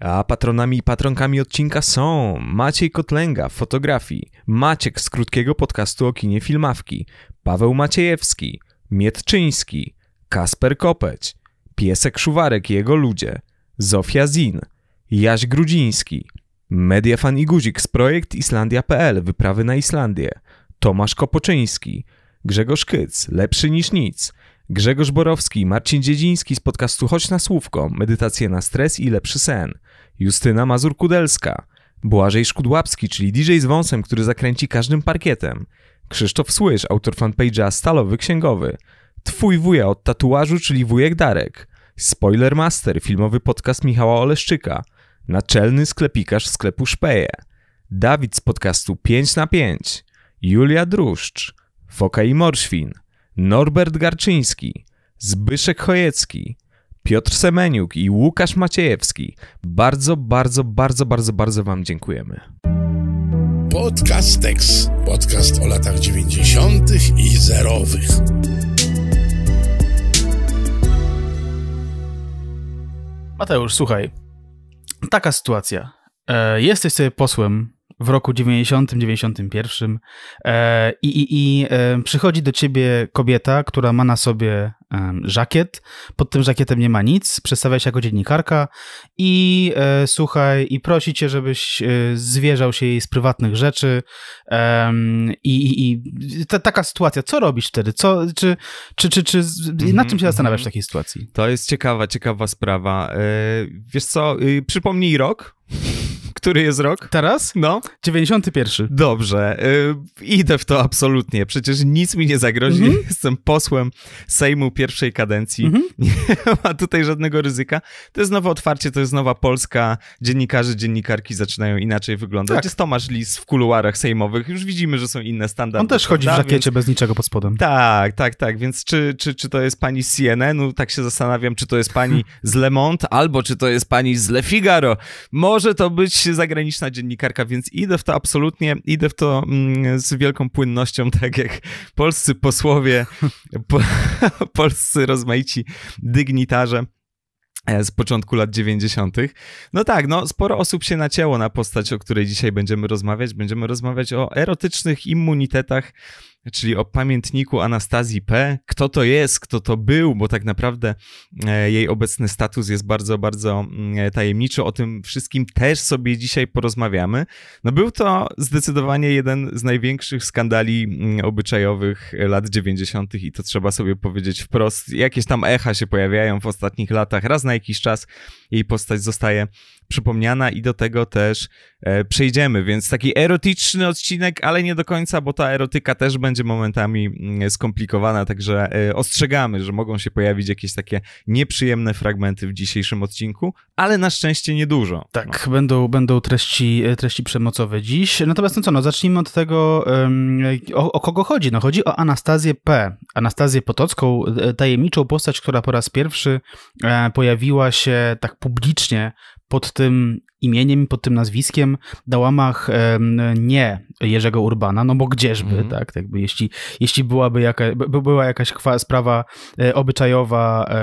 A patronami i patronkami odcinka są Maciej Kotlęga w fotografii, Maciek z krótkiego podcastu o kinie filmawki, Paweł Maciejewski, Mietczyński, Kasper Kopeć, Piesek Szuwarek i jego ludzie, Zofia Zin, Jaś Grudziński, Mediafan i Guzik z projekt Islandia.pl Wyprawy na Islandię, Tomasz Kopoczyński, Grzegorz Kyc, Lepszy niż nic, Grzegorz Borowski, Marcin Dziedziński z podcastu Chodź na Słówko, medytacje na stres i lepszy sen – Justyna Mazur-Kudelska, Błażej Szkudłapski, czyli DJ z wąsem, który zakręci każdym parkietem, Krzysztof Słysz, autor fanpage'a Stalowy Księgowy, Twój wuja od tatuażu, czyli wujek Darek, Spoiler Master, filmowy podcast Michała Oleszczyka, naczelny sklepikarz sklepu Szpeje, Dawid z podcastu 5 na 5 Julia Druszcz, Foka i Morświn, Norbert Garczyński, Zbyszek Chojecki, Piotr Semeniuk i Łukasz Maciejewski. Bardzo, bardzo, bardzo, bardzo, bardzo Wam dziękujemy. Podcast Tex. Podcast o latach 90. i zerowych. Mateusz, słuchaj. Taka sytuacja. E, jesteś sobie posłem w roku 90-91 e, i, i, i e, przychodzi do ciebie kobieta, która ma na sobie żakiet. Pod tym żakietem nie ma nic. Przedstawia się jako dziennikarka i e, słuchaj, i prosi cię, żebyś e, zwierzał się jej z prywatnych rzeczy. E, I i, ta, taka sytuacja. Co robisz wtedy? Co, czy, czy, czy, czy, mm-hmm, na czym się mhm. zastanawiasz mm-hmm. w takiej sytuacji? To jest ciekawa, ciekawa sprawa. E, wiesz co, y, przypomnij rok, Który jest rok? Teraz? No. 91. Dobrze. Y, idę w to absolutnie. Przecież nic mi nie zagrozi. Mm -hmm. Jestem posłem Sejmu pierwszej kadencji. Mm -hmm. Nie ma tutaj żadnego ryzyka. To jest nowe otwarcie, to jest nowa Polska. Dziennikarze, dziennikarki zaczynają inaczej wyglądać. Tak. Jest Tomasz Lis w kuluarach sejmowych. Już widzimy, że są inne standardy. On też chodzi w żakiecie więc... bez niczego pod spodem. Tak, tak, tak. Więc czy, czy, czy to jest pani z CNN-u? Tak się zastanawiam, czy to jest pani z Le Monde, albo czy to jest pani z Le Figaro. Może może to być zagraniczna dziennikarka, więc idę w to absolutnie, idę w to mm, z wielką płynnością, tak jak polscy posłowie, po, polscy rozmaici dygnitarze e, z początku lat 90. No tak, no sporo osób się nacięło na postać, o której dzisiaj będziemy rozmawiać. Będziemy rozmawiać o erotycznych immunitetach czyli o pamiętniku Anastazji P. Kto to jest, kto to był, bo tak naprawdę e, jej obecny status jest bardzo, bardzo mm, e, tajemniczy. O tym wszystkim też sobie dzisiaj porozmawiamy. No był to zdecydowanie jeden z największych skandali mm, obyczajowych lat 90. i to trzeba sobie powiedzieć wprost. Jakieś tam echa się pojawiają w ostatnich latach. Raz na jakiś czas jej postać zostaje przypomniana i do tego też e, przejdziemy, więc taki erotyczny odcinek, ale nie do końca, bo ta erotyka też będzie momentami mm, skomplikowana, także e, ostrzegamy, że mogą się pojawić jakieś takie nieprzyjemne fragmenty w dzisiejszym odcinku, ale na szczęście niedużo. Tak, no. będą, będą treści, e, treści przemocowe dziś, natomiast no co, no zacznijmy od tego, um, o, o kogo chodzi, no chodzi o Anastazję P., Anastazję Potocką, e, tajemniczą postać, która po raz pierwszy e, pojawiła się tak publicznie pod tym imieniem, pod tym nazwiskiem Dałamach nie Jerzego Urbana, no bo gdzieżby, mm -hmm. tak? Jakby jeśli, jeśli byłaby jaka, by była jakaś sprawa e, obyczajowa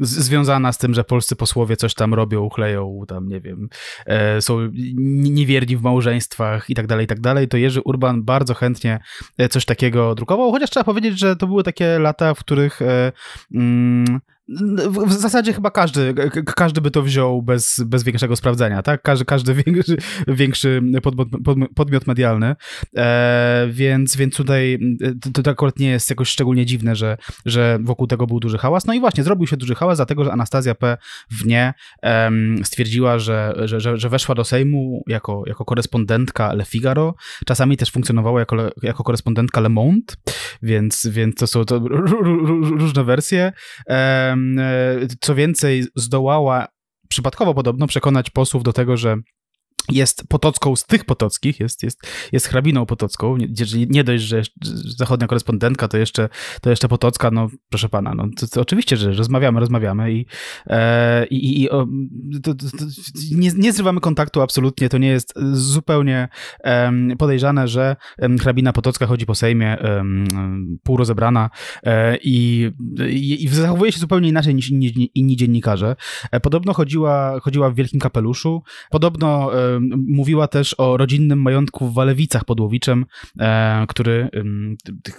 związana z tym, że polscy posłowie coś tam robią, chleją, tam nie wiem, e, są niewierni w małżeństwach i tak dalej, i tak dalej, to Jerzy Urban bardzo chętnie e, coś takiego drukował, chociaż trzeba powiedzieć, że to były takie lata, w których mm, w zasadzie chyba każdy, każdy by to wziął bez, bez większego sprawdzenia, tak? Każdy, każdy większy, większy podmiot, podmiot medialny, e, więc, więc tutaj e, to, to, akurat nie jest jakoś szczególnie dziwne, że, że wokół tego był duży hałas. No i właśnie, zrobił się duży hałas, dlatego że Anastazja P. w nie em, stwierdziła, że, że, że, że, weszła do Sejmu jako, jako korespondentka Le Figaro, czasami też funkcjonowała jako, jako korespondentka Le Monde, więc, więc to są to różne wersje. E, E, co więcej, zdołała przypadkowo podobno przekonać posłów do tego, że jest Potocką z tych Potockich, jest, jest, jest hrabiną Potocką, nie dość, że zachodnia korespondentka, to jeszcze, to jeszcze Potocka, no proszę pana, no to, to oczywiście, że rozmawiamy, rozmawiamy i, e, i, i o, to, to, nie, nie zrywamy kontaktu absolutnie, to nie jest zupełnie em, podejrzane, że hrabina Potocka chodzi po Sejmie em, pół rozebrana e, i, i, i, zachowuje się zupełnie inaczej niż inni, inni dziennikarze. E, podobno chodziła, chodziła w wielkim kapeluszu, podobno e, mówiła też o rodzinnym majątku w Walewicach pod Łowiczem, e, który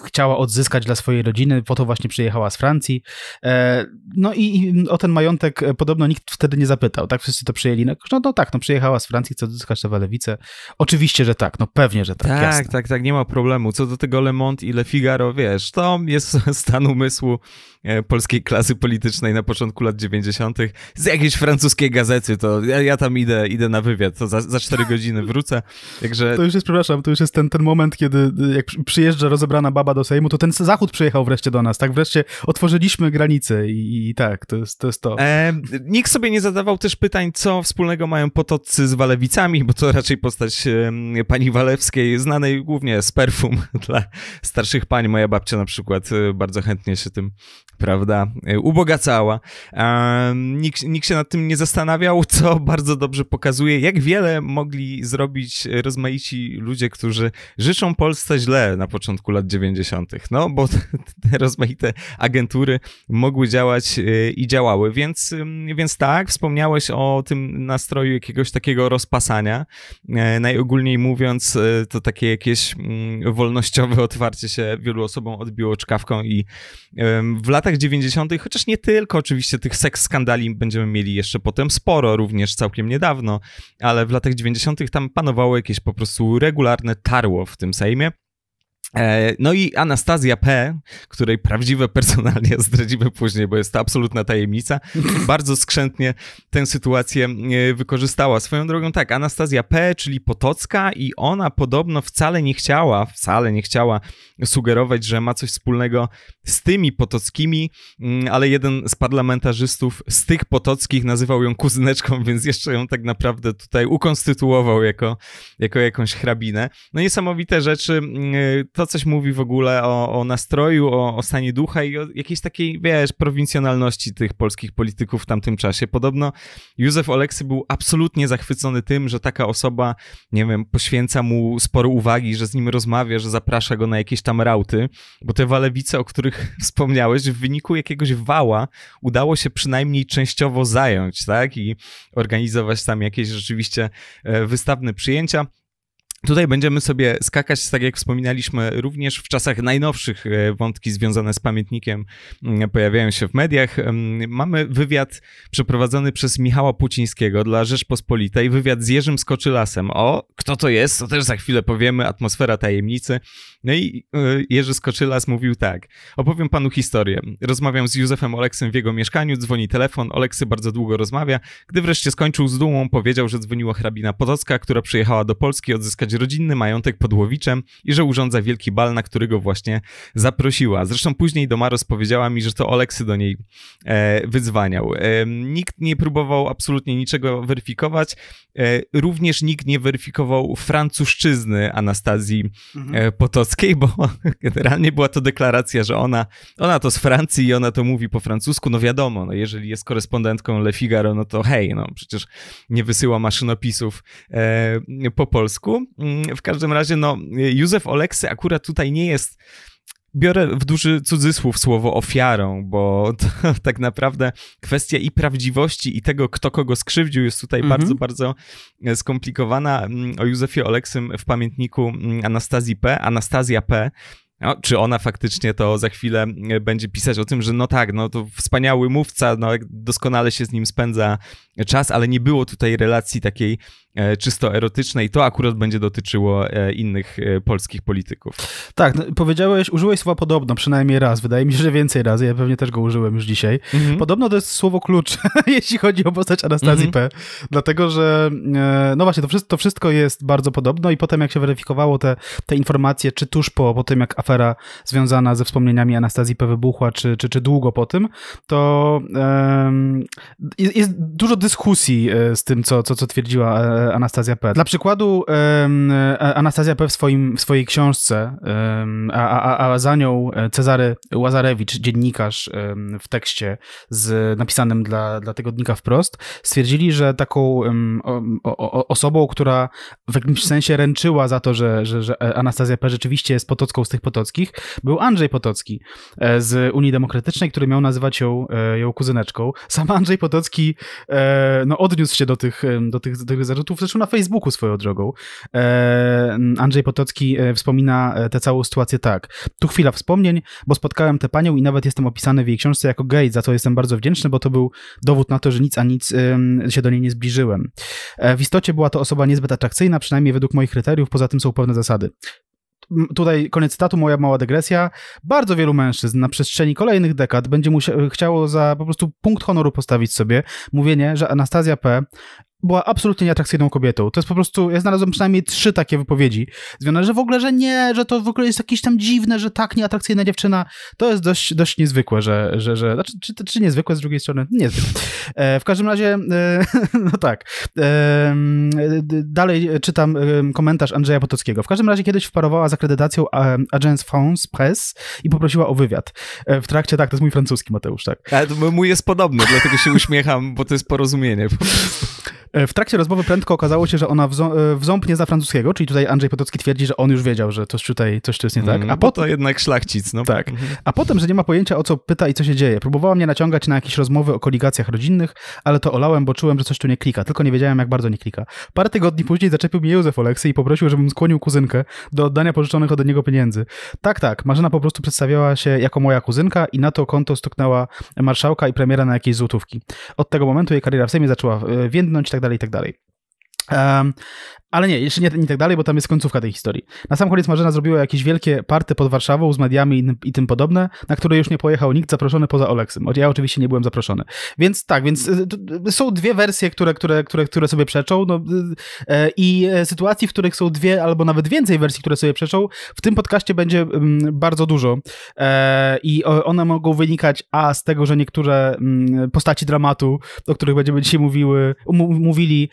chciała odzyskać dla swojej rodziny, po to właśnie przyjechała z Francji. E, no i o ten majątek e, podobno nikt wtedy nie zapytał, tak? Wszyscy to przyjęli. No, no, no tak, no przyjechała z Francji, chce odzyskać te Walewice. Oczywiście, że tak, no pewnie, że tak. Tak, jasne. tak, tak, nie ma problemu. Co do tego Le Monde i Le Figaro, wiesz, to jest stan umysłu polskiej klasy politycznej na początku lat 90. z jakiejś francuskiej gazety, to ja, ja tam idę, idę na wywiad, to za, za 4 godziny wrócę. Także... To już jest, przepraszam, to już jest ten, ten moment, kiedy y, jak przyjeżdża rozebrana baba do Sejmu, to ten Zachód przyjechał wreszcie do nas, tak? Wreszcie otworzyliśmy granice i, i tak, to jest to. Jest to. E, nikt sobie nie zadawał też pytań, co wspólnego mają potocy z Walewicami, bo to raczej postać e, pani Walewskiej, znanej głównie z perfum dla starszych pań. Moja babcia na przykład e, bardzo chętnie się tym, prawda, e, ubogacała. E, nikt, nikt się nad tym nie zastanawiał, co bardzo dobrze pokazuje, jak wiele mogli zrobić rozmaici ludzie, którzy życzą Polsce źle na początku lat 90. No, bo te rozmaite agentury mogły działać e, i działały. Więc, więc tak, wspomniałeś o tym nastroju jakiegoś takiego rozpasania. E, najogólniej mówiąc, e, to takie jakieś mm, wolnościowe otwarcie się wielu osobom odbiło czkawką i w latach 90., chociaż nie tylko, oczywiście tych seks skandali będziemy mieli jeszcze potem sporo, również całkiem niedawno, ale w latach 90. tam panowało jakieś po prostu regularne tarło w tym Sejmie. E, no i Anastazja P., której prawdziwe personalnie zdradzimy później, bo jest to absolutna tajemnica, bardzo skrzętnie tę sytuację e, wykorzystała. Swoją drogą tak, Anastazja P., czyli Potocka i ona podobno wcale nie chciała, wcale nie chciała sugerować, że ma coś wspólnego z tymi Potockimi, mm, ale jeden z parlamentarzystów z tych Potockich nazywał ją kuzyneczką, więc jeszcze ją tak naprawdę tutaj ukonstytuował jako, jako jakąś hrabinę. No niesamowite rzeczy mm, to coś mówi w ogóle o, o nastroju, o, o, stanie ducha i o jakiejś takiej, wiesz, prowincjonalności tych polskich polityków w tamtym czasie. Podobno Józef Oleksy był absolutnie zachwycony tym, że taka osoba, nie wiem, poświęca mu sporo uwagi, że z nim rozmawia, że zaprasza go na jakieś tam rauty, bo te walewice, o których wspomniałeś, w wyniku jakiegoś wała udało się przynajmniej częściowo zająć, tak? I organizować tam jakieś rzeczywiście e, wystawne przyjęcia. Tutaj będziemy sobie skakać, tak jak wspominaliśmy, również w czasach najnowszych e, wątki związane z pamiętnikiem mm, pojawiają się w mediach. Mamy wywiad przeprowadzony przez Michała Pucińskiego dla Rzeczpospolitej, wywiad z Jerzym Skoczylasem. O, kto to jest, to też za chwilę powiemy, atmosfera tajemnicy. No i e, Jerzy Skoczylas mówił tak. Opowiem panu historię. Rozmawiam z Józefem Oleksem w jego mieszkaniu, dzwoni telefon, Oleksy bardzo długo rozmawia. Gdy wreszcie skończył z dumą, powiedział, że dzwoniła hrabina Potocka, która przyjechała do Polski odzyskać rodzinny majątek pod Łowiczem i że urządza wielki bal, na którego właśnie zaprosiła. Zresztą później Domaros powiedziała mi, że to Oleksy do niej e, wydzwaniał. E, nikt nie próbował absolutnie niczego weryfikować. E, również nikt nie weryfikował francuszczyzny Anastazji mhm. E, Potockiej francuskiej, bo generalnie była to deklaracja, że ona, ona to z Francji i ona to mówi po francusku. No wiadomo, no jeżeli jest korespondentką Le Figaro, no to hej, no przecież nie wysyła maszynopisów e, po polsku. Mm, w każdym razie, no Józef Oleksy akurat tutaj nie jest biorę w duży cudzysłów słowo ofiarą, bo to, tak naprawdę kwestia i prawdziwości, i tego, kto kogo skrzywdził, jest tutaj mhm. bardzo, bardzo e, skomplikowana. Mm, o Józefie Oleksym w pamiętniku mm, Anastazji P., Anastazja P., no, czy ona faktycznie to za chwilę e, będzie pisać o tym, że no tak, no to wspaniały mówca, no doskonale się z nim spędza czas, ale nie było tutaj relacji takiej E, czysto erotyczne i to akurat będzie dotyczyło e, innych e, polskich polityków. Tak, no, powiedziałeś, użyłeś słowa podobno przynajmniej raz, wydaje mi się, że więcej razy, ja pewnie też go użyłem już dzisiaj. Mhm. Podobno to jest słowo klucz, jeśli chodzi o postać Anastazji mhm. P, dlatego, że no właśnie, to wszystko, to wszystko jest bardzo podobno i potem jak się weryfikowało te, te informacje, czy tuż po, po tym jak afera związana ze wspomnieniami Anastazji P wybuchła, czy, czy, czy długo po tym, to um, jest, jest dużo dyskusji z tym, co, co, co twierdziła Anastazja P. Dla przykładu, e, Anastazja P. w, swoim, w swojej książce, a, a, a za nią e, Cezary Łazarewicz, dziennikarz w tekście z, napisanym dla, dla tygodnika wprost, stwierdzili, że taką osobą, która w jakimś sensie ręczyła za to, że, że, że Anastazja P. rzeczywiście jest Potocką z tych Potockich, był Andrzej Potocki e, z Unii Demokratycznej, który miał nazywać ją, ją kuzyneczką. Sam Andrzej Potocki no, odniósł się do tych, do tych, do tych zarzutów, rozmów, zresztą na Facebooku swoją drogą. E, Andrzej Potocki e, wspomina e, tę całą sytuację tak. Tu chwila wspomnień, bo spotkałem tę panią i nawet jestem opisany w jej książce jako gej, za co jestem bardzo wdzięczny, bo to był dowód na to, że nic a nic się do niej nie zbliżyłem. W istocie była to osoba niezbyt atrakcyjna, przynajmniej według moich kryteriów, poza tym są pewne zasady tutaj koniec cytatu, moja mała dygresja, bardzo wielu mężczyzn na przestrzeni kolejnych dekad będzie musiało chciało za po prostu punkt honoru postawić sobie mówienie, że Anastazja P była absolutnie nieatrakcyjną kobietą. To jest po prostu, ja znalazłem przynajmniej trzy takie wypowiedzi związane, że w ogóle, że nie, że to w ogóle jest jakieś tam dziwne, że tak nieatrakcyjna dziewczyna. To jest dość, dość niezwykłe, że, że, że znaczy, czy, czy niezwykłe z drugiej strony? Niezwykłe. E, w każdym razie, e, no tak. E, dalej czytam e, komentarz Andrzeja Potockiego. W każdym razie kiedyś wparowała z akredytacją e, Agence France Presse i poprosiła o wywiad. E, w trakcie, tak, to jest mój francuski, Mateusz, tak. Ale mój jest podobny, dlatego się uśmiecham, bo to jest porozumienie E, w trakcie rozmowy prędko okazało się, że ona ząb e, wząpnie za francuskiego, czyli tutaj Andrzej Potocki twierdzi, że on już wiedział, że coś tutaj, coś tu jest nie tak. Mm, A po... to jednak szlachcic, no. Tak. Mhm. A potem, że nie ma pojęcia o co pyta i co się dzieje. Próbowała mnie naciągać na jakieś rozmowy o koligacjach rodzinnych, ale to olałem, bo czułem, że coś tu nie klika. Tylko nie wiedziałem, jak bardzo nie klika. Parę tygodni później zaczepił mnie Józef Oleksy i poprosił, żebym skłonił kuzynkę do oddania pożyczonych od niego pieniędzy. Tak, tak. Marzena po prostu przedstawiała się jako moja kuzynka i na to konto stuknęła marszałka i premiera na jakieś złotówki. Od tego momentu jej kariera w Sejmie zaczęła e, więdnąć, tak dalej, i tak dalej. Ale nie, jeszcze nie, nie tak dalej, bo tam jest końcówka tej historii. Na sam koniec Marzena zrobiła jakieś wielkie party pod Warszawą z mediami i, i tym podobne, na które już nie pojechał nikt zaproszony poza Oleksem. Ja oczywiście nie byłem zaproszony. Więc tak, więc y, są dwie wersje, które, które, które, które sobie przeczą no, y, y, i e, sytuacji, w których są dwie albo nawet więcej wersji, które sobie przeczą, w tym podcaście będzie mm, bardzo dużo e, i one mogą wynikać a z tego, że niektóre mm, postaci dramatu, o których będziemy dzisiaj mówiły, mówili,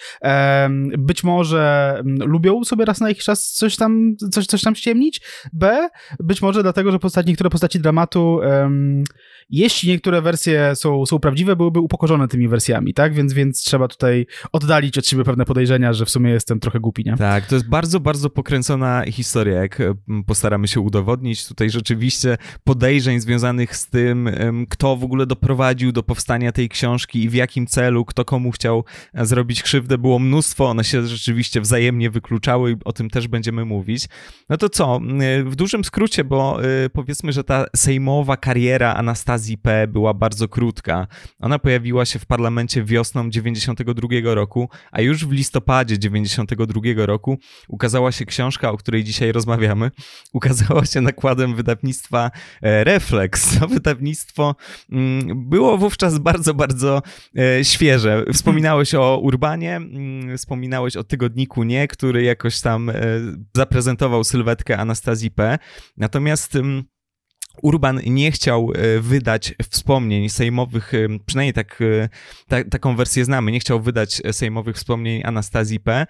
być może lubią sobie raz na jakiś czas coś tam, coś, coś tam ściemnić, B, być może dlatego, że postać niektóre postaci dramatu, um, jeśli niektóre wersje są, są prawdziwe, byłyby upokorzone tymi wersjami, tak? Więc, więc trzeba tutaj oddalić od siebie pewne podejrzenia, że w sumie jestem trochę głupi, nie? Tak, to jest bardzo, bardzo pokręcona historia, jak postaramy się udowodnić. Tutaj rzeczywiście podejrzeń związanych z tym, kto w ogóle doprowadził do powstania tej książki i w jakim celu, kto komu chciał e, zrobić krzywdę, było mnóstwo. One się rzeczywiście wzajemnie wzajemnie wykluczały i o tym też będziemy mówić. No to co, y, w dużym skrócie, bo y, powiedzmy, że ta sejmowa kariera Anastazji P. była bardzo krótka. Ona pojawiła się w parlamencie wiosną 92 roku, a już w listopadzie 92 roku ukazała się książka, o której dzisiaj rozmawiamy. Ukazała się nakładem wydawnictwa e, Reflex. To wydawnictwo mm, było wówczas bardzo, bardzo e, świeże. Wspominałeś o Urbanie, mm, wspominałeś o tygodniku Kunie, który jakoś tam e, zaprezentował sylwetkę Anastazji P. Natomiast Urban nie chciał e, wydać wspomnień sejmowych, przynajmniej tak, e, ta, taką wersję znamy, nie chciał wydać sejmowych wspomnień Anastazji P.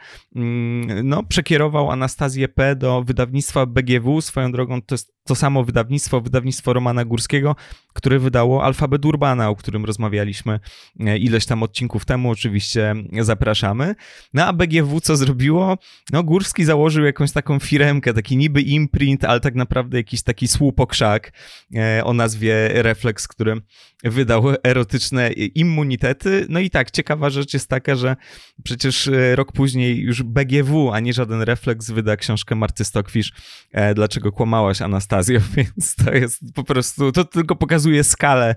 No, przekierował Anastazję P do wydawnictwa BGW. Swoją drogą to jest to samo wydawnictwo, wydawnictwo Romana Górskiego, które wydało Alfabet Urbana, o którym rozmawialiśmy e, ileś tam odcinków temu, oczywiście zapraszamy. No a BGW co zrobiło? No Górski założył jakąś taką firemkę, taki niby imprint, ale tak naprawdę jakiś taki słupokrzak e, o nazwie Reflex, który wydał erotyczne immunitety. No i tak, ciekawa rzecz jest taka, że przecież e, rok później już BGW, a nie żaden Reflex wyda książkę Marty Stockfish Dlaczego kłamałaś, Anastazja? więc to jest po prostu, to tylko pokazuje skalę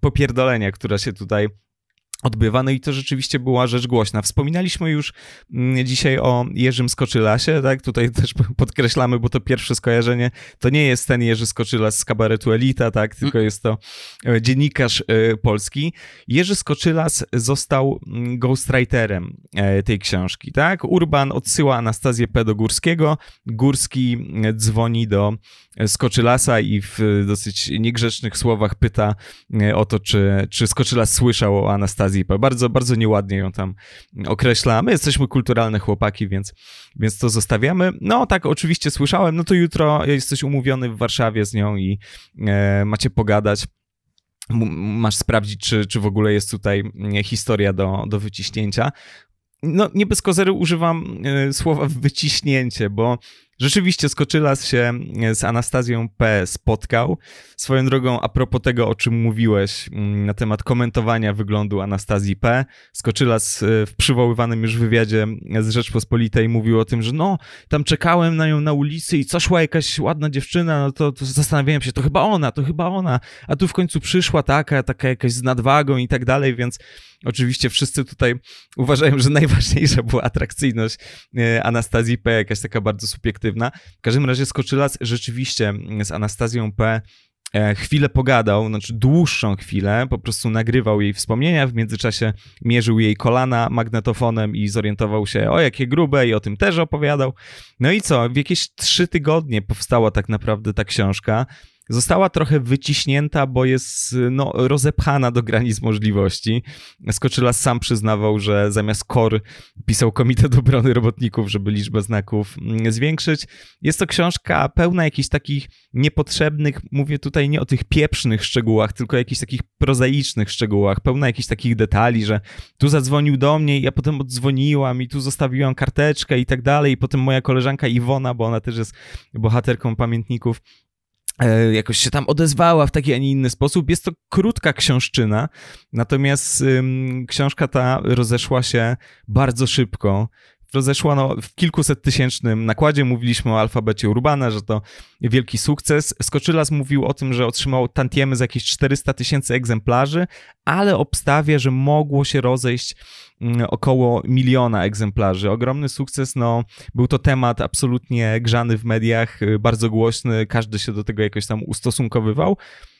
popierdolenia, która się tutaj odbywa. No i to rzeczywiście była rzecz głośna. Wspominaliśmy już mm, dzisiaj o Jerzym Skoczylasie, tak? Tutaj też podkreślamy, bo to pierwsze skojarzenie. To nie jest ten Jerzy Skoczylas z kabaretu Elita, tak? Mm. Tylko jest to e, dziennikarz e, polski. Jerzy Skoczylas został mm, ghostwriterem e, tej książki, tak? Urban odsyła Anastazję P. do Górskiego. Górski dzwoni do Skoczylasa i w dosyć niegrzecznych słowach pyta o to, czy, czy Skoczylas słyszał o Anastazji Zipa. Bardzo, bardzo nieładnie ją tam określa. My jesteśmy kulturalne chłopaki, więc, więc to zostawiamy. No tak, oczywiście słyszałem, no to jutro jesteś umówiony w Warszawie z nią i e, macie pogadać masz sprawdzić, czy, czy w ogóle jest tutaj historia do, do wyciśnięcia. No, nie bez kozery używam e, słowa wyciśnięcie, bo Rzeczywiście Skoczylas się e, z Anastazją P. spotkał. Swoją drogą, a propos tego, o czym mówiłeś mm, na temat komentowania wyglądu Anastazji P., Skoczylas e, w przywoływanym już wywiadzie e, z Rzeczpospolitej mówił o tym, że no, tam czekałem na nią na ulicy i co szła jakaś ładna dziewczyna, no to, to zastanawiałem się, to chyba ona, to chyba ona, a tu w końcu przyszła taka, taka jakaś z nadwagą i tak dalej, więc Oczywiście wszyscy tutaj uważają, że najważniejsza była atrakcyjność e, Anastazji P, jakaś taka bardzo subiektywna. W każdym razie Skoczylas rzeczywiście mm, z Anastazją P e, chwilę pogadał, znaczy dłuższą chwilę, po prostu nagrywał jej wspomnienia, w międzyczasie mierzył jej kolana magnetofonem i zorientował się o jakie grube i o tym też opowiadał. No i co, w jakieś trzy tygodnie powstała tak naprawdę ta książka została trochę wyciśnięta, bo jest no, rozepchana do granic możliwości. Skoczyla sam przyznawał, że zamiast KOR pisał Komitet Obrony Robotników, żeby liczbę znaków mm, zwiększyć. Jest to książka pełna jakichś takich niepotrzebnych, mówię tutaj nie o tych pieprznych szczegółach, tylko jakichś takich prozaicznych szczegółach, pełna jakichś takich detali, że tu zadzwonił do mnie ja potem odzwoniłam i tu zostawiłam karteczkę i tak dalej i potem moja koleżanka Iwona, bo ona też jest bohaterką pamiętników, E, jakoś się tam odezwała w taki, a nie inny sposób. Jest to krótka książczyna, natomiast książka ta rozeszła się bardzo szybko rozeszła no, w kilkuset tysięcznym nakładzie. Mówiliśmy o alfabecie Urbana, że to wielki sukces. Skoczylas mówił o tym, że otrzymał tantiemy z jakieś 400 tysięcy egzemplarzy, ale obstawia, że mogło się rozejść mm, około miliona egzemplarzy. Ogromny sukces, no był to temat absolutnie grzany w mediach, y, bardzo głośny, każdy się do tego jakoś tam ustosunkowywał.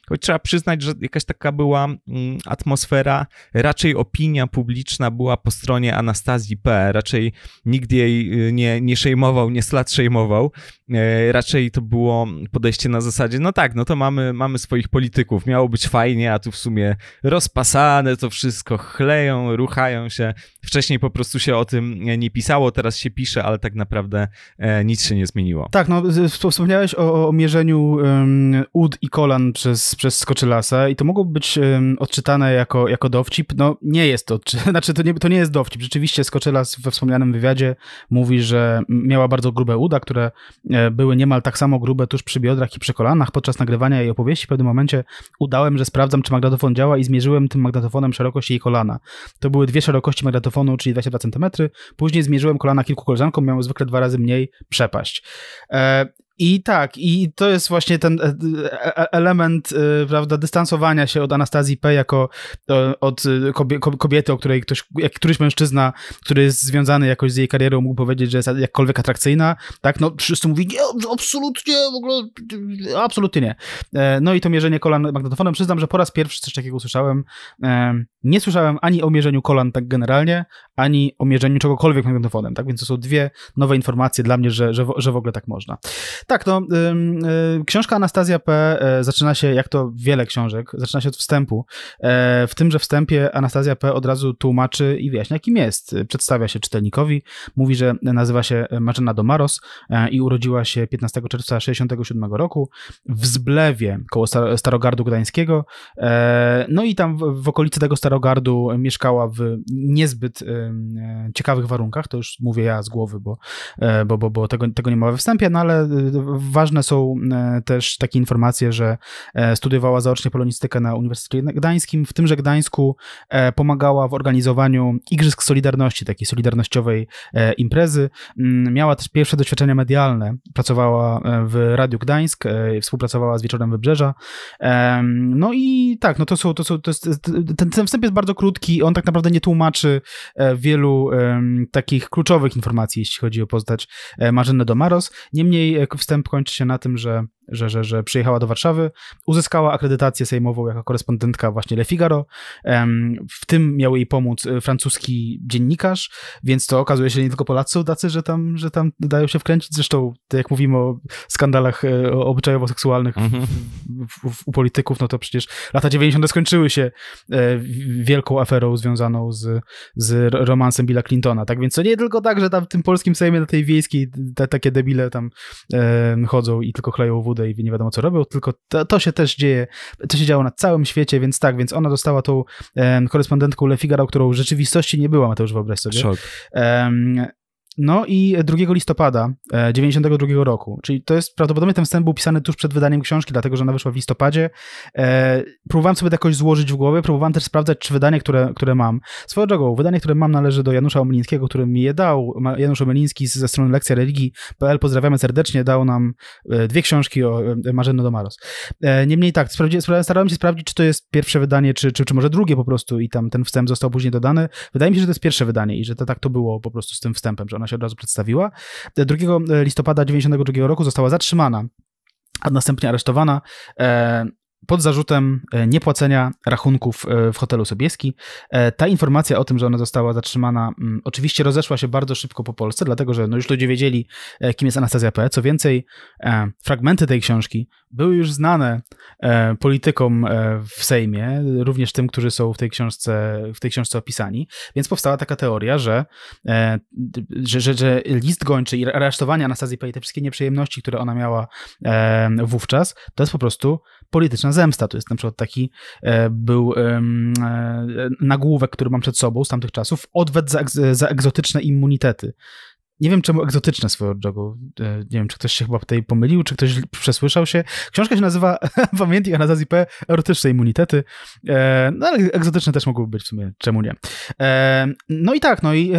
Choć trzeba przyznać, że jakaś taka była mm, atmosfera, raczej opinia publiczna była po stronie Anastazji P. Raczej nikt jej y, nie, nie szejmował, nie slat szejmował. E, raczej to było podejście na zasadzie, no tak, no to mamy, mamy swoich polityków, miało być fajnie, a tu w sumie rozpasane to wszystko, chleją, ruchają się. Wcześniej po prostu się o tym nie pisało, teraz się pisze, ale tak naprawdę e, nic się nie zmieniło. Tak, no wspomniałeś o, o mierzeniu um, ud i kolan przez przez, Skoczylasa i to mogło być um, odczytane jako, jako dowcip. No nie jest to, znaczy to nie, to nie jest dowcip. Rzeczywiście Skoczylas we wspomnianym wywiadzie mówi, że miała bardzo grube uda, które e, były niemal tak samo grube tuż przy biodrach i przy kolanach. Podczas nagrywania jej opowieści w pewnym momencie udałem, że sprawdzam, czy magnetofon działa i zmierzyłem tym magnetofonem szerokość jej kolana. To były dwie szerokości magnetofonu, czyli 22 cm. Później zmierzyłem kolana kilku koleżankom, miały zwykle dwa razy mniej przepaść. E, i tak, i to jest właśnie ten e, e, element, e, prawda, dystansowania się od Anastazji P. jako od kobiety, o której ktoś, jak któryś mężczyzna, który jest związany jakoś z jej karierą, mógł powiedzieć, że jest jakkolwiek atrakcyjna, tak? No wszyscy mówi nie, absolutnie, w ogóle, absolutnie nie. No i to mierzenie kolan magnetofonem, przyznam, że po raz pierwszy coś takiego usłyszałem. Nie słyszałem ani o mierzeniu kolan tak generalnie, ani o mierzeniu czegokolwiek magnetofonem, tak? Więc to są dwie nowe informacje dla mnie, że, że, że w ogóle tak można. Tak, to no, y, książka Anastazja P. E, zaczyna się, jak to wiele książek, zaczyna się od wstępu. E, w tym, że wstępie Anastazja P. od razu tłumaczy i wyjaśnia, kim jest. Przedstawia się czytelnikowi, mówi, że nazywa się Marzena Domaros e, i urodziła się 15 czerwca 67 roku w Zblewie, koło Starogardu Gdańskiego. no i tam w, okolicy tego Starogardu mieszkała w niezbyt ciekawych warunkach, to już mówię ja z głowy, bo, bo, bo, bo tego, tego nie ma we wstępie, no ale y, ważne są e, też takie informacje, że e, studiowała zaocznie polonistykę na Uniwersytecie Gdańskim, w tymże Gdańsku e, pomagała w organizowaniu Igrzysk Solidarności, takiej solidarnościowej imprezy. Mm, miała też pierwsze doświadczenia medialne, pracowała w Radiu Gdańsk, współpracowała z Wieczorem Wybrzeża. No i tak, no to są, to są, to jest, ten, wstęp jest bardzo krótki, on tak naprawdę nie tłumaczy wielu takich kluczowych informacji, jeśli chodzi o postać Marzenę Domaros. Niemniej wstęp kończy się na tym, że że, że, że przyjechała do Warszawy, uzyskała akredytację sejmową jako korespondentka właśnie Le Figaro. W tym miał jej pomóc e, francuski dziennikarz, więc to okazuje się, że nie tylko Polacy są że tam, że tam dają się wkręcić. Zresztą, tak jak mówimy o skandalach e, obyczajowo-seksualnych mhm. u polityków, no to przecież lata 90. skończyły się e, wielką aferą związaną z, z romansem Billa Clintona. Tak więc to nie tylko tak, że tam w tym polskim sejmie na tej wiejskiej te, takie debile tam e, chodzą i tylko chleją wódę chude i nie wiadomo co robią, tylko to, to, się też dzieje, to się działo na całym świecie, więc tak, więc ona dostała tą um, korespondentką Le Figaro, którą w rzeczywistości nie była, Mateusz, wyobraź sobie. Szok. Um, no i 2 listopada 92 e, roku, czyli to jest prawdopodobnie ten wstęp był pisany tuż przed wydaniem książki, dlatego że ona wyszła w listopadzie. E, próbowałem sobie to jakoś złożyć w głowie, próbowałem też sprawdzać, czy wydanie, które, które mam. Swoją drogą, wydanie, które mam należy do Janusza Omelińskiego, który mi je dał. Janusz Omeliński ze strony Lekcja Religii.pl, pozdrawiamy serdecznie, dał nam e, dwie książki o Marzenno Domaros. Niemniej tak, starałem się sprawdzić, czy to jest pierwsze wydanie, czy, czy, czy może drugie po prostu i tam ten wstęp został później dodany. Wydaje mi się, że to jest pierwsze wydanie i że to tak to było po prostu z tym wstępem, że ona ona się od razu przedstawiła. 2 e, listopada 1992 roku została zatrzymana a następnie aresztowana e, pod zarzutem e, niepłacenia rachunków e, w hotelu Sobieski. E, ta informacja o tym, że ona została zatrzymana, mm, oczywiście rozeszła się bardzo szybko po Polsce, dlatego że no już ludzie wiedzieli, kim jest Anastazja P. Co więcej, fragmenty tej książki były już znane politykom w Sejmie, również tym, którzy są w tej książce, w tej książce opisani, więc powstała taka teoria, że, że, że, że list gończy i aresztowanie Anastazji P. i te wszystkie nieprzyjemności, które ona miała wówczas, to jest po prostu polityczna zemsta. To jest na przykład taki e, był e, nagłówek, który mam przed sobą z tamtych czasów, odwet za, za egzotyczne immunitety. Nie wiem, czemu egzotyczne swoją drogą. E, nie wiem, czy ktoś się chyba tutaj pomylił, czy ktoś przesłyszał się. Książka się nazywa Pamiętnik Anastazji P. Erotyczne immunitety. E, no ale egzotyczne też mogłyby być w sumie, czemu nie. E, no i tak, no i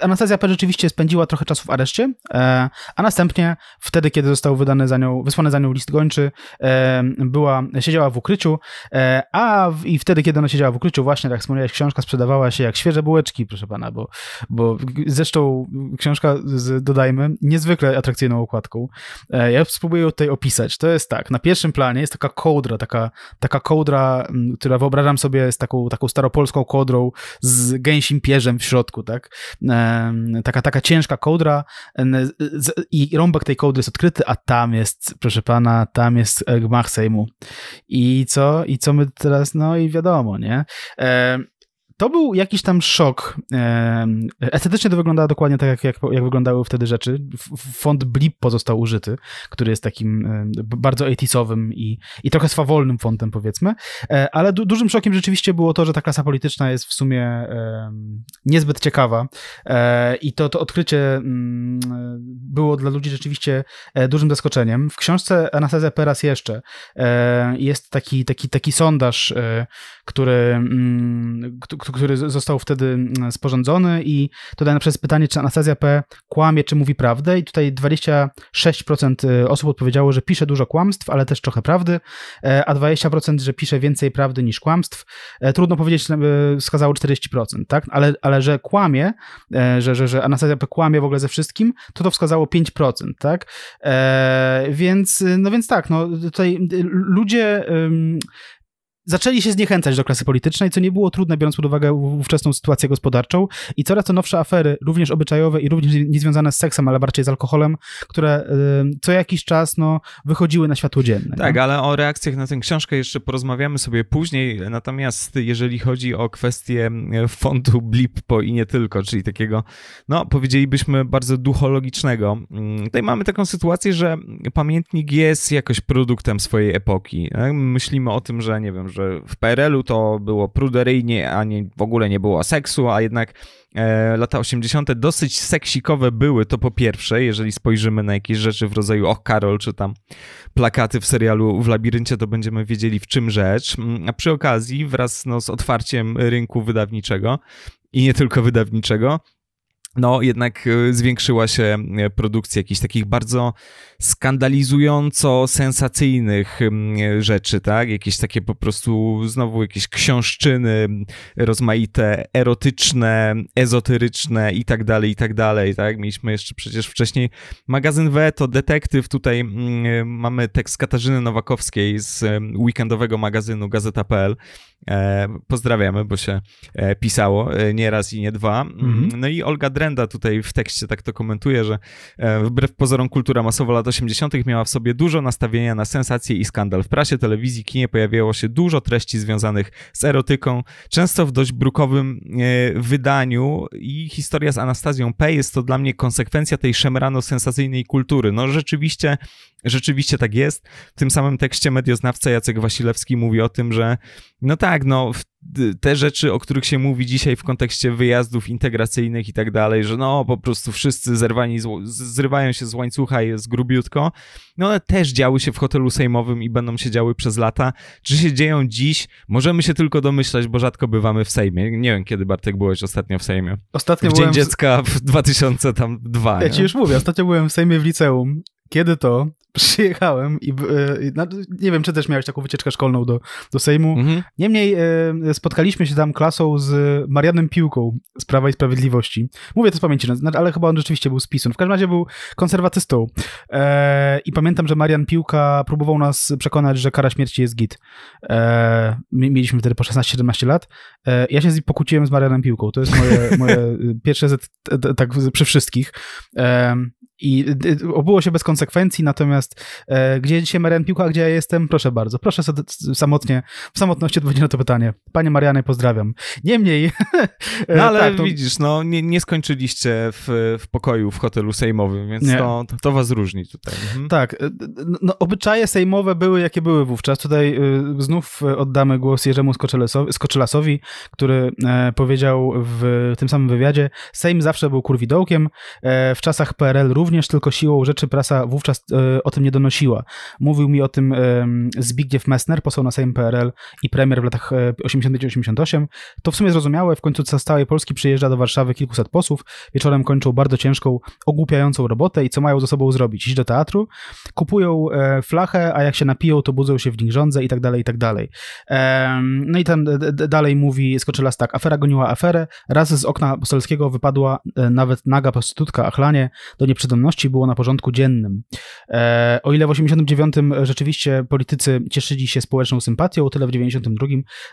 Anastazja P. rzeczywiście spędziła trochę czasu w areszcie, a następnie wtedy, kiedy został wydany za nią, wysłany za nią list gończy, była, siedziała w ukryciu, a w, i wtedy, kiedy ona siedziała w ukryciu, właśnie, tak wspomniałeś, książka sprzedawała się jak świeże bułeczki, proszę pana, bo, bo zresztą książka z, dodajmy, niezwykle atrakcyjną okładką. E, ja spróbuję ją tutaj opisać. To jest tak, na pierwszym planie jest taka kołdra, taka, taka kołdra, mm, która wyobrażam sobie jest taką, taką staropolską kołdrą z gęsim pierzem w środku, tak? E, taka, taka ciężka kołdra i rąbek tej kołdry jest odkryty, a tam jest, proszę pana, tam jest gmach Sejmu. I co? I co my teraz? No i wiadomo, nie? E, to był jakiś tam szok. Estetycznie to wyglądało dokładnie tak, jak, jak, jak wyglądały wtedy rzeczy. Font Blip pozostał użyty, który jest takim bardzo 80 i, i trochę swawolnym fontem, powiedzmy. E, ale du dużym szokiem rzeczywiście było to, że ta klasa polityczna jest w sumie niezbyt ciekawa. E, I to, to odkrycie mm, było dla ludzi rzeczywiście e, dużym zaskoczeniem. W książce Anastazja Peras jeszcze jest taki, taki, taki sondaż, który, mm, który który został wtedy mm, sporządzony i tutaj na przez pytanie, czy Anastazja P. kłamie, czy mówi prawdę i tutaj 26% y, osób odpowiedziało, że pisze dużo kłamstw, ale też trochę prawdy, e, a 20%, że pisze więcej prawdy niż kłamstw. E, trudno powiedzieć, e, wskazało 40%, tak? Ale, ale że kłamie, że, że, że Anastazja P. kłamie w ogóle ze wszystkim, to to wskazało 5%, tak? więc, y, no więc tak, no tutaj y, ludzie zaczęli się zniechęcać do klasy politycznej, co nie było trudne, biorąc pod uwagę ówczesną sytuację gospodarczą i coraz to nowsze afery, również obyczajowe i również niezwiązane z seksem, ale bardziej z alkoholem, które co jakiś czas no, wychodziły na światło dzienne. Tak, nie? ale o reakcjach na tę książkę jeszcze porozmawiamy sobie później, natomiast jeżeli chodzi o kwestię fondu Blippo i nie tylko, czyli takiego, no powiedzielibyśmy bardzo duchologicznego. Mm, tutaj mamy taką sytuację, że pamiętnik jest jakoś produktem swojej epoki. Myślimy o tym, że nie wiem, że w PRL-u to było pruderyjnie, a nie, w ogóle nie było seksu, a jednak e, lata 80. dosyć seksikowe były, to po pierwsze, jeżeli spojrzymy na jakieś rzeczy w rodzaju Och Karol, czy tam plakaty w serialu W Labiryncie, to będziemy wiedzieli w czym rzecz. Mm, a przy okazji, wraz no, z otwarciem rynku wydawniczego i nie tylko wydawniczego, no jednak y, zwiększyła się y, produkcja jakichś takich bardzo skandalizująco sensacyjnych rzeczy, tak? Jakieś takie po prostu znowu jakieś książczyny y, rozmaite, erotyczne, ezoteryczne i tak dalej, i tak dalej, tak? Mieliśmy jeszcze przecież wcześniej magazyn W, to detektyw, tutaj mm, mamy tekst Katarzyny Nowakowskiej z weekendowego magazynu Gazeta.pl, E, pozdrawiamy, bo się e, pisało e, nie raz i nie dwa. Mm, mhm. No i Olga Drenda tutaj w tekście tak to komentuje, że wbrew pozorom kultura masowa lat 80. miała w sobie dużo nastawienia na sensację i skandal. W prasie, telewizji, kinie pojawiało się dużo treści związanych z erotyką, często w dość brukowym wydaniu i historia z Anastazją P. jest to dla mnie konsekwencja tej szemrano-sensacyjnej kultury. No rzeczywiście, rzeczywiście tak jest. W tym samym tekście medioznawca Jacek Wasilewski mówi o tym, że no tak, tak, no te rzeczy, o których się mówi dzisiaj w kontekście wyjazdów integracyjnych i tak dalej, że no po prostu wszyscy zerwani, zrywają się z łańcucha i jest grubiutko, no one też działy się w hotelu sejmowym i będą się działy przez lata. Czy się dzieją dziś? Możemy się tylko domyślać, bo rzadko bywamy w Sejmie. Nie wiem, kiedy Bartek byłeś ostatnio w Sejmie. Ostatnio w Dzień Dziecka w 2002. Ja ci już mówię, ostatnio byłem w Sejmie w liceum kiedy to przyjechałem i e, nie wiem, czy też miałeś taką wycieczkę szkolną do, do Sejmu. Mhm. Niemniej e, spotkaliśmy się tam klasą z Marianem Piłką z Prawa i Sprawiedliwości. Mówię to z pamięci, no, znaczy, ale chyba on rzeczywiście był z PiSu. W każdym razie był konserwatystą. E, I pamiętam, że Marian Piłka próbował nas przekonać, że kara śmierci jest git. E, mieliśmy wtedy po 16-17 lat. ja się z pokłóciłem z Marianem Piłką. To jest moje, moje pierwsze z, tak przy wszystkich. I obyło się bez konsekwencji, natomiast e, gdzie dzisiaj Marian Piłka, gdzie ja jestem? Proszę bardzo, proszę sobie samotnie, w samotności odpowiedzieć na to pytanie. Panie Marianie, pozdrawiam. Niemniej... E, no ale tak, to... widzisz, no nie, nie skończyliście w, w, pokoju w hotelu sejmowym, więc to, to, was różni tutaj. Mhm. Tak, e, no, obyczaje sejmowe były jakie były wówczas. Tutaj y, znów oddamy głos Jerzemu Skoczelasowi, Skoczelasowi który e, powiedział w tym samym wywiadzie, Sejm zawsze był kurwidołkiem, e, w czasach PRL również również tylko siłą rzeczy prasa wówczas e, o tym nie donosiła. Mówił mi o tym e, Zbigniew Messner, poseł na Sejm PRL i premier w latach 89-88. E, to w sumie zrozumiałe, w końcu z całej Polski przyjeżdża do Warszawy kilkuset posłów, wieczorem kończą bardzo ciężką, ogłupiającą robotę i co mają ze sobą zrobić? Iść do teatru, kupują flachę, a jak się napiją, to budzą się w nich rządze i tak dalej, i tak dalej. No i tam dalej mówi Skoczylas tak, afera goniła aferę, raz z okna poselskiego wypadła nawet naga prostytutka Achlanie do nieprzytomności było na porządku dziennym. E, o ile w 89 rzeczywiście politycy cieszyli się społeczną sympatią, o tyle w 92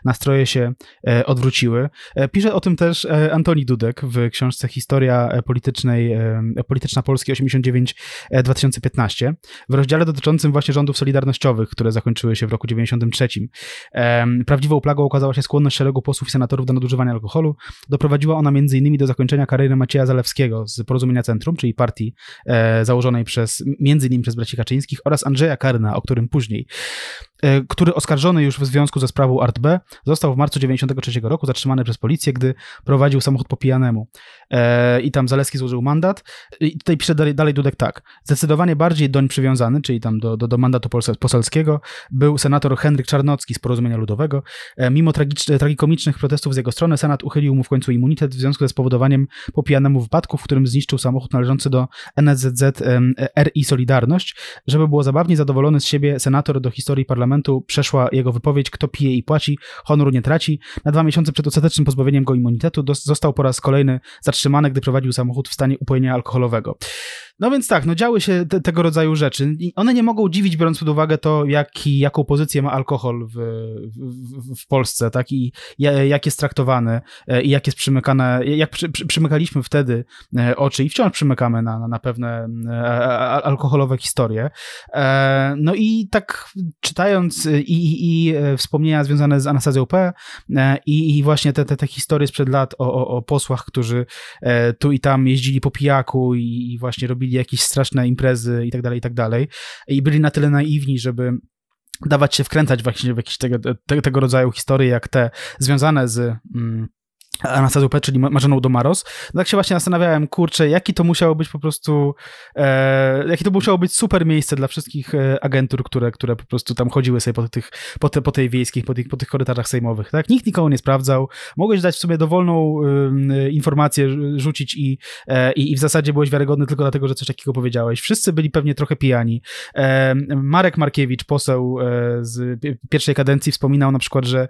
nastroje się e, odwróciły. E, pisze o tym też Antoni Dudek w książce Historia politycznej, polityczna Polski 89-2015 w rozdziale dotyczącym właśnie rządów solidarnościowych, które zakończyły się w roku 93. Prawdziwą plagą okazała się skłonność szeregu posłów i senatorów do nadużywania alkoholu. Doprowadziła ona m.in. do zakończenia kariery Macieja Zalewskiego z Porozumienia Centrum, czyli partii E, założonej przez, między innymi przez braci Kaczyńskich oraz Andrzeja Karna, o którym później. E, który oskarżony już w związku ze sprawą Art B został w marcu 1993 roku zatrzymany przez policję, gdy prowadził samochód po pijanemu. E, I tam Zaleski złożył mandat. I tutaj pisze dalej, dalej Dudek tak. Zdecydowanie bardziej doń przywiązany, czyli tam do, do, do mandatu poselskiego, był senator Henryk Czarnocki z Porozumienia Ludowego. E, mimo tragikomicznych protestów z jego strony, senat uchylił mu w końcu immunitet w związku ze spowodowaniem po pijanemu wypadku, w którym zniszczył samochód należący do NZZ e, RI Solidarność. Żeby było zabawnie, zadowolony z siebie senator do historii parlamentu parlamentu przeszła jego wypowiedź Kto pije i płaci, honoru nie traci. Na dwa miesiące przed ostatecznym pozbawieniem go immunitetu został po raz kolejny zatrzymany, gdy prowadził samochód w stanie upojenia alkoholowego. No więc tak, no działy się te, tego rodzaju rzeczy. I one nie mogą dziwić, biorąc pod uwagę to, jaki, jaką pozycję ma alkohol w, w, w Polsce, tak? I jak jest traktowany, e, i jak jest przymykane, jak przy, przy, przymykaliśmy wtedy e, oczy i wciąż przymykamy na, na pewne e, alkoholowe historie. No i tak czytając i, i, i wspomnienia związane z Anastazją P. i, i właśnie te, te, te historie sprzed lat o, o, o posłach, którzy tu i tam jeździli po pijaku i, i właśnie robili robili jakieś straszne imprezy i tak dalej, i tak dalej. I byli na tyle naiwni, żeby dawać się wkręcać właśnie w jakieś tego, tego, rodzaju historie, jak te związane z. Mm, P, czyli Marzoną Domaros. tak się właśnie zastanawiałem, kurczę, jaki to musiało być po prostu, e, jaki to musiało być super miejsce dla wszystkich e, agentur, które, które po prostu tam chodziły sobie po tych, po, te, po tej wiejskich, po tych, po tych korytarzach sejmowych, tak? Nikt nikogo nie sprawdzał, mogłeś dać w sobie dowolną e, informację, rzucić i, e, i w zasadzie byłeś wiarygodny tylko dlatego, że coś takiego powiedziałeś. Wszyscy byli pewnie trochę pijani. E, Marek Markiewicz, poseł e, z pierwszej kadencji wspominał na przykład, że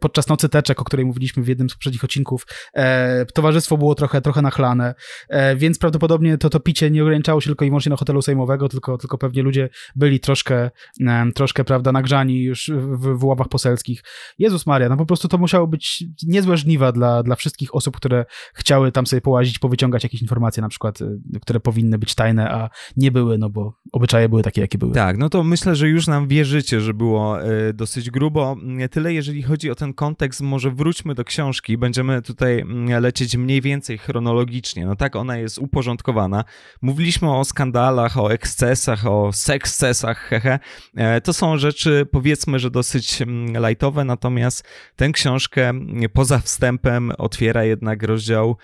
podczas nocy teczek, o której mówiliśmy w jednym z poprzednich odcinków, odcinków. E, towarzystwo było trochę, trochę nachlane, e, więc prawdopodobnie to, to picie nie ograniczało się tylko i wyłącznie na hotelu sejmowego, tylko, tylko pewnie ludzie byli troszkę, e, troszkę prawda, nagrzani już w, w ławach poselskich. Jezus Maria, no po prostu to musiało być niezłe żniwa dla, dla wszystkich osób, które chciały tam sobie połazić, powyciągać jakieś informacje na przykład, y, które powinny być tajne, a nie były, no bo obyczaje były takie, jakie były. Tak, no to myślę, że już nam wierzycie, że było y, dosyć grubo. Tyle jeżeli chodzi o ten kontekst, może wróćmy do książki, będziemy tutaj mm, lecieć mniej więcej chronologicznie. No tak ona jest uporządkowana. Mówiliśmy o skandalach, o ekscesach, o sekscesach, hehe. E, to są rzeczy powiedzmy, że dosyć mm, lajtowe, natomiast tę książkę mm, poza wstępem otwiera jednak rozdział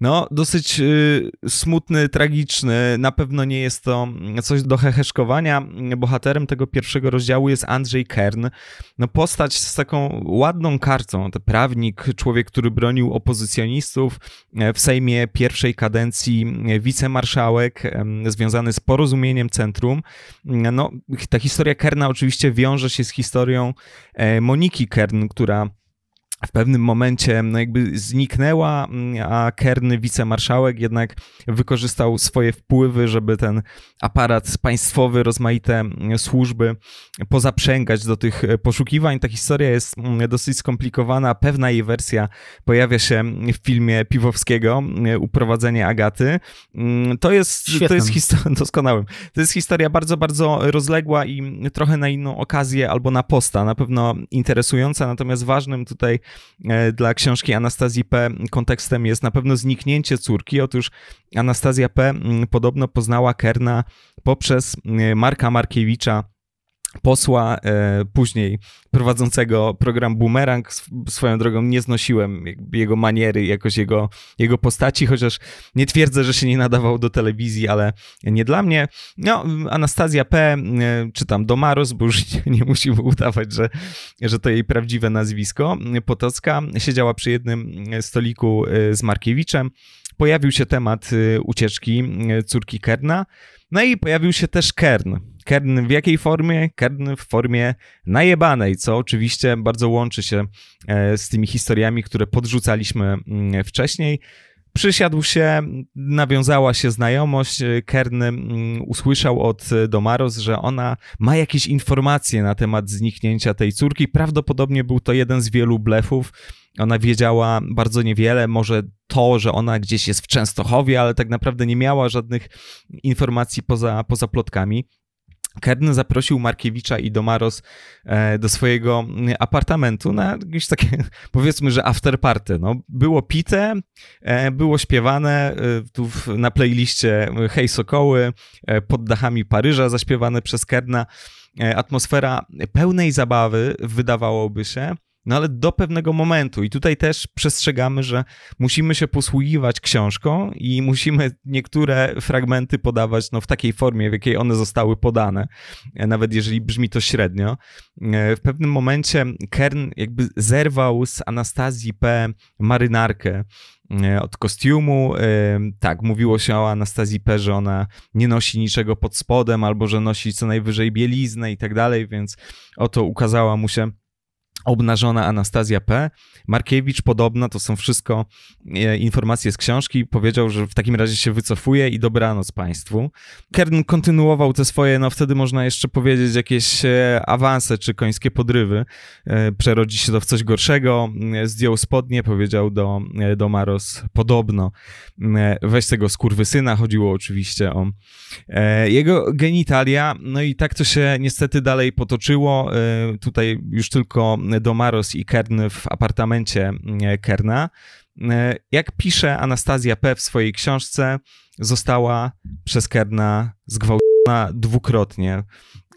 no, dosyć y, smutny, tragiczny. Na pewno nie jest to coś do heheszkowania. Bohaterem tego pierwszego rozdziału jest Andrzej Kern. No, postać z taką ładną kartą. To prawnik, człowiek, który bronił opozycjonistów e, w Sejmie pierwszej kadencji, e, wicemarszałek związany z porozumieniem centrum. E, no, ta historia Kerna oczywiście wiąże się z historią Moniki Kern, która w pewnym momencie no jakby zniknęła, mm, a Kerny, wicemarszałek, jednak wykorzystał swoje wpływy, żeby ten aparat państwowy, rozmaite mm, służby pozaprzęgać do tych e, poszukiwań. Ta historia jest mm, dosyć skomplikowana. Pewna jej wersja pojawia się w filmie Piwowskiego, Uprowadzenie Agaty. To jest, to jest historia, doskonałym. To jest historia bardzo, bardzo rozległa i trochę na inną okazję albo na posta. Na pewno interesująca, natomiast ważnym tutaj E, dla książki Anastazji P. kontekstem jest na pewno zniknięcie córki. Otóż Anastazja P. Mm, podobno poznała Kerna poprzez e, Marka Markiewicza posła e, później prowadzącego program Boomerang. Swoją drogą nie znosiłem jego maniery, jakoś jego, jego postaci, chociaż nie twierdzę, że się nie nadawał do telewizji, ale nie dla mnie. No, Anastazja P., e, czy tam Domaros, bo już nie, nie musimy udawać, że, że to jej prawdziwe nazwisko, Potocka, siedziała przy jednym e, stoliku e, z Markiewiczem. Pojawił się temat ucieczki córki Kerna, no i pojawił się też Kern Kern w jakiej formie? Kern w formie najebanej, co oczywiście bardzo łączy się e, z tymi historiami, które podrzucaliśmy mm, wcześniej przysiadł się, nawiązała się znajomość. E, Kern mm, usłyszał od Domaros, że ona ma jakieś informacje na temat zniknięcia tej córki. Prawdopodobnie był to jeden z wielu blefów. Ona wiedziała bardzo niewiele, może to, że ona gdzieś jest w Częstochowie, ale tak naprawdę nie miała żadnych informacji poza, poza plotkami. Kern zaprosił Markiewicza i Domaros e, do swojego mm, apartamentu na jakieś takie, powiedzmy, że afterparty. No, było pite, e, było śpiewane e, tu na playliście Hej Sokoły, pod dachami Paryża zaśpiewane przez Kerna. Atmosfera pełnej zabawy, wydawałoby się, no ale do pewnego momentu. I tutaj też przestrzegamy, że musimy się posługiwać książką i musimy niektóre fragmenty podawać no, w takiej formie, w jakiej one zostały podane, e, nawet jeżeli brzmi to średnio. E, w pewnym momencie Kern jakby zerwał z Anastazji P. marynarkę e, od kostiumu. Tak, mówiło się o Anastazji P, że ona nie nosi niczego pod spodem, albo że nosi co najwyżej bieliznę i tak dalej, więc oto ukazała mu się Obnażona Anastazja P. Markiewicz podobno, to są wszystko e, informacje z książki, powiedział, że w takim razie się wycofuje i dobranoc Państwu. Kern kontynuował te swoje, no wtedy można jeszcze powiedzieć, jakieś e, awanse czy końskie podrywy. E, przerodzi się to w coś gorszego. Zdjął spodnie, powiedział do, do Maros podobno weź tego skurwysyna, chodziło oczywiście o jego genitalia. No i tak to się niestety dalej potoczyło. Tutaj już tylko Domaros i Kern w apartamencie e, Kerna. E, jak pisze Anastazja P. w swojej książce, została przez Kerna zgwałcona dwukrotnie,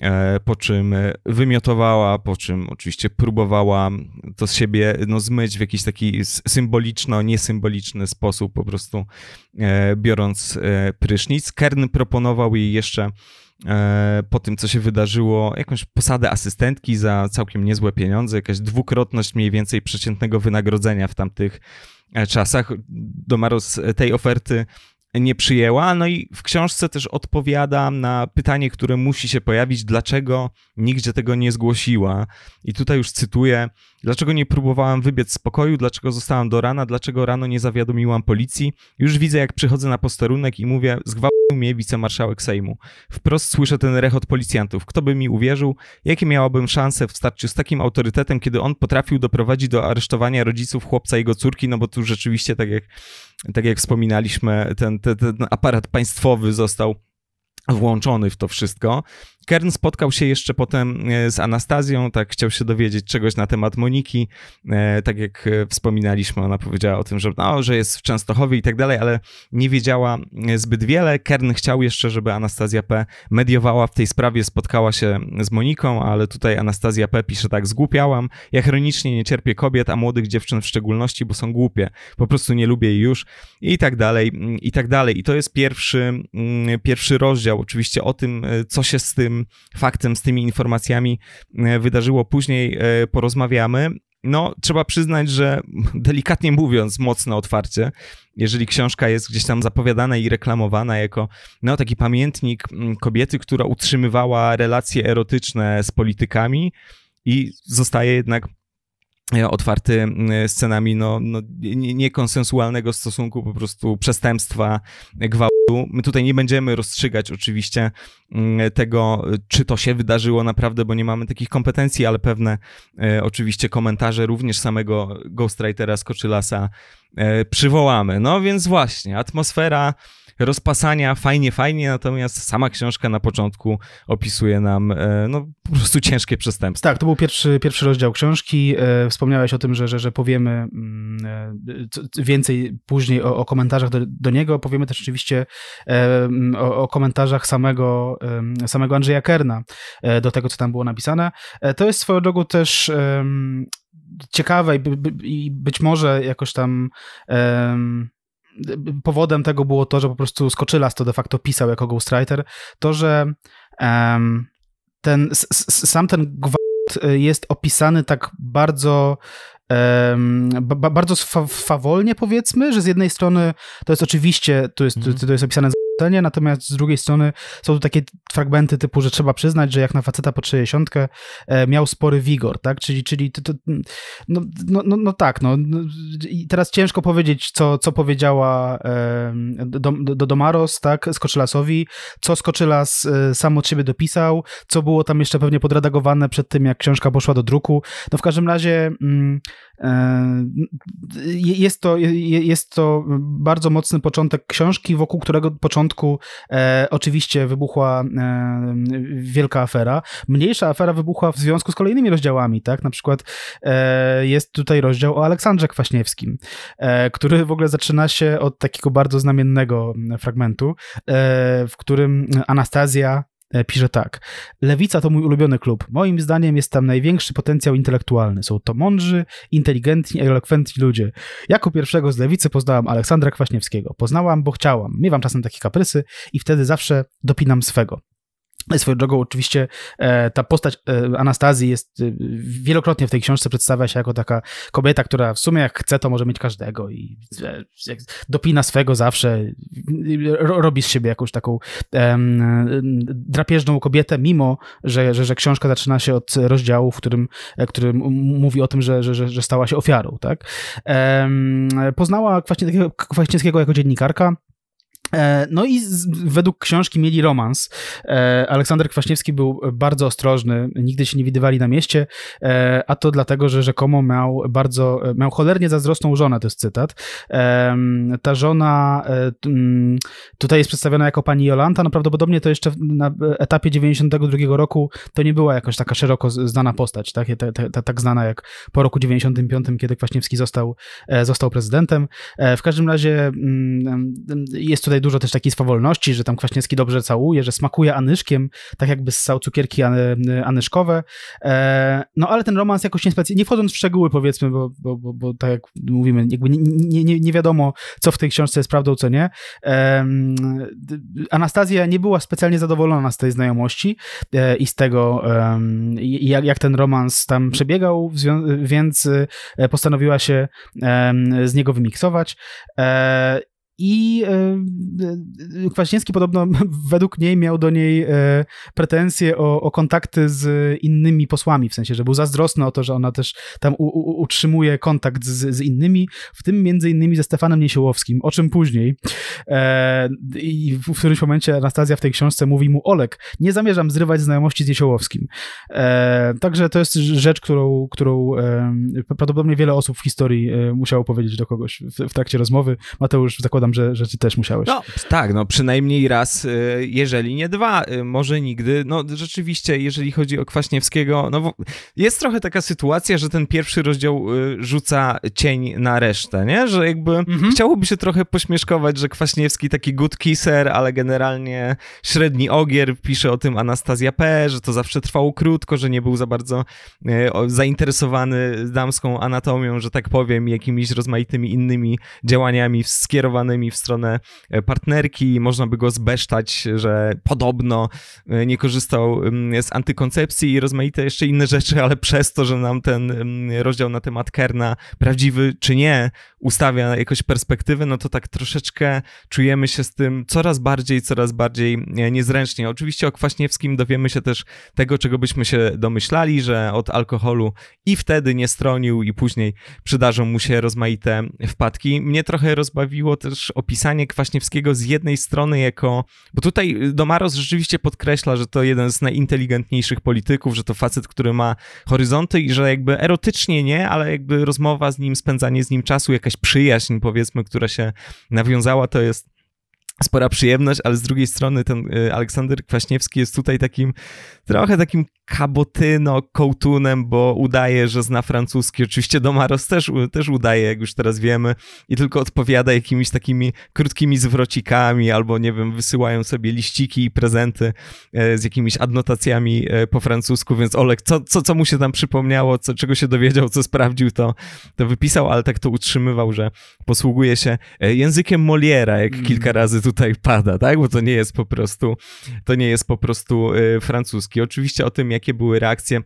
e, po czym wymiotowała, po czym oczywiście próbowała to z siebie no, zmyć w jakiś taki symboliczno-niesymboliczny sposób, po prostu biorąc prysznic. Kern proponował jej jeszcze E, po tym, co się wydarzyło, jakąś posadę asystentki za całkiem niezłe pieniądze, jakaś dwukrotność mniej więcej przeciętnego wynagrodzenia w tamtych e, czasach. Domaros e, tej oferty nie przyjęła. No i w książce też odpowiadam na pytanie, które musi się pojawić, dlaczego nigdzie tego nie zgłosiła. I tutaj już cytuję: Dlaczego nie próbowałam wybiec z pokoju, dlaczego zostałam do rana, dlaczego rano nie zawiadomiłam policji? Już widzę, jak przychodzę na posterunek i mówię: Zgwałcił mnie wicemarszałek Sejmu. Wprost słyszę ten rechot policjantów. Kto by mi uwierzył? Jakie miałabym szanse w starciu z takim autorytetem, kiedy on potrafił doprowadzić do aresztowania rodziców chłopca i jego córki? No bo tu rzeczywiście, tak jak tak jak wspominaliśmy, ten, ten, ten aparat państwowy został włączony w to wszystko Kern spotkał się jeszcze potem e, z Anastazją, tak chciał się dowiedzieć czegoś na temat Moniki. E, tak jak e, wspominaliśmy, ona powiedziała o tym, że, no, że jest w Częstochowie i tak dalej, ale nie wiedziała zbyt wiele. Kern chciał jeszcze, żeby Anastazja P. mediowała w tej sprawie, spotkała się z Moniką, ale tutaj Anastazja P. pisze tak, zgłupiałam. Ja chronicznie nie cierpię kobiet, a młodych dziewczyn w szczególności, bo są głupie. Po prostu nie lubię jej już i tak dalej, i tak dalej. I to jest pierwszy, mm, pierwszy rozdział oczywiście o tym, co się z tym faktem, z tymi informacjami e, wydarzyło później, e, porozmawiamy. No, trzeba przyznać, że delikatnie mówiąc, mocno otwarcie, jeżeli książka jest gdzieś tam zapowiadana i reklamowana jako no, taki pamiętnik mm, kobiety, która utrzymywała relacje erotyczne z politykami i zostaje jednak E, otwarty e, scenami no, no, niekonsensualnego stosunku, po prostu przestępstwa, e, gwałtu. My tutaj nie będziemy rozstrzygać oczywiście mm, tego, czy to się wydarzyło naprawdę, bo nie mamy takich kompetencji, ale pewne oczywiście komentarze również samego ghostwritera Skoczylasa przywołamy. No więc właśnie, atmosfera rozpasania, fajnie, fajnie, natomiast sama książka na początku opisuje nam e, no, po prostu ciężkie przestępstwa. Tak, to był pierwszy, pierwszy rozdział książki. E, wspomniałeś o tym, że, że, że powiemy mm, e, więcej później o, o komentarzach do, do, niego. Powiemy też oczywiście mm, o, o, komentarzach samego, samego Andrzeja Kerna do tego, co tam było napisane. To jest swoją drogą też ciekawe i, być może jakoś tam um, powodem tego było to, że po prostu Skoczylas to de facto pisał jako ghostwriter, to, że um, ten, sam ten gwałt e, jest opisany tak bardzo bardzo swawolnie powiedzmy, że z jednej strony to jest oczywiście, to jest, to, mhm. to jest opisane ocenie, natomiast z drugiej strony są tu takie fragmenty typu, że trzeba przyznać, że jak na faceta po 60 e, miał spory wigor, tak? Czyli, czyli to, to, mm, no, no, no, no, tak, no, no. I teraz ciężko powiedzieć, co, co powiedziała do, do Domaros, tak? Skoczylasowi, co Skoczylas e, sam od siebie dopisał, co było tam jeszcze pewnie podredagowane przed tym, jak książka poszła do druku. No w każdym razie... Mm, E, jest to, jest to bardzo mocny początek książki, wokół którego początku e, oczywiście wybuchła e, wielka afera. Mniejsza afera wybuchła w związku z kolejnymi rozdziałami, tak? Na przykład jest tutaj rozdział o Aleksandrze Kwaśniewskim, który w ogóle zaczyna się od takiego bardzo znamiennego fragmentu, w którym Anastazja E, pisze tak. Lewica to mój ulubiony klub. Moim zdaniem jest tam największy potencjał intelektualny. Są to mądrzy, inteligentni, elokwentni ludzie. Jako pierwszego z lewicy poznałam Aleksandra Kwaśniewskiego. Poznałam, bo chciałam. Miewam czasem takie kaprysy i wtedy zawsze dopinam swego. Swoją drogą oczywiście e, ta postać e, Anastazji jest e, wielokrotnie w tej książce przedstawia się jako taka kobieta, która w sumie jak chce, to może mieć każdego i dopina swego zawsze, robi z siebie jakąś taką drapieżną kobietę, mimo, że, że, że książka zaczyna się od rozdziału, w którym, którym mówi o tym, że, że, że stała się ofiarą. Tak? Poznała Kwaśniewskiego jako dziennikarka, E, no i z, według książki mieli romans. E, Aleksander Kwaśniewski był bardzo ostrożny, nigdy się nie widywali na mieście, e, a to dlatego, że rzekomo miał bardzo, miał cholernie zazdrosną żonę, to jest cytat. Ta żona tutaj jest przedstawiona jako pani Jolanta, no prawdopodobnie to jeszcze na etapie 92 roku to nie była jakoś taka szeroko znana postać, tak, tak znana jak po roku 95, kiedy Kwaśniewski został, został prezydentem. W każdym razie mm, jest tutaj tutaj dużo też takiej swawolności, że tam Kwaśniewski dobrze całuje, że smakuje anyszkiem, tak jakby ssał cukierki anyszkowe. E, no ale ten romans jakoś nie nie wchodząc w szczegóły powiedzmy, bo, bo, bo, bo tak jak mówimy, jakby nie, nie, nie, wiadomo, co w tej książce jest prawdą, co nie. E, Anastazja nie była specjalnie zadowolona z tej znajomości e, i z tego, jak, jak ten romans tam przebiegał, więc e, postanowiła się z niego wymiksować. E, i e, e, e, Kwaśniewski podobno według niej miał do niej pretensje o, o, kontakty z innymi posłami, w sensie, że był zazdrosny o to, że ona też tam u, u, utrzymuje kontakt z, z, innymi, w tym między innymi ze Stefanem Niesiołowskim, o czym później. I w którymś momencie Anastazja w tej książce mówi mu Olek, nie zamierzam zrywać znajomości z Niesiołowskim. Także to jest rzecz, którą, którą prawdopodobnie wiele osób w historii musiało powiedzieć do kogoś w, w trakcie rozmowy. Mateusz, zakładam, zakładam, że, że ty też musiałeś. No tak, no przynajmniej raz, y, jeżeli nie dwa, y, może nigdy. No rzeczywiście, jeżeli chodzi o Kwaśniewskiego, no jest trochę taka sytuacja, że ten pierwszy rozdział y, rzuca cień na resztę, nie? Że jakby mhm. chciałoby się trochę pośmieszkować, że Kwaśniewski taki good kisser, ale generalnie średni ogier, pisze o tym Anastazja P., że to zawsze trwało krótko, że nie był za bardzo zainteresowany damską anatomią, że tak powiem, jakimiś rozmaitymi innymi działaniami skierowanymi skierowanymi w stronę e, partnerki. Można by go zbesztać, że podobno e, nie korzystał mm, z antykoncepcji i rozmaite jeszcze inne rzeczy, ale przez to, że nam ten mm, rozdział na temat Kerna, prawdziwy czy nie, ustawia jakoś perspektywę, no to tak troszeczkę czujemy się z tym coraz bardziej, coraz bardziej e, niezręcznie. Oczywiście o Kwaśniewskim dowiemy się też tego, czego byśmy się domyślali, że od alkoholu i wtedy nie stronił i później przydarzą mu się rozmaite wpadki. Mnie trochę rozbawiło też opisanie Kwaśniewskiego z jednej strony jako, bo tutaj Domaros rzeczywiście podkreśla, że to jeden z najinteligentniejszych polityków, że to facet, który ma horyzonty i że jakby erotycznie nie, ale jakby rozmowa z nim, spędzanie z nim czasu, jakaś przyjaźń powiedzmy, która się nawiązała, to jest spora przyjemność, ale z drugiej strony ten y, Aleksander Kwaśniewski jest tutaj takim trochę takim kabotyno, kołtunem, bo udaje, że zna francuski. Oczywiście Domaros też, też udaje, jak już teraz wiemy, i tylko odpowiada jakimiś takimi krótkimi zwrocikami, albo nie wiem, wysyłają sobie liściki i prezenty e, z jakimiś adnotacjami e, po francusku, więc Olek, co, co, co mu się tam przypomniało, co, czego się dowiedział, co sprawdził, to, to wypisał, ale tak to utrzymywał, że posługuje się e, językiem Moliera, jak mm. kilka razy tutaj pada, tak? Bo to nie jest po prostu, to nie jest po prostu francuski. I oczywiście o tym, jakie były reakcje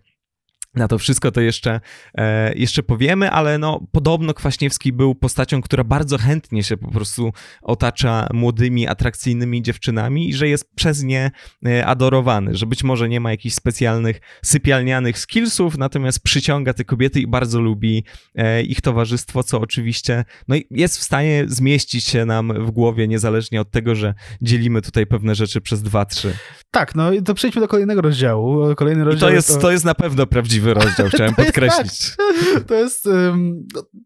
na to wszystko to jeszcze, e, jeszcze powiemy, ale no, podobno Kwaśniewski był postacią, która bardzo chętnie się po prostu otacza młodymi, atrakcyjnymi dziewczynami i że jest przez nie e, adorowany, że być może nie ma jakichś specjalnych sypialnianych skillsów, natomiast przyciąga te kobiety i bardzo lubi e, ich towarzystwo, co oczywiście no, jest w stanie zmieścić się nam w głowie, niezależnie od tego, że dzielimy tutaj pewne rzeczy przez dwa, trzy. Tak, no to przejdźmy do kolejnego rozdziału. Kolejny rozdział I to, jest, to... to jest na pewno prawdziwy rozdział, chciałem podkreślić. tak, to jest... Um,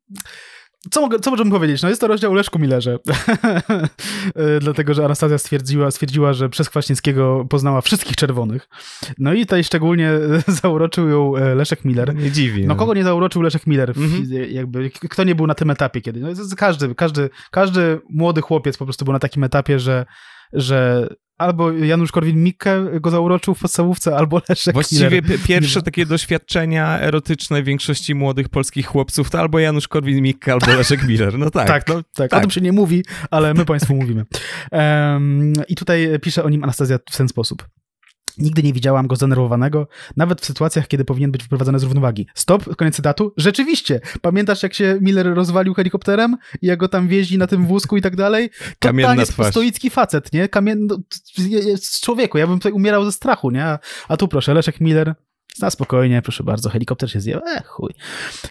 no co, mogę, co możemy powiedzieć? No jest to rozdział Leszku Millerze. E, dlatego, że Anastazja stwierdziła, stwierdziła, że przez Kwaśniewskiego poznała wszystkich czerwonych. No i tutaj szczególnie zauroczył ją e, Leszek Miller. Nie dziwi. No, no, kogo nie zauroczył Leszek Miller? Mhm. Jakby, kto nie był na tym etapie kiedy? No, każdy, każdy, każdy młody chłopiec po prostu był na takim etapie, że że albo Janusz Korwin-Mikke go zauroczył w podstawówce, albo Leszek Właściwie p- pierwsze takie doświadczenia erotyczne większości młodych polskich chłopców to albo Janusz Korwin-Mikke, albo tak. Leszek Miller. No tak. Tak, no, tak. tak. O tym się nie mówi, ale my państwu mówimy. Um, I tutaj pisze o nim Anastazja w ten sposób. Nigdy nie widziałam go zdenerwowanego, nawet w sytuacjach, kiedy powinien być wyprowadzony z równowagi. Stop, koniec cytatu. Rzeczywiście, pamiętasz jak się Miller rozwalił helikopterem i jak go tam wieźli na tym wózku i tak dalej? Kamienna twarz. stoicki facet, nie? Kamien... No, z człowieku, ja bym tutaj umierał ze strachu, nie? A, a tu proszę, Leszek Miller, na spokojnie, proszę bardzo, helikopter się zje. Eh, chuj.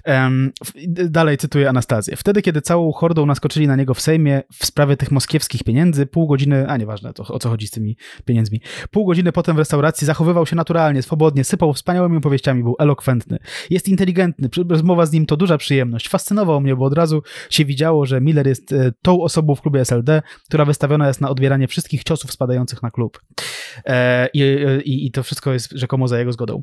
Um, dalej cytuję Anastazję. Wtedy, kiedy całą hordą naskoczyli na niego w Sejmie w sprawie tych moskiewskich pieniędzy, pół godziny, a nieważne to, o co chodzi z tymi pieniędzmi, pół godziny potem w restauracji zachowywał się naturalnie, swobodnie, sypał wspaniałymi opowieściami, był elokwentny. Jest inteligentny, rozmowa z nim to duża przyjemność. Fascynował mnie, bo od razu się widziało, że Miller jest e, tą osobą w klubie SLD, która wystawiona jest na odbieranie wszystkich ciosów spadających na klub. E, i, e, i, I to wszystko jest rzekomo za jego zgodą.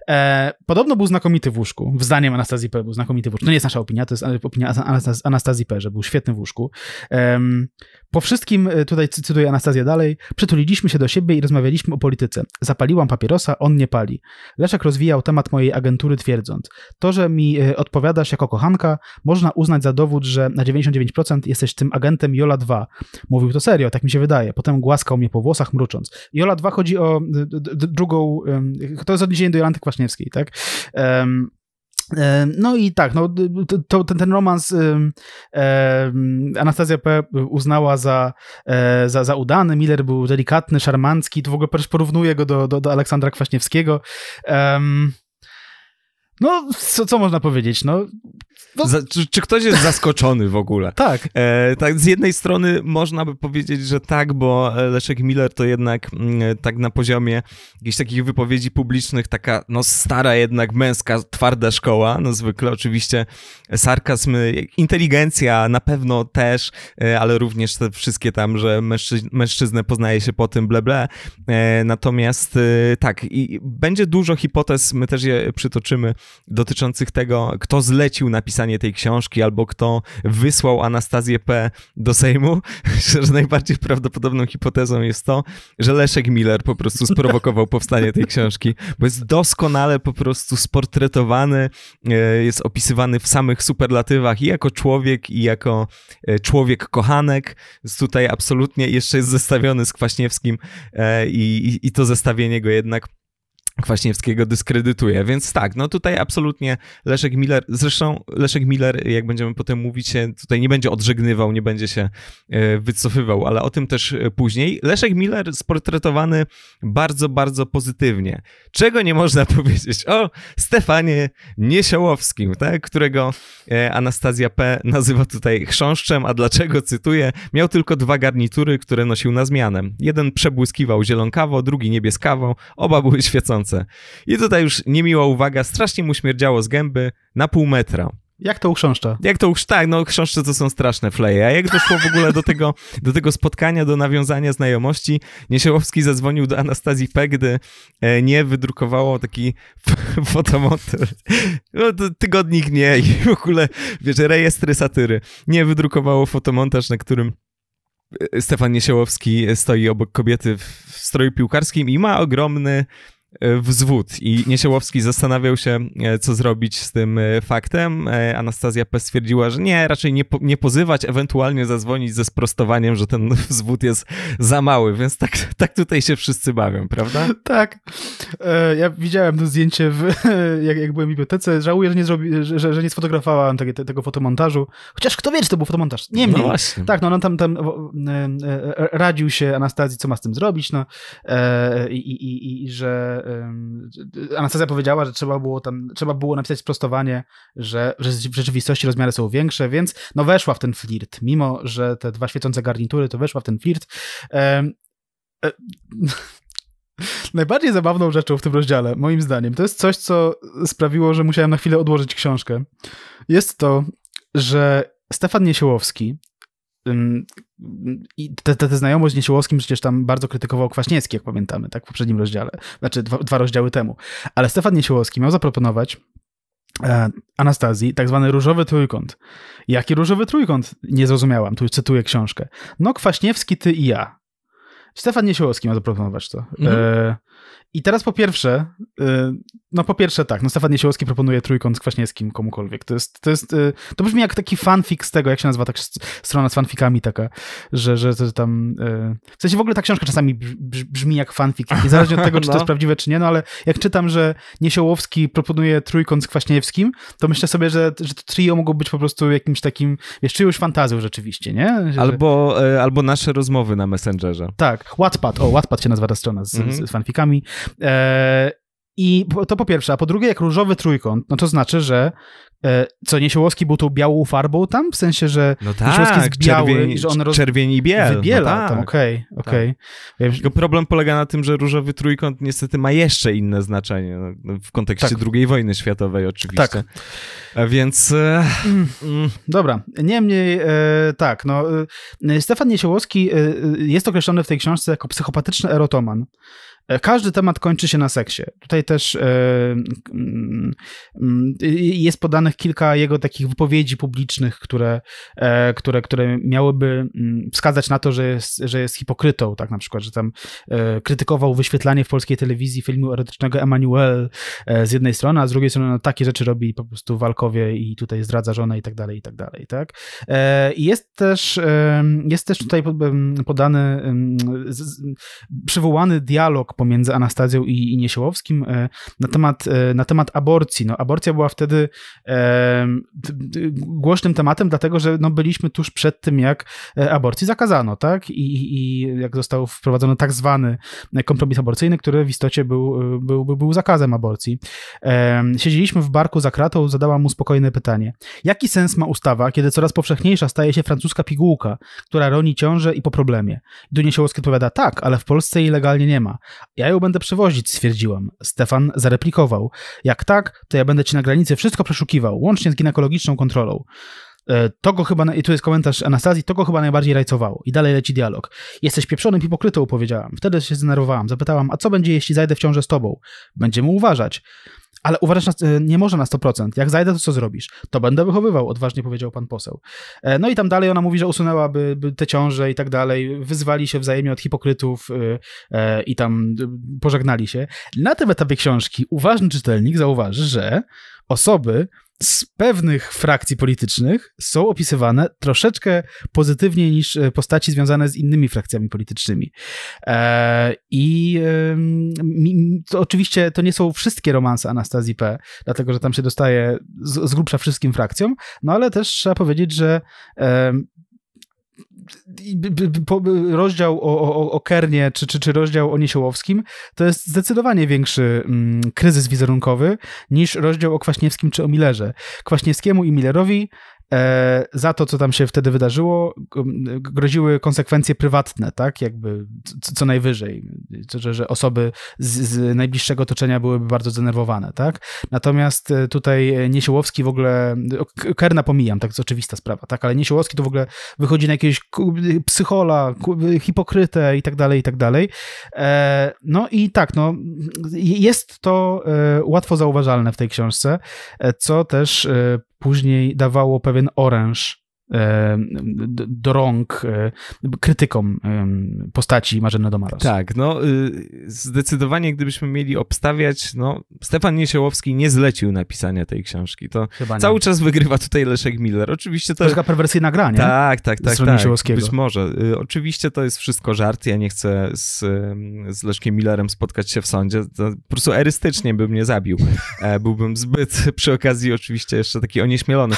E, podobno był znakomity w łóżku, w zdaniem Anastazji P. był znakomity w łóżku. To nie jest nasza opinia, to jest e, opinia Anastazji P., że był świetny w łóżku. E, po wszystkim, e, tutaj cytuję Anastazję dalej, przytuliliśmy się do siebie i rozmawialiśmy o polityce. Zapaliłam papierosa, on nie pali. Leszek rozwijał temat mojej agentury twierdząc, to, że mi e, odpowiadasz jako kochanka, można uznać za dowód, że na 99% jesteś tym agentem Jola 2. Mówił to serio, tak mi się wydaje. Potem głaskał mnie po włosach mrucząc. Jola 2 chodzi o drugą, to jest odniesienie do Jolanty Kwaśniewskiej, tak? Um, no i tak, no, to, ten, ten romans Anastazja P. uznała za, e, za, za udany, Miller był delikatny, szarmancki, to w ogóle porównuję go do, do, do Aleksandra Kwaśniewskiego. Um, no, co, co można powiedzieć? No, no. Za, czy, czy, ktoś jest zaskoczony w ogóle? tak. E, tak. Z jednej strony można by powiedzieć, że tak, bo e, Leszek Miller to jednak m, mm, tak na poziomie jakichś takich wypowiedzi publicznych, taka no stara jednak męska, twarda szkoła, no zwykle oczywiście sarkazm, inteligencja na pewno też, e, ale również te wszystkie tam, że mężczyz mężczyznę poznaje się po tym, bleble. E, natomiast e, tak, i będzie dużo hipotez, my też je przytoczymy, dotyczących tego, kto zlecił napisanie tej książki albo kto wysłał Anastazję P. do Sejmu, że najbardziej prawdopodobną hipotezą jest to, że Leszek Miller po prostu sprowokował powstanie tej książki, bo jest doskonale po prostu sportretowany, e, jest opisywany w samych superlatywach i jako człowiek, i jako e, człowiek kochanek. Jest tutaj absolutnie jeszcze jest zestawiony z Kwaśniewskim e, i, i, i to zestawienie go jednak Kwaśniewskiego dyskredytuje, więc tak, no tutaj absolutnie Leszek Miller, zresztą Leszek Miller, jak będziemy potem mówić, się tutaj nie będzie odżegnywał, nie będzie się e, wycofywał, ale o tym też e, później. Leszek Miller sportretowany bardzo, bardzo pozytywnie. Czego nie można powiedzieć o Stefanie Niesiołowskim, tak, którego e, Anastazja P. nazywa tutaj chrząszczem, a dlaczego, cytuję, miał tylko dwa garnitury, które nosił na zmianę. Jeden przebłyskiwał zielonkawo, drugi niebieskawo, oba były świecące i tutaj już niemiła uwaga, strasznie mu śmierdziało z gęby na pół metra. Jak to uchrząszcza? Jak to uchrząszcza? Tak, no chrząszcze to są straszne fleje. A jak doszło w ogóle do tego, do tego spotkania, do nawiązania znajomości, Niesiołowski zadzwonił do Anastazji P, gdy e, nie wydrukowało taki fotomontaż. No, tygodnik nie i w ogóle, wiesz, rejestry satyry. Nie wydrukowało fotomontaż, na którym e, Stefan Niesiołowski e, stoi obok kobiety w stroju piłkarskim i ma ogromny E, wzwód i Niesiołowski zastanawiał się, e, co zrobić z tym e, faktem. Anastazja P. stwierdziła, że nie, raczej nie, po, nie pozywać, ewentualnie zadzwonić ze sprostowaniem, że ten wzwód jest za mały, więc tak, tak tutaj się wszyscy bawią, prawda? Tak. Ja widziałem to zdjęcie, w, jak, jak byłem w bibliotece. Żałuję, że nie, zrobi, że, że nie sfotografowałem tego, tego fotomontażu. Chociaż kto wie, czy to był fotomontaż. Nie no wiem. No Tak, no on no tam, tam radził się Anastazji, co ma z tym zrobić, no i, i, i, i że um, Anastazja powiedziała, że trzeba było tam, trzeba było napisać sprostowanie, że, w rzeczywistości rozmiary są większe, więc no weszła w ten flirt, mimo że te dwa świecące garnitury, to weszła w ten flirt. Um, e, Najbardziej zabawną rzeczą w tym rozdziale, moim zdaniem, to jest coś, co sprawiło, że musiałem na chwilę odłożyć książkę. Jest to, że Stefan Niesiełowski i ta, znajomość z Niesiłowskim przecież tam bardzo krytykował Kwaśniewski, jak pamiętamy, tak, w poprzednim rozdziale, znaczy dwa, dwa rozdziały temu. Ale Stefan Niesiłowski miał zaproponować e, Anastazji tak zwany różowy trójkąt. Jaki różowy trójkąt? Nie zrozumiałam, tu cytuję książkę. No Kwaśniewski, ty i ja. Stefan Niesiołowski ma zaproponować to. E, mhm. E, i teraz po pierwsze, y, no po pierwsze tak, no Stefan Niesiołowski proponuje trójkąt z Kwaśniewskim komukolwiek. To jest, to jest, y, to brzmi jak taki fanfic z tego, jak się nazywa tak strona z fanfikami taka, że, że, tam, y, w sensie w ogóle ta książka czasami brzmi jak fanfic, niezależnie od tego, czy to no. jest prawdziwe, czy nie, no ale jak czytam, że Niesiołowski proponuje trójkąt z Kwaśniewskim, to myślę sobie, że, że to trio mogło być po prostu jakimś takim, wiesz, czyjąś fantazją rzeczywiście, nie? Że, albo, albo nasze rozmowy na Messengerze. Tak, Wattpad, o, Wattpad się nazywa ta strona z, mhm. z fanfikami. E, I to po pierwsze, a po drugie, jak różowy trójkąt, no to znaczy, że e, co Niesiołowski był tą białą farbą tam? W sensie, że no tak, Niesiołowski jest biały czerwieni, i że on roz... czerwieni i biel. No wybiela no tak, okej, okay, okej. Tak. Okay. problem polega na tym, że różowy trójkąt niestety ma jeszcze inne znaczenie no, no w kontekście tak. II wojny światowej oczywiście. Tak. A e, więc... Mm. mm, dobra, niemniej e, tak, no e, Stefan Niesiołowski e, jest określony w tej książce jako psychopatyczny erotoman. E, każdy temat kończy się na seksie. Tutaj też e, mm, mm, jest podanych kilka jego takich wypowiedzi publicznych, które, e, które, które miałyby mm, wskazać na to, że jest, że jest hipokrytą, tak na przykład, że tam krytykował wyświetlanie w polskiej telewizji filmu erotycznego Emanuel z jednej strony, a z drugiej strony no, takie rzeczy robi po prostu walkowie i tutaj zdradza żonę i tak dalej, i tak dalej, tak? I jest też, jest też tutaj podany, przywołany dialog tak, pomiędzy Anastazją i, i Niesiełowskim e, na temat, e, na temat aborcji. No, aborcja była wtedy e, głośnym tematem, dlatego że no, byliśmy tuż przed tym, jak aborcji zakazano, tak? I, i jak został wprowadzony tak zwany kompromis aborcyjny, który w istocie był, był, był, był zakazem aborcji. Siedzieliśmy w barku za kratą, zadałam mu spokojne pytanie. Jaki sens ma ustawa, kiedy coraz powszechniejsza staje się francuska pigułka, która roni ciążę i po problemie? Dunie Siełowski odpowiada, tak, ale w Polsce jej legalnie nie ma. Ja ją będę przewozić, stwierdziłam. Stefan zareplikował. Jak tak, to ja będę ci na granicy wszystko przeszukiwał, łącznie z ginekologiczną kontrolą. E, to go chyba, i tu jest komentarz Anastazji, to go chyba najbardziej rajcowało. I dalej leci dialog. Jesteś pieprzonym hipokrytą, powiedziałam. Wtedy się zdenerwowałam. Zapytałam, a co będzie, jeśli zajdę w ciążę z tobą? Będziemy uważać. Ale uważasz, nas, y, nie może na 100%. Jak zajdę, to co zrobisz? To będę wychowywał, odważnie powiedział pan poseł. E, no i tam dalej ona mówi, że usunęłaby te ciąże i tak dalej. Wyzwali się wzajemnie od hipokrytów y, e, i tam y, pożegnali się. Na tym etapie książki uważny czytelnik zauważy, że osoby, z pewnych frakcji politycznych są opisywane troszeczkę pozytywniej niż e, postaci związane z innymi frakcjami politycznymi. E, I to oczywiście to nie są wszystkie romanse Anastazji P., dlatego że tam się dostaje z, z grubsza wszystkim frakcjom, no ale też trzeba powiedzieć, że rozdział o, o, o Kernie czy, czy, czy rozdział o Niesiołowskim to jest zdecydowanie większy mm, kryzys wizerunkowy niż rozdział o Kwaśniewskim czy o Millerze. Kwaśniewskiemu i Millerowi E, za to, co tam się wtedy wydarzyło, groziły konsekwencje prywatne, tak? Jakby co, co najwyżej, że, że osoby z, z, najbliższego otoczenia byłyby bardzo zdenerwowane, tak? Natomiast e, tutaj e, Niesiołowski w ogóle, Kerna pomijam, tak, to jest oczywista sprawa, tak? Ale Niesiołowski to w ogóle wychodzi na jakiegoś psychola, hipokrytę i tak dalej, i tak dalej. No i tak, no, jest to łatwo zauważalne w tej książce, co też później dawało pewien oręż E, do rąk e, krytykom e, postaci Marzenny Domaros. Tak, no y, zdecydowanie gdybyśmy mieli obstawiać, no Stefan Niesiołowski nie zlecił napisania tej książki. To cały czas wygrywa tutaj Leszek Miller. Oczywiście to... To taka perwersyjna gra, nie? Tak, tak, tak. tak. Być może. Y, oczywiście to jest wszystko żart. Ja nie chcę z, z Leszkiem Millerem spotkać się w sądzie. To po prostu erystycznie by mnie zabił. Byłbym zbyt przy okazji oczywiście jeszcze taki onieśmielony.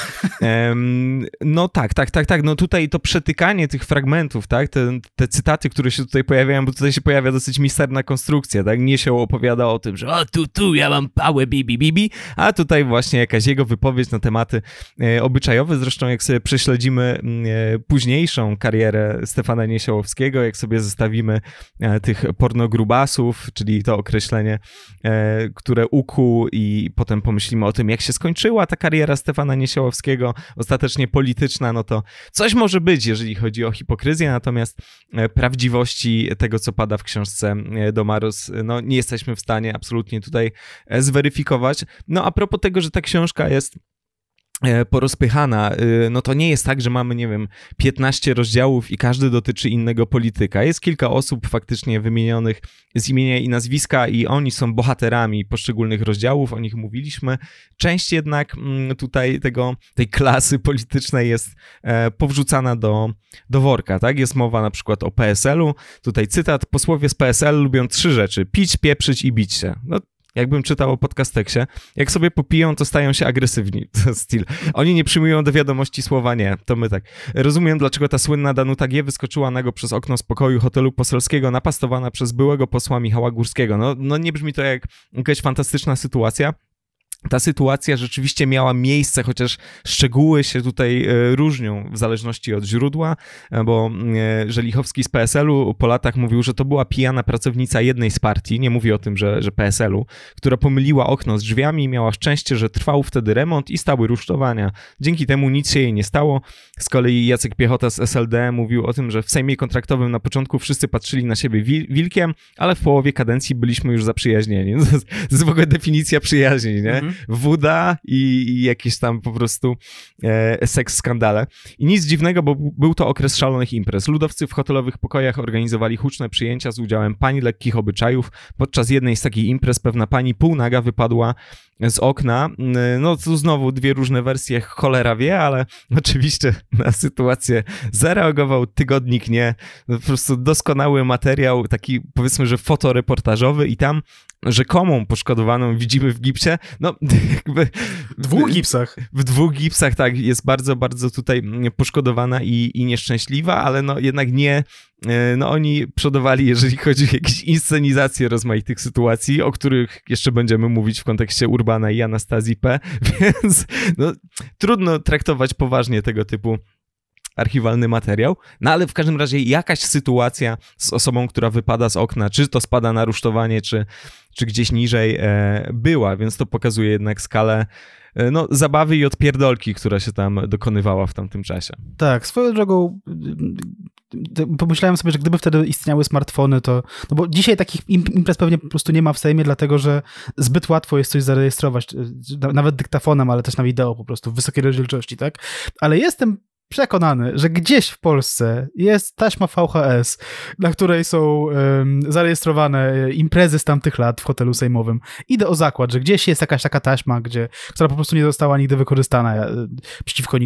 No tak, tak, tak, tak, tak. No tutaj to przetykanie tych fragmentów, tak, te, te cytaty, które się tutaj pojawiają, bo tutaj się pojawia dosyć misterna konstrukcja, tak, nie się opowiada o tym, że o tu, tu, ja mam pałę, bibi, bibi, a tutaj właśnie jakaś jego wypowiedź na tematy e, obyczajowe, zresztą jak sobie prześledzimy mm, e, późniejszą karierę Stefana Niesiołowskiego, jak sobie zestawimy e, tych pornogrubasów, czyli to określenie, e, które ukuł i potem pomyślimy o tym, jak się skończyła ta kariera Stefana Niesiołowskiego, ostatecznie polityczna, no to coś może być, jeżeli chodzi o hipokryzję, natomiast e, prawdziwości tego, co pada w książce e, Domarus, e, no nie jesteśmy w stanie absolutnie tutaj zweryfikować. No a propos tego, że ta książka jest E, porozpychana. E, no to nie jest tak, że mamy, nie wiem, 15 rozdziałów i każdy dotyczy innego polityka. Jest kilka osób faktycznie wymienionych z imienia i nazwiska i oni są bohaterami poszczególnych rozdziałów, o nich mówiliśmy. Część jednak mm, tutaj tego, tej klasy politycznej jest e, powrzucana do, do worka, tak? Jest mowa na przykład o PSL-u. Tutaj cytat, posłowie z PSL lubią trzy rzeczy, pić, pieprzyć i bić się. No jakbym czytał o podcasteksie, jak sobie popiją, to stają się agresywni. Styl. Oni nie przyjmują do wiadomości słowa nie, to my tak. Rozumiem, dlaczego ta słynna Danuta G wyskoczyła nago przez okno z pokoju hotelu poselskiego, napastowana przez byłego posła Michała Górskiego. No, no nie brzmi to jak jakaś fantastyczna sytuacja, ta sytuacja rzeczywiście miała miejsce, chociaż szczegóły się tutaj e, różnią w zależności od źródła, e, bo e, Żelichowski z PSL-u po latach mówił, że to była pijana pracownica jednej z partii, nie mówi o tym, że, że PSL-u, która pomyliła okno z drzwiami i miała szczęście, że trwał wtedy remont i stały rusztowania. Dzięki temu nic się jej nie stało. Z kolei Jacek Piechota z SLD mówił o tym, że w Sejmie kontraktowym na początku wszyscy patrzyli na siebie wilkiem, ale w połowie kadencji byliśmy już zaprzyjaźnieni. To jest w ogóle definicja przyjaźni, nie? Mhm woda i, i jakieś tam po prostu e, seks skandale. I nic dziwnego, bo był to okres szalonych imprez. Ludowcy w hotelowych pokojach organizowali huczne przyjęcia z udziałem pani lekkich obyczajów. Podczas jednej z takich imprez pewna pani półnaga wypadła z okna. No tu znowu dwie różne wersje, cholera wie, ale oczywiście na sytuację zareagował tygodnik nie. Po prostu doskonały materiał, taki powiedzmy, że fotoreportażowy i tam rzekomą poszkodowaną widzimy w gipsie. No, jakby. W dwóch gipsach. W dwóch gipsach, tak. Jest bardzo, bardzo tutaj mm, poszkodowana i, i nieszczęśliwa, ale no jednak nie. E, no oni przodowali, jeżeli chodzi o jakieś inscenizacje rozmaitych sytuacji, o których jeszcze będziemy mówić w kontekście Urbana i Anastazji P, więc no, trudno traktować poważnie tego typu archiwalny materiał. No ale w każdym razie jakaś sytuacja z osobą, która wypada z okna, czy to spada na rusztowanie, czy, czy gdzieś niżej e, była, więc to pokazuje jednak skalę e, no, zabawy i odpierdolki, która się tam dokonywała w tamtym czasie. Tak, swoją drogą y, y, y, pomyślałem sobie, że gdyby wtedy istniały smartfony, to... No bo dzisiaj takich imprez pewnie po prostu nie ma w Sejmie, dlatego że zbyt łatwo jest coś zarejestrować, nawet dyktafonem, ale też na wideo po prostu, w wysokiej rozdzielczości, tak? Ale jestem przekonany, że gdzieś w Polsce jest taśma VHS, na której są um, zarejestrowane e, imprezy z tamtych lat w hotelu sejmowym. Idę o zakład, że gdzieś jest jakaś taka taśma, gdzie, która po prostu nie została nigdy wykorzystana e, przeciwko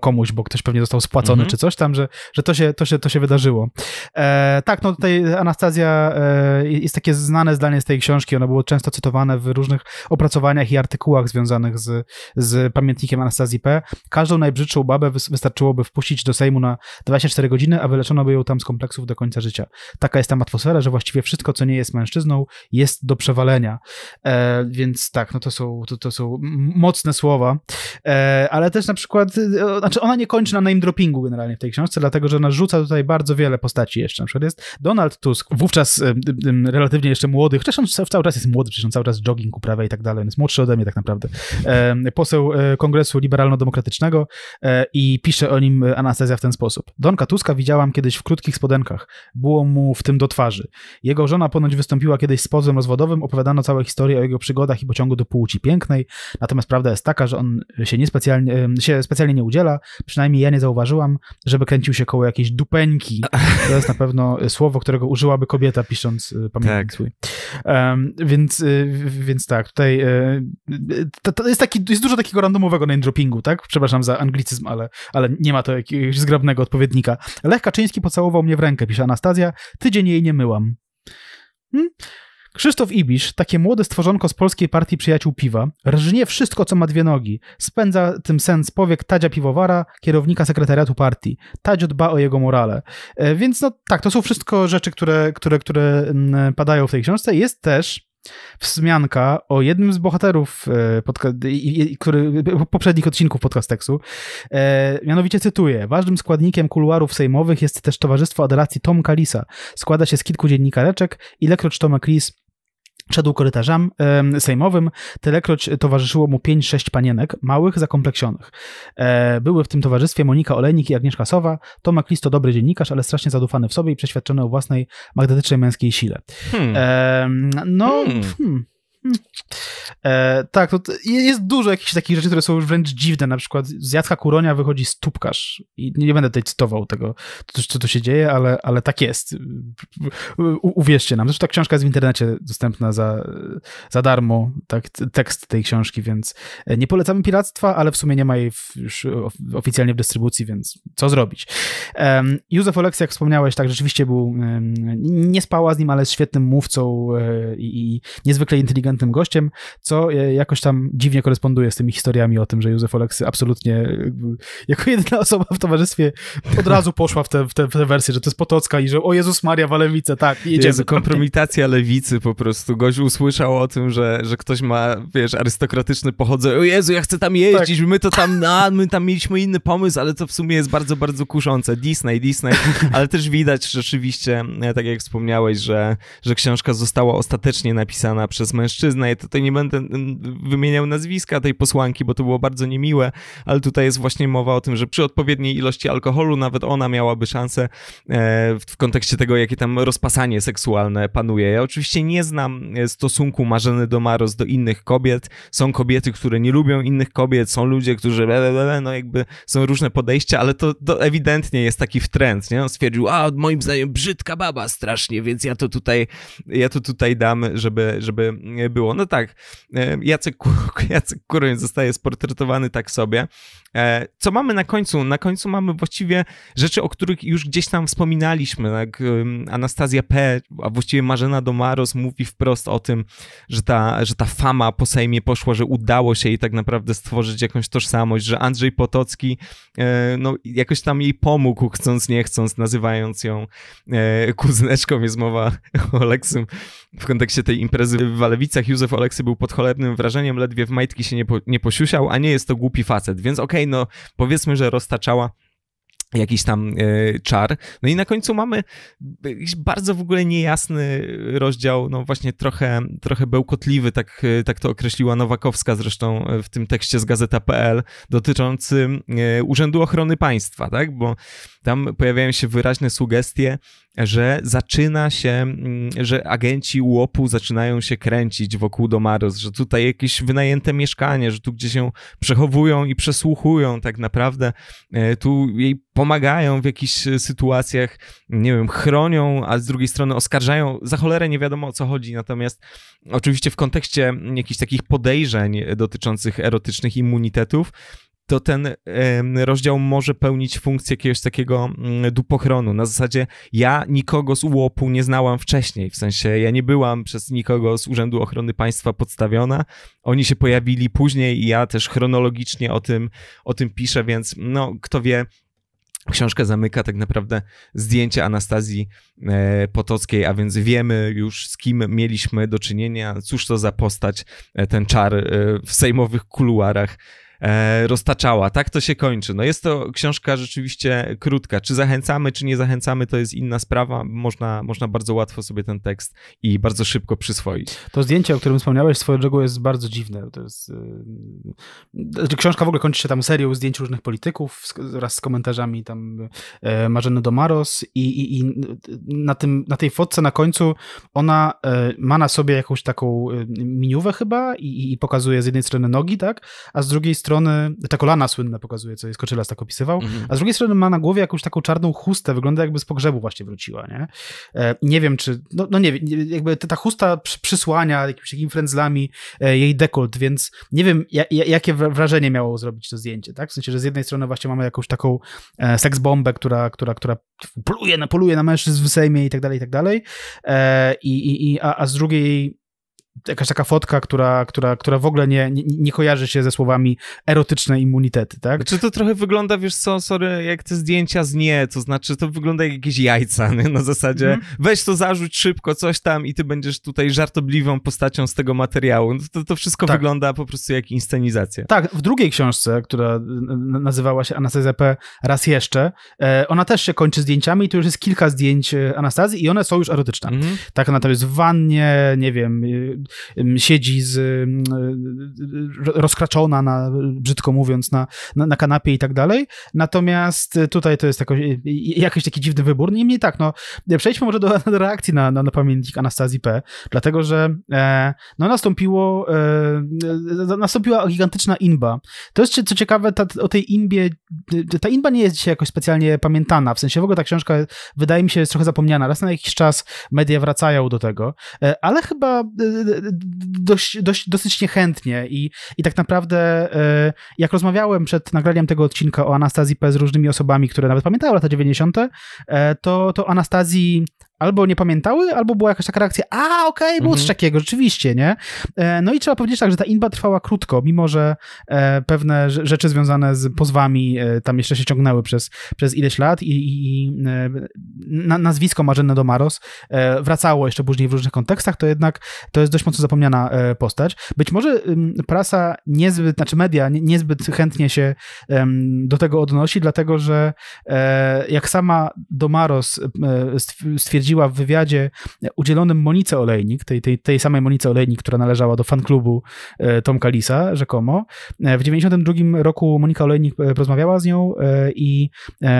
komuś, bo ktoś pewnie został spłacony mhm. czy coś tam, że, że to, się, to, się, to się wydarzyło. E, tak, no tutaj Anastazja e, jest takie znane zdanie z tej książki, ono było często cytowane w różnych opracowaniach i artykułach związanych z, z pamiętnikiem Anastazji P. Każdą najbrzydszą babę wystarczyło wystarczyłoby wpuścić do Sejmu na 24 godziny, a wyleczono by ją tam z kompleksów do końca życia. Taka jest tam atmosfera, że właściwie wszystko, co nie jest mężczyzną, jest do przewalenia. E, więc tak, no to są, to, to są mocne słowa, e, ale też na przykład, e, znaczy ona nie kończy na name droppingu generalnie w tej książce, dlatego że ona rzuca tutaj bardzo wiele postaci jeszcze. Na przykład jest Donald Tusk, wówczas e, relatywnie jeszcze młody, chociaż on cały czas jest młody, przecież on cały czas jogging uprawia i tak dalej, on jest młodszy ode mnie tak naprawdę. E, poseł Kongresu Liberalno-Demokratycznego i pisze o nim e, Anastazja w ten sposób. Donka Tuska widziałam kiedyś w krótkich spodenkach. Było mu w tym do twarzy. Jego żona ponoć wystąpiła kiedyś z pozwem rozwodowym, opowiadano całe historie o jego przygodach i pociągu do płci pięknej, natomiast prawda jest taka, że on się, nie specjalnie, się specjalnie nie udziela, przynajmniej ja nie zauważyłam, żeby kręcił się koło jakiejś dupeńki. To jest na pewno e, słowo, którego użyłaby kobieta pisząc e, pamiętnik tak. swój. Um, więc, więc tak, tutaj to, to jest, taki, jest dużo takiego randomowego name droppingu, tak? Przepraszam za anglicyzm, ale, ale nie ma to jakiegoś zgrabnego odpowiednika. Lech Kaczyński pocałował mnie w rękę, pisze Anastazja. Tydzień jej nie myłam. Hmm? Krzysztof Ibisz, takie młode stworzonko z polskiej partii przyjaciół piwa, rżnie wszystko, co ma dwie nogi. Spędza tym sens powiek Tadzia Piwowara, kierownika sekretariatu partii. Tadzio dba o jego morale. E, więc no tak, to są wszystko rzeczy, które, które, które mm, padają w tej książce. Jest też wzmianka o jednym z bohaterów e, który, poprzednich odcinków podcasteksu. E, mianowicie cytuję: Ważnym składnikiem kuluarów sejmowych jest też Towarzystwo Adoracji Tom Kalisa. Składa się z kilku dziennikareczek, ilekroć Tomek Lis Szedł korytarzem e, sejmowym, tylekroć towarzyszyło mu pięć, sześć panienek, małych, zakompleksionych. E, były w tym towarzystwie Monika Olejnik i Agnieszka Sowa. Tomak Listo, dobry dziennikarz, ale strasznie zadufany w sobie i przeświadczony o własnej magnetycznej męskiej sile. Hmm. E, no, hmm. Hmm. E, tak, to jest dużo jakichś takich rzeczy, które są wręcz dziwne. Na przykład z Jacka Kuronia wychodzi stupkarz. I nie będę tutaj cytował tego, co tu się dzieje, ale, ale tak jest. U, uwierzcie nam. Zresztą ta książka jest w internecie dostępna za, za darmo, tak, tekst tej książki, więc e, nie polecamy piractwa, ale w sumie nie ma jej w, już oficjalnie w dystrybucji, więc co zrobić. Józef Oleksy, jak wspomniałeś, tak rzeczywiście był, nie spała z nim, ale jest świetnym mówcą e, i, i niezwykle inteligentnym inteligentnym gościem, co e, jakoś tam dziwnie koresponduje z tymi historiami o tym, że Józef Oleksy absolutnie e, jako jedyna osoba w towarzystwie od razu poszła w tę te, w te wersję, że to jest Potocka i że o Jezus Maria Walewice, tak, jedziemy. Jezu, kompromitacja lewicy po prostu. Gość usłyszał o tym, że, że ktoś ma, wiesz, arystokratyczny pochodzenie. O Jezu, ja chcę tam jeździć, tak. my to tam, a, my tam mieliśmy inny pomysł, ale to w sumie jest bardzo, bardzo kuszące. Disney, Disney, ale też widać rzeczywiście, e, tak jak wspomniałeś, że, że książka została ostatecznie napisana przez mężczyzn mężczyzna. Ja tutaj nie będę mm, wymieniał nazwiska tej posłanki, bo to było bardzo niemiłe, ale tutaj jest właśnie mowa o tym, że przy odpowiedniej ilości alkoholu nawet ona miałaby szansę e, w kontekście tego, jakie tam rozpasanie seksualne panuje. Ja oczywiście nie znam e, stosunku Marzeny Domaros do innych kobiet. Są kobiety, które nie lubią innych kobiet, są ludzie, którzy no jakby są różne podejścia, ale to, to ewidentnie jest taki wtrend, nie? On stwierdził, a moim zdaniem brzydka baba strasznie, więc ja to tutaj, ja to tutaj dam, żeby, żeby e, było. No tak, e, Jacek, Jacek Kuroń zostaje sportretowany tak sobie. E, co mamy na końcu? Na końcu mamy właściwie rzeczy, o których już gdzieś tam wspominaliśmy. Tak? Anastazja P., a właściwie Marzena Domaros mówi wprost o tym, że ta, że ta fama po Sejmie poszła, że udało się jej tak naprawdę stworzyć jakąś tożsamość, że Andrzej Potocki e, no, jakoś tam jej pomógł, chcąc nie chcąc, nazywając ją kuzyneczką. Jest mowa o Aleksym w kontekście tej imprezy w Walewicy jak Józef Oleksy był pod cholernym wrażeniem, ledwie w majtki się nie, po, nie posiusiał, a nie jest to głupi facet. Więc okej, okay, no powiedzmy, że roztaczała jakiś tam e, czar. No i na końcu mamy e, bardzo w ogóle niejasny rozdział, no właśnie trochę, trochę bełkotliwy, tak, e, tak to określiła Nowakowska zresztą w tym tekście z gazeta.pl, dotyczący Urzędu Ochrony Państwa, tak, bo tam pojawiają się wyraźne sugestie, że zaczyna się, mm, że agenci łopu zaczynają się kręcić wokół Domaros, że tutaj jakieś wynajęte mieszkanie, że tu gdzie się przechowują i przesłuchują tak naprawdę, e, tu jej pomagają w jakichś sytuacjach, nie wiem, chronią, a z drugiej strony oskarżają, za cholerę nie wiadomo o co chodzi, natomiast oczywiście w kontekście jakichś takich podejrzeń dotyczących erotycznych immunitetów, to ten rozdział może pełnić funkcję jakiegoś takiego mm, dupochronu. Na zasadzie ja nikogo z UOP-u nie znałam wcześniej, w sensie ja nie byłam przez nikogo z Urzędu Ochrony Państwa podstawiona. Oni się pojawili później i ja też chronologicznie o tym, o tym piszę, więc no, kto wie, Książkę zamyka tak naprawdę zdjęcie Anastazji e, Potockiej, a więc wiemy już z kim mieliśmy do czynienia, cóż to za postać, e, ten czar e, w sejmowych kuluarach E, roztaczała. Tak to się kończy. No jest to książka rzeczywiście krótka. Czy zachęcamy, czy nie zachęcamy, to jest inna sprawa. Można, można bardzo łatwo sobie ten tekst i bardzo szybko przyswoić. To zdjęcie, o którym wspomniałeś, swoją drogą jest bardzo dziwne. To jest... Yy... Książka w ogóle kończy się tam serią zdjęć różnych polityków wraz z komentarzami tam yy, Marzeny Domaros i, i, i na, tym, na tej fotce na końcu ona yy, ma na sobie jakąś taką y, miniówę chyba i, i pokazuje z jednej strony nogi, tak? A z drugiej strony strony, te kolana słynne pokazuje, co jest Koczylas tak opisywał, mhm. a z drugiej strony ma na głowie jakąś taką czarną chustę, wygląda jakby z pogrzebu właśnie wróciła, nie? E, nie wiem, czy, no, no nie wiem, jakby ta chusta przysłania jakimiś takimi frędzlami e, jej dekolt, więc nie wiem, jakie wrażenie miało zrobić to zdjęcie, tak? W sensie, że z jednej strony właśnie mamy jakąś taką e, seksbombę, która, która, która pluje, poluje na mężczyzn w Sejmie i tak dalej, i tak dalej, i, i, a, a z drugiej jakaś taka fotka, która, która, która w ogóle nie, nie, nie kojarzy się ze słowami erotyczne immunitety, tak? Czy znaczy, to trochę wygląda, wiesz co, sorry, jak te zdjęcia z nie, to znaczy to wygląda jak jakieś jajca, nie? na zasadzie mm. weź to zarzuć szybko, coś tam i ty będziesz tutaj żartobliwą postacią z tego materiału. No to, to wszystko tak. wygląda po prostu jak inscenizacja. Tak, w drugiej książce, która nazywała się Anastazja P. raz jeszcze, e, ona też się kończy zdjęciami i tu już jest kilka zdjęć e, Anastazji i one są już erotyczne. Mm. Tak, ona tam jest w wannie, nie wiem, y, siedzi z, e, rozkraczona, na, brzydko mówiąc, na, na, na kanapie i tak dalej. Natomiast tutaj to jest jakoś, jakiś taki dziwny wybór. Niemniej tak, no, przejdźmy może do, do reakcji na, na, na, pamiętnik Anastazji P., dlatego że e, no, nastąpiło, e, e nastąpiła gigantyczna inba. To jest co ciekawe, ta, o tej inbie, e, ta inba nie jest dzisiaj jakoś specjalnie pamiętana, w sensie w ogóle ta książka wydaje mi się jest trochę zapomniana. Raz na jakiś czas media wracają do tego, ale chyba dość, dość, dosyć niechętnie i, i tak naprawdę e, jak rozmawiałem przed nagraniem tego odcinka o Anastazji P z różnymi osobami, które nawet pamiętały lata 90., e, to, to Anastazji albo nie pamiętały, albo była jakaś taka reakcja, a okej, okay, było mhm. takiego, rzeczywiście, nie? E, no i trzeba powiedzieć tak, że ta inba trwała krótko, mimo że e, pewne rzeczy związane z pozwami e, tam jeszcze się ciągnęły przez, przez ileś lat i, i, i na, nazwisko Marzenny Domaros wracało jeszcze później w różnych kontekstach, to jednak to jest dość mocno zapomniana postać. Być może prasa niezbyt, znaczy media niezbyt chętnie się do tego odnosi, dlatego że jak sama Domaros stwierdziła, twierdziła w wywiadzie e, udzielonym Monice Olejnik, tej, tej, tej samej Monice Olejnik, która należała do fanklubu e, Tomka Lisa, rzekomo. E, w 92 roku Monika Olejnik rozmawiała z nią i,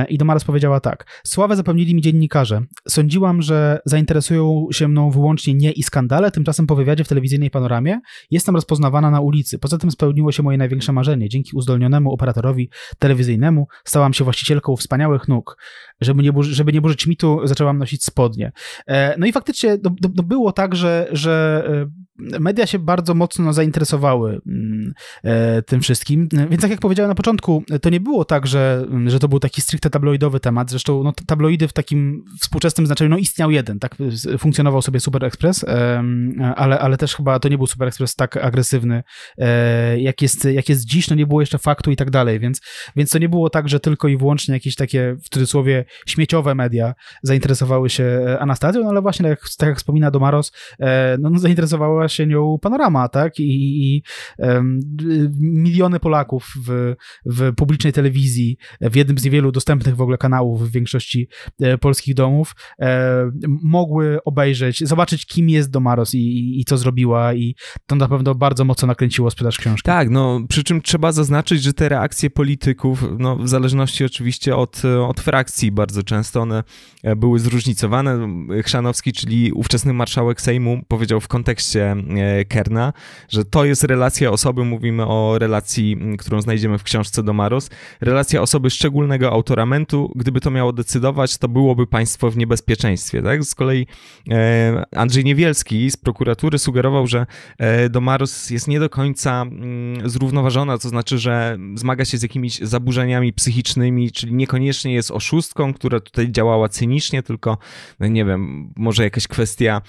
i Domaras powiedziała tak. Sławę zapewnili mi dziennikarze. Sądziłam, że zainteresują się mną wyłącznie nie i skandale, tymczasem po wywiadzie w telewizyjnej panoramie jestem rozpoznawana na ulicy. Poza tym spełniło się moje największe marzenie. Dzięki uzdolnionemu operatorowi telewizyjnemu stałam się właścicielką wspaniałych nóg. Żeby nie, żeby nie burzyć mitu, zaczęłam nosić spod tygodnie. E, no i faktycznie no, no, no było tak, że, że e, media się bardzo mocno zainteresowały mm, e, tym wszystkim. Więc tak jak powiedziałem na początku, to nie było tak, że, mm, że to był taki stricte tabloidowy temat. Zresztą no, tabloidy w takim współczesnym znaczeniu, no istniał jeden, tak? Funkcjonował sobie Super Express, ale, ale też chyba to nie był Super Express tak agresywny, e, jak jest, jak jest dziś, no nie było jeszcze faktu i tak dalej, więc, więc to nie było tak, że tylko i wyłącznie jakieś takie, w cudzysłowie, śmieciowe media zainteresowały się e, Anastazją, no ale właśnie, tak jak, tak jak wspomina Domaros, no, no zainteresowały stała się nią panorama, tak? I, i, i miliony Polaków w, w publicznej telewizji, w jednym z niewielu dostępnych w ogóle kanałów w większości e, polskich domów, e, mogły obejrzeć, zobaczyć, kim jest Domaros i, i, i co zrobiła, i to na pewno bardzo mocno nakręciło sprzedaż książki. Tak, no przy czym trzeba zaznaczyć, że te reakcje polityków, no w zależności oczywiście od, od frakcji, bardzo często one e, były zróżnicowane. Chrzanowski, czyli ówczesny marszałek Sejmu, powiedział w kontekście E, Kerna, że to jest relacja osoby, mówimy o relacji, którą znajdziemy w książce Domaros, relacja osoby szczególnego autoramentu, gdyby to miało decydować, to byłoby państwo w niebezpieczeństwie, tak? Z kolei e, Andrzej Niewielski z prokuratury sugerował, że e, Domaros jest nie do końca zrównoważona, to znaczy, że zmaga się z jakimiś zaburzeniami psychicznymi, czyli niekoniecznie jest oszustką, która tutaj działała cynicznie, tylko, no nie wiem, może jakaś kwestia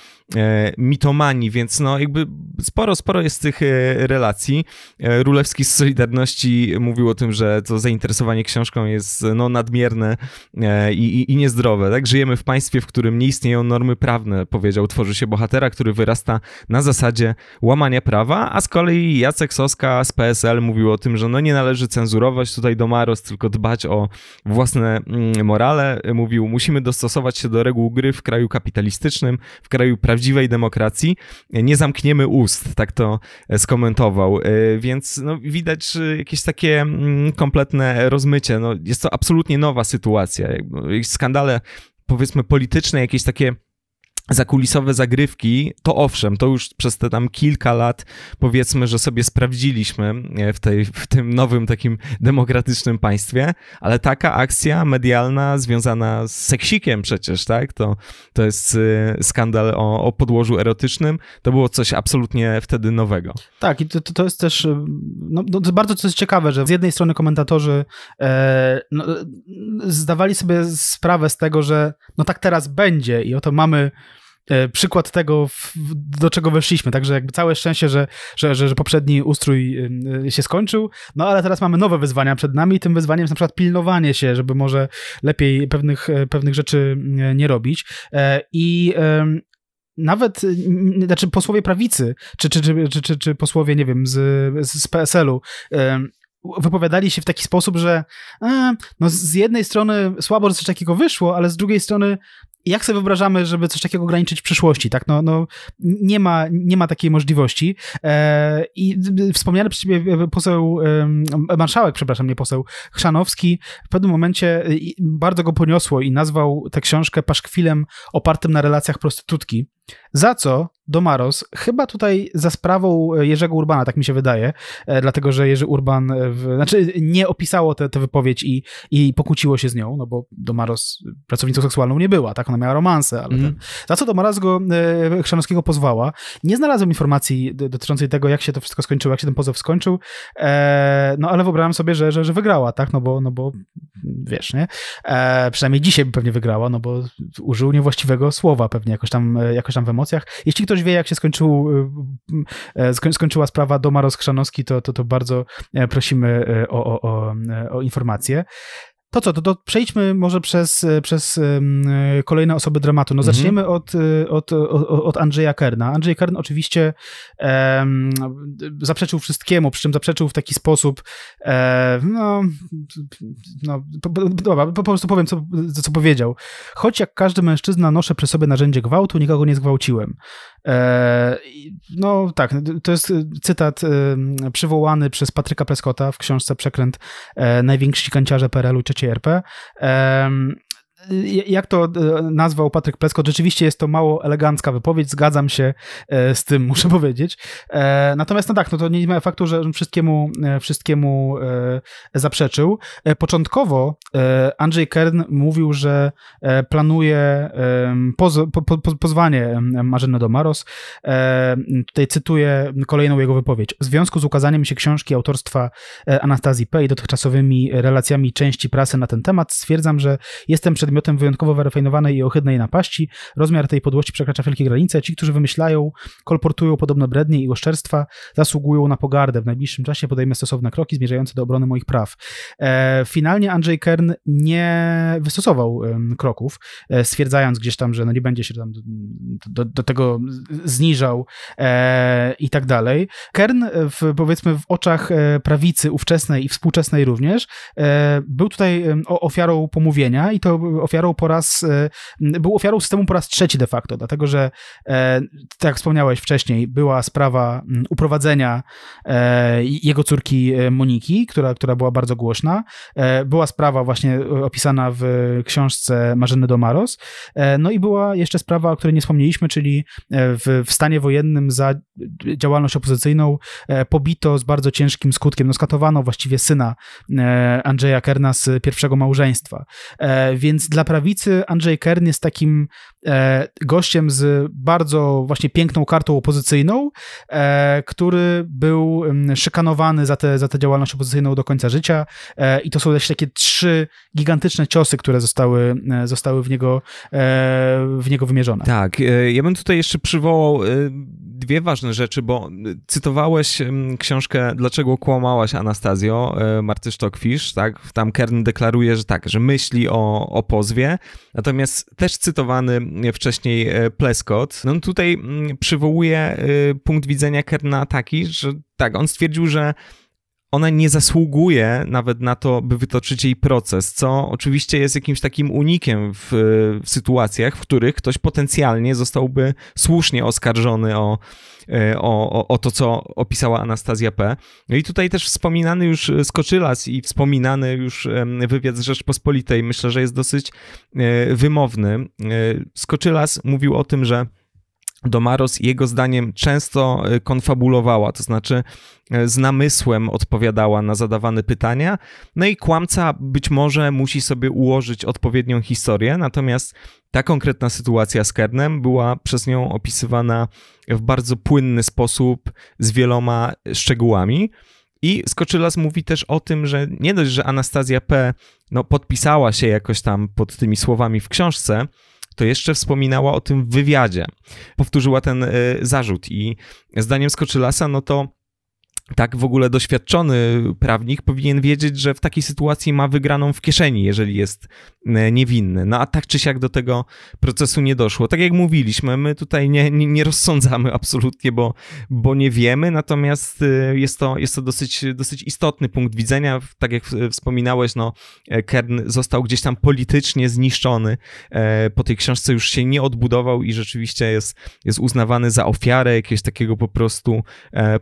mitomanii, więc no no jakby sporo, sporo jest tych e, relacji. E, Rulewski z Solidarności mówił o tym, że to zainteresowanie książką jest no, nadmierne e, i, i, i niezdrowe. Tak? Żyjemy w państwie, w którym nie istnieją normy prawne, powiedział. Tworzy się bohatera, który wyrasta na zasadzie łamania prawa, a z kolei Jacek Soska z PSL mówił o tym, że no nie należy cenzurować tutaj do Maros, tylko dbać o własne mm, morale. Mówił, musimy dostosować się do reguł gry w kraju kapitalistycznym, w kraju prawdziwej demokracji. Nie zamkniemy ust, tak to e, skomentował. E, więc no, widać jakieś takie mm, kompletne rozmycie. No, jest to absolutnie nowa sytuacja. Skandale powiedzmy polityczne, jakieś takie zakulisowe zagrywki, to owszem, to już przez te tam kilka lat powiedzmy, że sobie sprawdziliśmy w, tej, w tym nowym takim demokratycznym państwie, ale taka akcja medialna związana z seksikiem przecież, tak? To, to jest y, skandal o, o podłożu erotycznym, to było coś absolutnie wtedy nowego. Tak, i to, to jest też y, no, no bardzo coś ciekawe, że z jednej strony komentatorzy e, no, zdawali sobie sprawę z tego, że no tak teraz będzie i oto mamy E, przykład tego, do czego weszliśmy. Także jakby całe szczęście, że, że, że, że poprzedni ustrój się skończył, no ale teraz mamy nowe wyzwania przed nami i tym wyzwaniem jest na przykład pilnowanie się, żeby może lepiej pewnych, e, pewnych rzeczy e, nie robić. I nawet, znaczy posłowie prawicy, czy, czy, czy, czy, czy posłowie, nie wiem, z, z PSL-u, wypowiadali się w taki sposób, że e, no z jednej strony słabo, że coś takiego wyszło, ale z drugiej strony jak sobie wyobrażamy, żeby coś takiego ograniczyć w przyszłości, tak? No, no nie, ma, nie ma takiej możliwości. E, I wspomniany przez ciebie e, poseł, e, marszałek, przepraszam, nie poseł, Chrzanowski, w pewnym momencie e, bardzo go poniosło i nazwał tę książkę paszkwilem opartym na relacjach prostytutki. Za co Domaros, chyba tutaj za sprawą e, Jerzego Urbana, tak mi się wydaje, e, dlatego że Jerzy Urban, e, w, znaczy nie opisało tę wypowiedź i, i pokłóciło się z nią, no bo Domaros pracownicą seksualną nie była, tak? Ona miała romanse, ale mm. ten, za co Domaros go, e, Chrzanowskiego pozwała. Nie znalazłem informacji dotyczącej tego, jak się to wszystko skończyło, jak się ten pozew skończył, e, no ale wyobrażam sobie, że, że, że, wygrała, tak? No bo, no bo wiesz, nie? E, przynajmniej dzisiaj by pewnie wygrała, no bo użył niewłaściwego słowa pewnie, jakoś tam, jakoś tam w emocjach. Jeśli ktoś wie, jak się skończył, y, y, y, skończyła sprawa Doma Rozkrzanowski, to, to, to bardzo e, prosimy e, o, o, o, e, o informację. To co, to, to przejdźmy może przez, przez e, kolejne osoby dramatu. No mhm. zaczniemy mhm. od, e, od, od, Andrzeja Kerna. Andrzej Kern oczywiście em, zaprzeczył wszystkiemu, przy czym zaprzeczył w taki sposób, no, no po, dobra, po, prostu powiem, co, co powiedział. Choć jak każdy mężczyzna noszę przy sobie narzędzie gwałtu, nikogo nie zgwałciłem. E, no tak, to jest cytat przywołany przez Patryka Prescotta w książce Przekręt e, Najwięksi kanciarze PRL-u Sherpa. Um, jak to e, nazwał Patryk Plesko, rzeczywiście jest to mało elegancka wypowiedź, zgadzam się e, z tym, muszę powiedzieć. E, natomiast no tak, no to nie ma faktu, że wszystkiemu, wszystkiemu zaprzeczył. Początkowo Andrzej Kern mówił, że planuje poz, po, po, pozwanie Marzeny Domaros. Tutaj cytuję kolejną jego wypowiedź. W związku z ukazaniem się książki autorstwa Anastazji P. i dotychczasowymi relacjami części prasy na ten temat stwierdzam, że jestem przedmiotem przedmiotem wyjątkowo wyrafinowanej i ohydnej napaści. Rozmiar tej podłości przekracza wszelkie granice. Ci, którzy wymyślają, kolportują podobne brednie i oszczerstwa, zasługują na pogardę. W najbliższym czasie podejmę stosowne kroki zmierzające do obrony moich praw. E, finalnie Andrzej Kern nie wystosował kroków, e, stwierdzając gdzieś tam, że no nie będzie się tam do, do tego zniżał e, i tak dalej. Kern, w, powiedzmy, w oczach prawicy ówczesnej i współczesnej również, był tutaj ofiarą pomówienia i to ofiarą po raz, y, był ofiarą systemu po raz trzeci de facto, dlatego że, e, tak jak wspomniałeś wcześniej, była sprawa uprowadzenia e, jego córki e, Moniki, która, która była bardzo głośna. Była sprawa właśnie opisana w książce Marzeny Domaros. No i była jeszcze sprawa, o której nie wspomnieliśmy, czyli w, w stanie wojennym za działalność opozycyjną pobito z bardzo ciężkim skutkiem, no skatowano właściwie syna Andrzeja Kerna z pierwszego małżeństwa. Więc dla prawicy Andrzej Kern jest takim E, gościem z bardzo właśnie piękną kartą opozycyjną, e, który był mm, szykanowany za tę za działalność opozycyjną do końca życia e, i to są właśnie takie trzy gigantyczne ciosy, które zostały, zostały w, niego, w niego wymierzone. Tak, ja bym tutaj jeszcze przywołał dwie ważne rzeczy, bo cytowałeś książkę Dlaczego kłamałaś Anastazjo Marty Stockfish, tak? Tam Kern deklaruje, że tak, że myśli o, o pozwie, natomiast też cytowany Y, wcześniej y, Pleskot. No tutaj mm, przywołuje y, punkt widzenia Kerna taki, że tak, on stwierdził, że ona nie zasługuje nawet na to, by wytoczyć jej proces, co oczywiście jest jakimś takim unikiem w, w sytuacjach, w których ktoś potencjalnie zostałby słusznie oskarżony o, e, o, o, to, co opisała Anastazja P. No i tutaj też wspominany już Skoczylas i wspominany już wywiad z Rzeczpospolitej, myślę, że jest dosyć e, wymowny. E, Skoczylas mówił o tym, że Domaros jego zdaniem często e, konfabulowała, to znaczy e, z namysłem odpowiadała na zadawane pytania. No i kłamca być może musi sobie ułożyć odpowiednią historię, natomiast ta konkretna sytuacja z Kernem była przez nią opisywana w bardzo płynny sposób z wieloma szczegółami. I Skoczylas mówi też o tym, że nie dość, że Anastazja P. No, podpisała się jakoś tam pod tymi słowami w książce, to jeszcze wspominała o tym w wywiadzie. Powtórzyła ten y, zarzut i zdaniem Skoczylasa, no to tak w ogóle doświadczony prawnik powinien wiedzieć, że w takiej sytuacji ma wygraną w kieszeni, jeżeli jest e, niewinny. No a tak czy siak do tego procesu nie doszło. Tak jak mówiliśmy, my tutaj nie, nie, nie rozsądzamy absolutnie, bo, bo nie wiemy, natomiast e, jest to, jest to dosyć, dosyć istotny punkt widzenia. Tak jak wspominałeś, no, e, Kern został gdzieś tam politycznie zniszczony. Po tej książce już się nie odbudował i rzeczywiście jest, jest uznawany za ofiarę jakiegoś takiego po prostu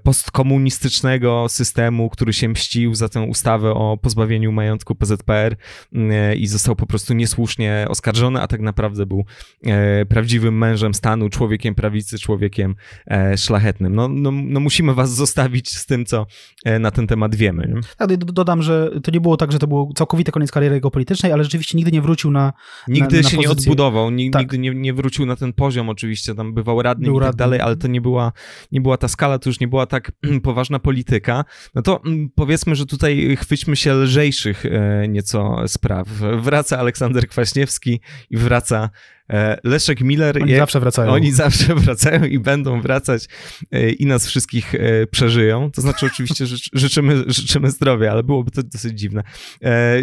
postkomunistycznego politycznego systemu, który się mścił za tę ustawę o pozbawieniu majątku PZPR mm, i został po prostu niesłusznie oskarżony, a tak naprawdę był e, prawdziwym mężem stanu, człowiekiem prawicy, człowiekiem e, szlachetnym. No, no, no musimy was zostawić z tym, co e, na ten temat wiemy. Tak, dodam, że to nie było tak, że to był całkowity koniec kariery jego politycznej, ale rzeczywiście nigdy nie wrócił na Nigdy na, na się pozycję. nie odbudował, tak. nigdy, tak. nie, nie wrócił na ten poziom oczywiście, tam bywał radny Był i tak radny. dalej, ale to nie była, nie była ta skala, to już nie była tak poważna polityka, no to mm, powiedzmy, że tutaj chwyćmy się lżejszych e, nieco spraw. Wraca Aleksander Kwaśniewski i wraca E, Leszek Miller. Oni jak, zawsze wracają. Oni zawsze wracają i będą wracać e, i nas wszystkich e, przeżyją. To znaczy, oczywiście życzymy, życzymy zdrowia, ale byłoby to dosyć dziwne.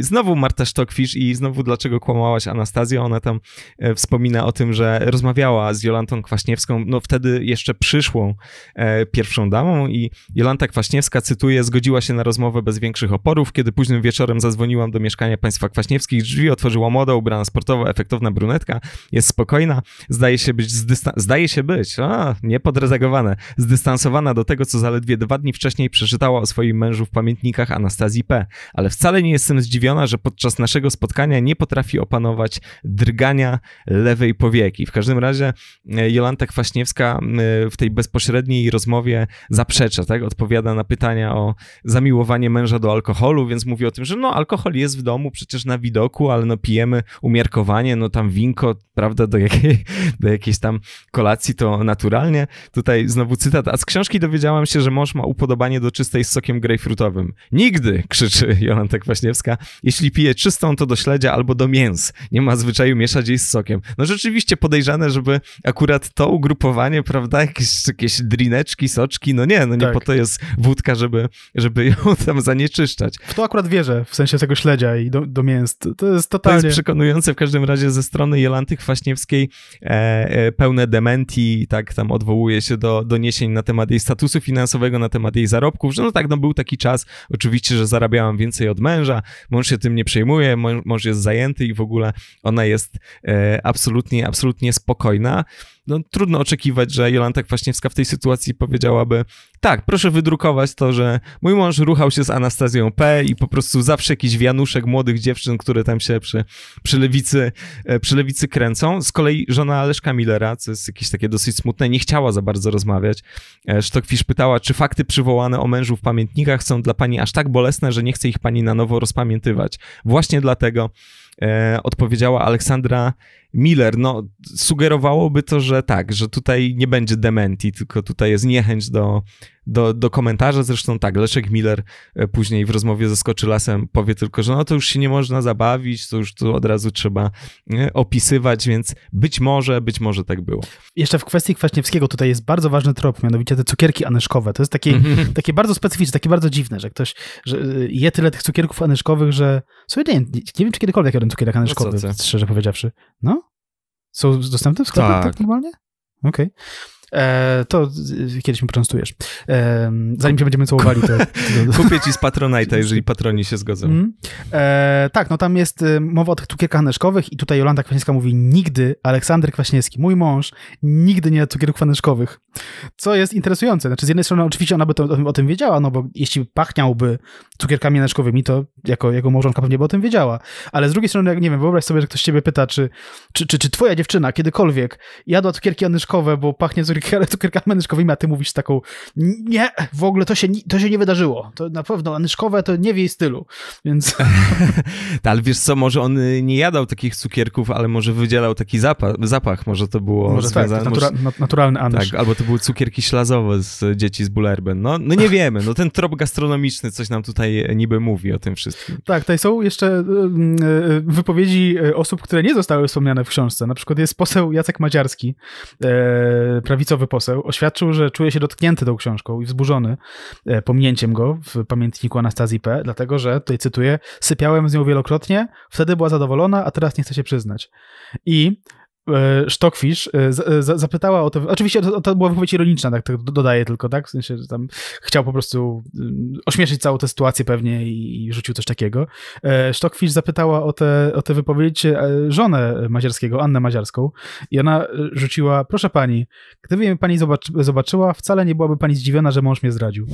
Znowu Marta Sztokwisz i znowu dlaczego kłamałaś Anastazję? Ona tam wspomina o tym, że rozmawiała z Jolantą Kwaśniewską, no wtedy jeszcze przyszłą pierwszą damą i Jolanta Kwaśniewska, cytuję, zgodziła się na rozmowę bez większych oporów. Kiedy późnym wieczorem zadzwoniłam do mieszkania państwa Kwaśniewskich, drzwi otworzyła młoda, ubrana sportowo, efektowna brunetka, jest spokojna, zdaje się być, zdaje się być, a, niepodrezagowane, zdystansowana do tego, co zaledwie dwa dni wcześniej przeczytała o swoim mężu w pamiętnikach Anastazji P., ale wcale nie jestem zdziwiona, że podczas naszego spotkania nie potrafi opanować drgania lewej powieki. W każdym razie e, Jolanta Kwaśniewska w tej bezpośredniej rozmowie zaprzecza, tak? Odpowiada na pytania o zamiłowanie męża do alkoholu, więc mówi o tym, że no alkohol jest w domu, przecież na widoku, ale no pijemy umiarkowanie, no tam winko, prawda, do, jakiej, do jakiejś tam kolacji, to naturalnie. Tutaj znowu cytat. A z książki dowiedziałam się, że mąż ma upodobanie do czystej z sokiem grejpfrutowym. Nigdy, krzyczy Jolanta Kwaśniewska, jeśli pije czystą, to do śledzia albo do mięs. Nie ma zwyczaju mieszać jej z sokiem. No rzeczywiście podejrzane, żeby akurat to ugrupowanie, prawda, jakieś, jakieś drineczki, soczki, no nie, no nie tak. po to jest wódka, żeby, żeby ją tam zanieczyszczać. W to akurat wierzę, w sensie tego śledzia i do, do mięs. To, to jest totalnie... To jest przekonujące w każdym razie ze strony Jolanty Kwaśniewskiej Kwaśniewskiej, e, e, pełne dementi, tak tam odwołuje się do doniesień na temat jej statusu finansowego, na temat jej zarobków, że no tak, no był taki czas, oczywiście, że zarabiałam więcej od męża, mąż się tym nie przejmuje, mąż jest zajęty i w ogóle ona jest e, absolutnie, absolutnie spokojna no, trudno oczekiwać, że Jolanta Kwaśniewska w tej sytuacji powiedziałaby tak, proszę wydrukować to, że mój mąż ruchał się z Anastazją P i po prostu zawsze jakiś wianuszek młodych dziewczyn, które tam się przy, przy, lewicy, e, przy lewicy kręcą. Z kolei żona Leszka Millera, co jest jakieś takie dosyć smutne, nie chciała za bardzo rozmawiać. E, Sztokwisz pytała, czy fakty przywołane o mężu w pamiętnikach są dla pani aż tak bolesne, że nie chce ich pani na nowo rozpamiętywać. Właśnie dlatego e, odpowiedziała Aleksandra Miller. No, sugerowałoby to, że tak, że tutaj nie będzie Dementi, tylko tutaj jest niechęć do do, do komentarza. Zresztą tak, Leszek Miller e, później w rozmowie ze Skoczylasem powie tylko, że no to już się nie można zabawić, to już tu od razu trzeba opisywać, więc być może, być może tak było. Jeszcze w kwestii Kwaśniewskiego tutaj jest bardzo ważny trop, mianowicie te cukierki anyszkowe. To jest takie, takie bardzo specyficzne, takie bardzo dziwne, że ktoś że y, je tyle tych cukierków anyszkowych, że sobie nie, nie wiem, czy kiedykolwiek jadłem cukierek no anyszkowy, szczerze powiedziawszy. No? Są dostępne w sklepach tak. tak normalnie? Okej. Okay. E, to e, kiedyś mi poczęstujesz. E, zanim się będziemy całowali, to... to... Kupię ci z Patronite'a, jeżeli patroni się zgodzą. Mm. tak, no tam jest y, mowa o tych cukierkach neszkowych i tutaj Jolanta Kwaśniewska mówi nigdy Aleksander Kwaśniewski, mój mąż, nigdy nie jadł cukierków kwaneczkowych. Co jest interesujące. Znaczy z jednej strony oczywiście ona by to, o, o tym wiedziała, no bo jeśli pachniałby cukierkami neszkowymi, to jako jego małżonka pewnie by o tym wiedziała. Ale z drugiej strony, nie wiem, wyobraź sobie, że ktoś ciebie pyta, czy, czy, czy, czy twoja dziewczyna kiedykolwiek jadła cukierki anyszkowe, bo pachnie cukierkami cukierkami anyszkowymi, a ty mówisz taką, nie, w ogóle to się, to się nie wydarzyło. To na pewno anyszkowe to nie w jej stylu, więc... tak, ale wiesz co, może on y, nie jadał takich cukierków, ale może wydzielał taki zapach, zapach może to było może tak, związane... Tak, natura może... naturalny anysz. Tak, albo to były cukierki ślazowe z dzieci z Bullerben. No, no nie wiemy, no ten trop gastronomiczny coś nam tutaj e, niby mówi o tym wszystkim. Tak, tutaj są jeszcze y, y, wypowiedzi e, osób, które nie zostały wspomniane w książce. Na przykład jest poseł Jacek Madziarski, e, prawicowy lewicowy poseł, oświadczył, że czuje się dotknięty tą książką i wzburzony e, pominięciem go w pamiętniku Anastazji P., dlatego że, tutaj cytuję, sypiałem z nią wielokrotnie, wtedy była zadowolona, a teraz nie chce się przyznać. I E, sztokfisz e, e, zapytała o to. Oczywiście to, była wypowiedź ironiczna, tak dodaję tylko, tak? W sensie, że tam chciał po prostu mm, ośmieszyć całą tę sytuację pewnie i, rzucił coś takiego. Sztokfisz zapytała o tę o te wypowiedź żonę Mazierskiego, Annę Maziarską i ona rzuciła, proszę pani, gdyby mnie pani zobaczyła, wcale nie byłaby pani zdziwiona, że mąż mnie zdradził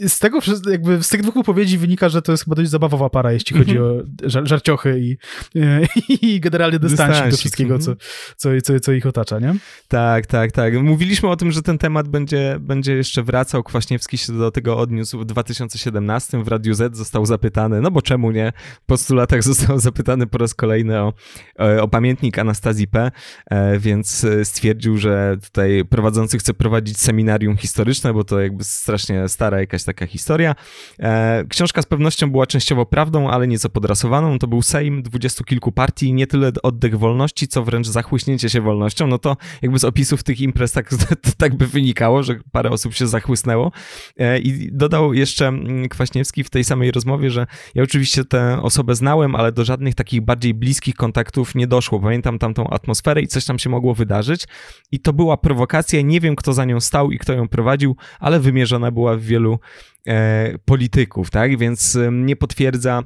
z tego, jakby z tych dwóch opowiedzi wynika, że to jest chyba dość zabawowa para, jeśli chodzi mhm. o żar żarciochy i, i, generalnie dystansik do wszystkiego, mhm. co, co, co, co ich otacza, nie? Tak, tak, tak. Mówiliśmy o tym, że ten temat będzie, będzie jeszcze wracał. Kwaśniewski się do tego odniósł w 2017 w Radiu Z został zapytany, no bo czemu nie? Po postulatach latach został zapytany po raz kolejny o, e, o pamiętnik Anastazji P, e, więc e, stwierdził, że tutaj prowadzący chce prowadzić seminarium historyczne, bo to jakby strasznie stara jakaś jest taka historia. E, książka z pewnością była częściowo prawdą, ale nieco podrasowaną. To był Sejm dwudziestu kilku partii, nie tyle oddech wolności, co wręcz zachłyśnięcie się wolnością. No to jakby z opisów tych imprez tak, tak by wynikało, że parę osób się zachłysnęło. E, I dodał jeszcze mm, Kwaśniewski w tej samej rozmowie, że ja oczywiście tę osobę znałem, ale do żadnych takich bardziej bliskich kontaktów nie doszło. Pamiętam tamtą atmosferę i coś tam się mogło wydarzyć. I to była prowokacja. Nie wiem, kto za nią stał i kto ją prowadził, ale wymierzona była w wielu E, polityków, tak? Więc nie potwierdza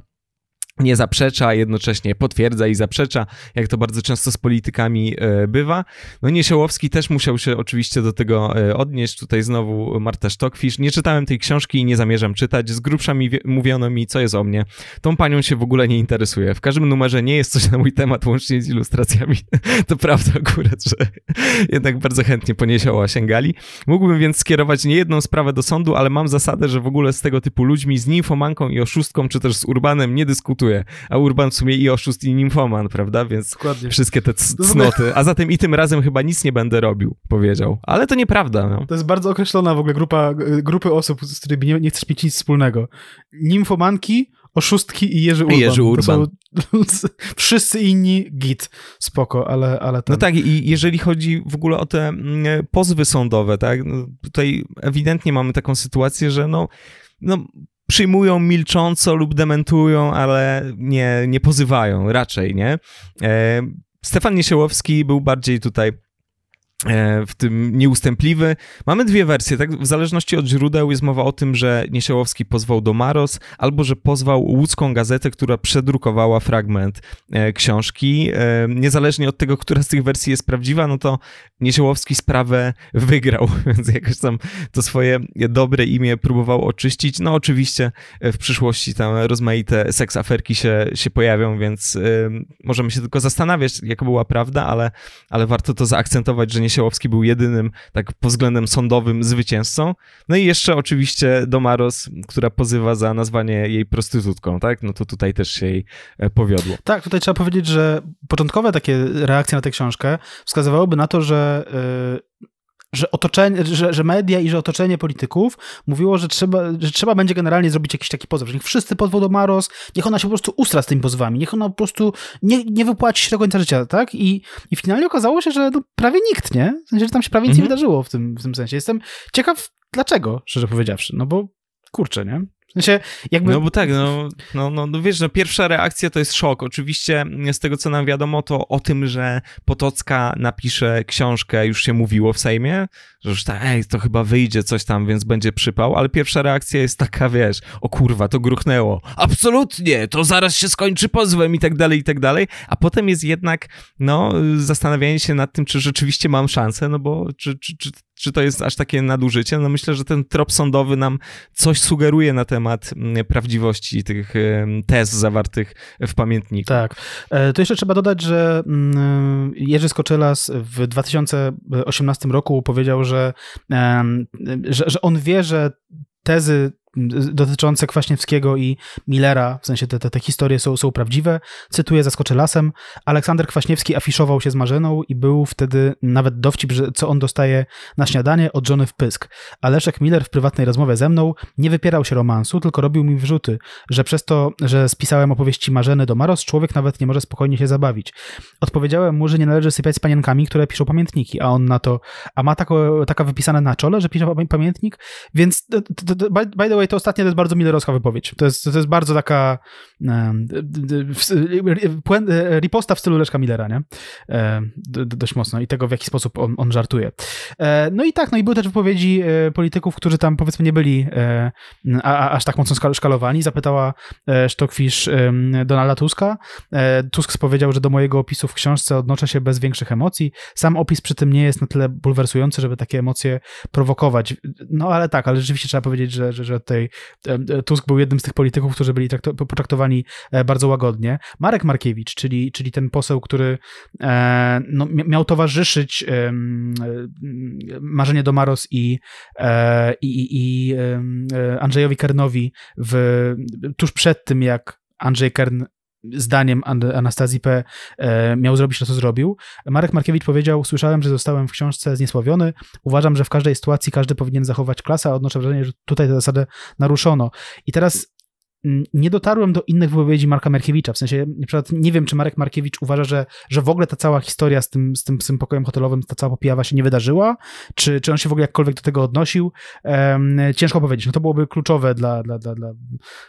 nie zaprzecza, a jednocześnie potwierdza i zaprzecza, jak to bardzo często z politykami e, bywa. No Niesiołowski też musiał się oczywiście do tego e, odnieść. Tutaj znowu Marta Sztokfisz. Nie czytałem tej książki i nie zamierzam czytać. Z grubsza mi, mówiono mi, co jest o mnie. Tą panią się w ogóle nie interesuje. W każdym numerze nie jest coś na mój temat, łącznie z ilustracjami. to prawda akurat, że jednak bardzo chętnie po Niesioła sięgali. Mógłbym więc skierować niejedną sprawę do sądu, ale mam zasadę, że w ogóle z tego typu ludźmi, z nimfomanką i oszustką, czy też z Urbanem nie dyskutuję a Urban w sumie i oszust, i nimfoman, prawda? Więc Dokładnie. wszystkie te cnoty. A zatem i tym razem chyba nic nie będę robił, powiedział. Ale to nieprawda. No. To jest bardzo określona w ogóle grupa, grupy osób, z którymi nie, nie chcesz mieć nic wspólnego. Nimfomanki, Oszustki i Jerzy Urban. I Jerzy Urban. wszyscy inni git, spoko, ale... ale ten... No tak, i jeżeli chodzi w ogóle o te mm, pozwy sądowe, tak, no tutaj ewidentnie mamy taką sytuację, że no, no przyjmują milcząco lub dementują, ale nie, nie pozywają raczej, nie? E, Stefan Niesiełowski był bardziej tutaj E, w tym nieustępliwy. Mamy dwie wersje, tak? W zależności od źródeł jest mowa o tym, że Niesiełowski pozwał do Maros, albo że pozwał łódzką gazetę, która przedrukowała fragment e, książki. E, niezależnie od tego, która z tych wersji jest prawdziwa, no to Niesiełowski sprawę wygrał, więc jakoś tam to swoje dobre imię próbował oczyścić. No oczywiście w przyszłości tam rozmaite seks się, się pojawią, więc możemy się tylko zastanawiać, jaka była prawda, ale, ale warto to zaakcentować, że Antoni był jedynym, tak pod względem sądowym, zwycięzcą. No i jeszcze oczywiście Domaros, która pozywa za nazwanie jej prostytutką, tak? No to tutaj też się jej e, powiodło. Tak, tutaj trzeba powiedzieć, że początkowe takie reakcje na tę książkę wskazywałyby na to, że e, że otoczenie, że, że media i że otoczenie polityków mówiło, że trzeba, że trzeba będzie generalnie zrobić jakiś taki pozew, że niech wszyscy pozwą do Maros, niech ona się po prostu ustra z tymi pozwami, niech ona po prostu nie, nie wypłaci się do końca życia, tak? I, i finalnie okazało się, że no prawie nikt, nie? W sensie, że tam się prawie nic mhm. nie wydarzyło w tym, w tym sensie. Jestem ciekaw dlaczego, szczerze powiedziawszy, no bo kurczę, nie? Znaczy, jakby... No bo tak, no, no, no, no wiesz, no pierwsza reakcja to jest szok. Oczywiście mm, z tego, co nam wiadomo, to o tym, że Potocka napisze książkę, już się mówiło w Sejmie, że już tak, ej, to chyba wyjdzie coś tam, więc będzie przypał, ale pierwsza reakcja jest taka, wiesz, o kurwa, to gruchnęło. Absolutnie, to zaraz się skończy pozwem i tak dalej, i tak dalej. A potem jest jednak, no, zastanawianie się nad tym, czy rzeczywiście mam szansę, no bo czy, czy, czy czy to jest aż takie nadużycie? No myślę, że ten trop sądowy nam coś sugeruje na temat mm, prawdziwości tych tez zawartych w pamiętniku. Tak. E, to jeszcze trzeba dodać, że mm, Jerzy Skoczelas w 2018 roku powiedział, że, że, że on wie, że tezy dotyczące Kwaśniewskiego i Millera, w sensie te, te, te historie są, są prawdziwe. Cytuję, zaskoczę lasem. Aleksander Kwaśniewski afiszował się z Marzeną i był wtedy nawet dowcip, że co on dostaje na śniadanie od żony w pysk. A Leszek Miller w prywatnej rozmowie ze mną nie wypierał się romansu, tylko robił mi wrzuty, że przez to, że spisałem opowieści Marzeny do Maros, człowiek nawet nie może spokojnie się zabawić. Odpowiedziałem mu, że nie należy sypiać z panienkami, które piszą pamiętniki, a on na to, a ma tako, taka wypisane na czole, że pisze pamiętnik, więc e, by the way kolei to ostatnie to jest bardzo millerowska wypowiedź. To jest, to jest bardzo taka e, riposta w stylu Leszka Millera, nie? E, dość mocno i tego, w jaki sposób on, on żartuje. E, no i tak, no i były też wypowiedzi e, polityków, którzy tam powiedzmy nie byli e, a, a, aż tak mocno szkalowani. Zapytała e, Donalda Tuska. E, Tusk powiedział, że do mojego opisu w książce odnoszę się bez większych emocji. Sam opis przy tym nie jest na tyle bulwersujący, żeby takie emocje prowokować. No ale tak, ale rzeczywiście trzeba powiedzieć, że, że, że tej, e, Tusk był jednym z tych polityków, którzy byli potraktowani e, bardzo łagodnie. Marek Markiewicz, czyli, czyli ten poseł, który e, no, miał towarzyszyć Marzenie Domaros i, i, i Andrzejowi Kernowi w, tuż przed tym, jak Andrzej Kern zdaniem Anastazji P. E, miał zrobić to, co zrobił. Marek Markiewicz powiedział, słyszałem, że zostałem w książce zniesławiony. Uważam, że w każdej sytuacji każdy powinien zachować klasę, a odnoszę wrażenie, że tutaj tę zasadę naruszono. I teraz Mm, nie dotarłem do innych wypowiedzi Marka Markiewicza. W sensie, na przykład nie wiem, czy Marek Markiewicz uważa, że, że w ogóle ta cała historia z tym, z tym, z tym pokojem hotelowym, ta cała popijawa się nie wydarzyła, czy, czy on się w ogóle jakkolwiek do tego odnosił. Um, ciężko powiedzieć. No to byłoby kluczowe dla, dla, dla, dla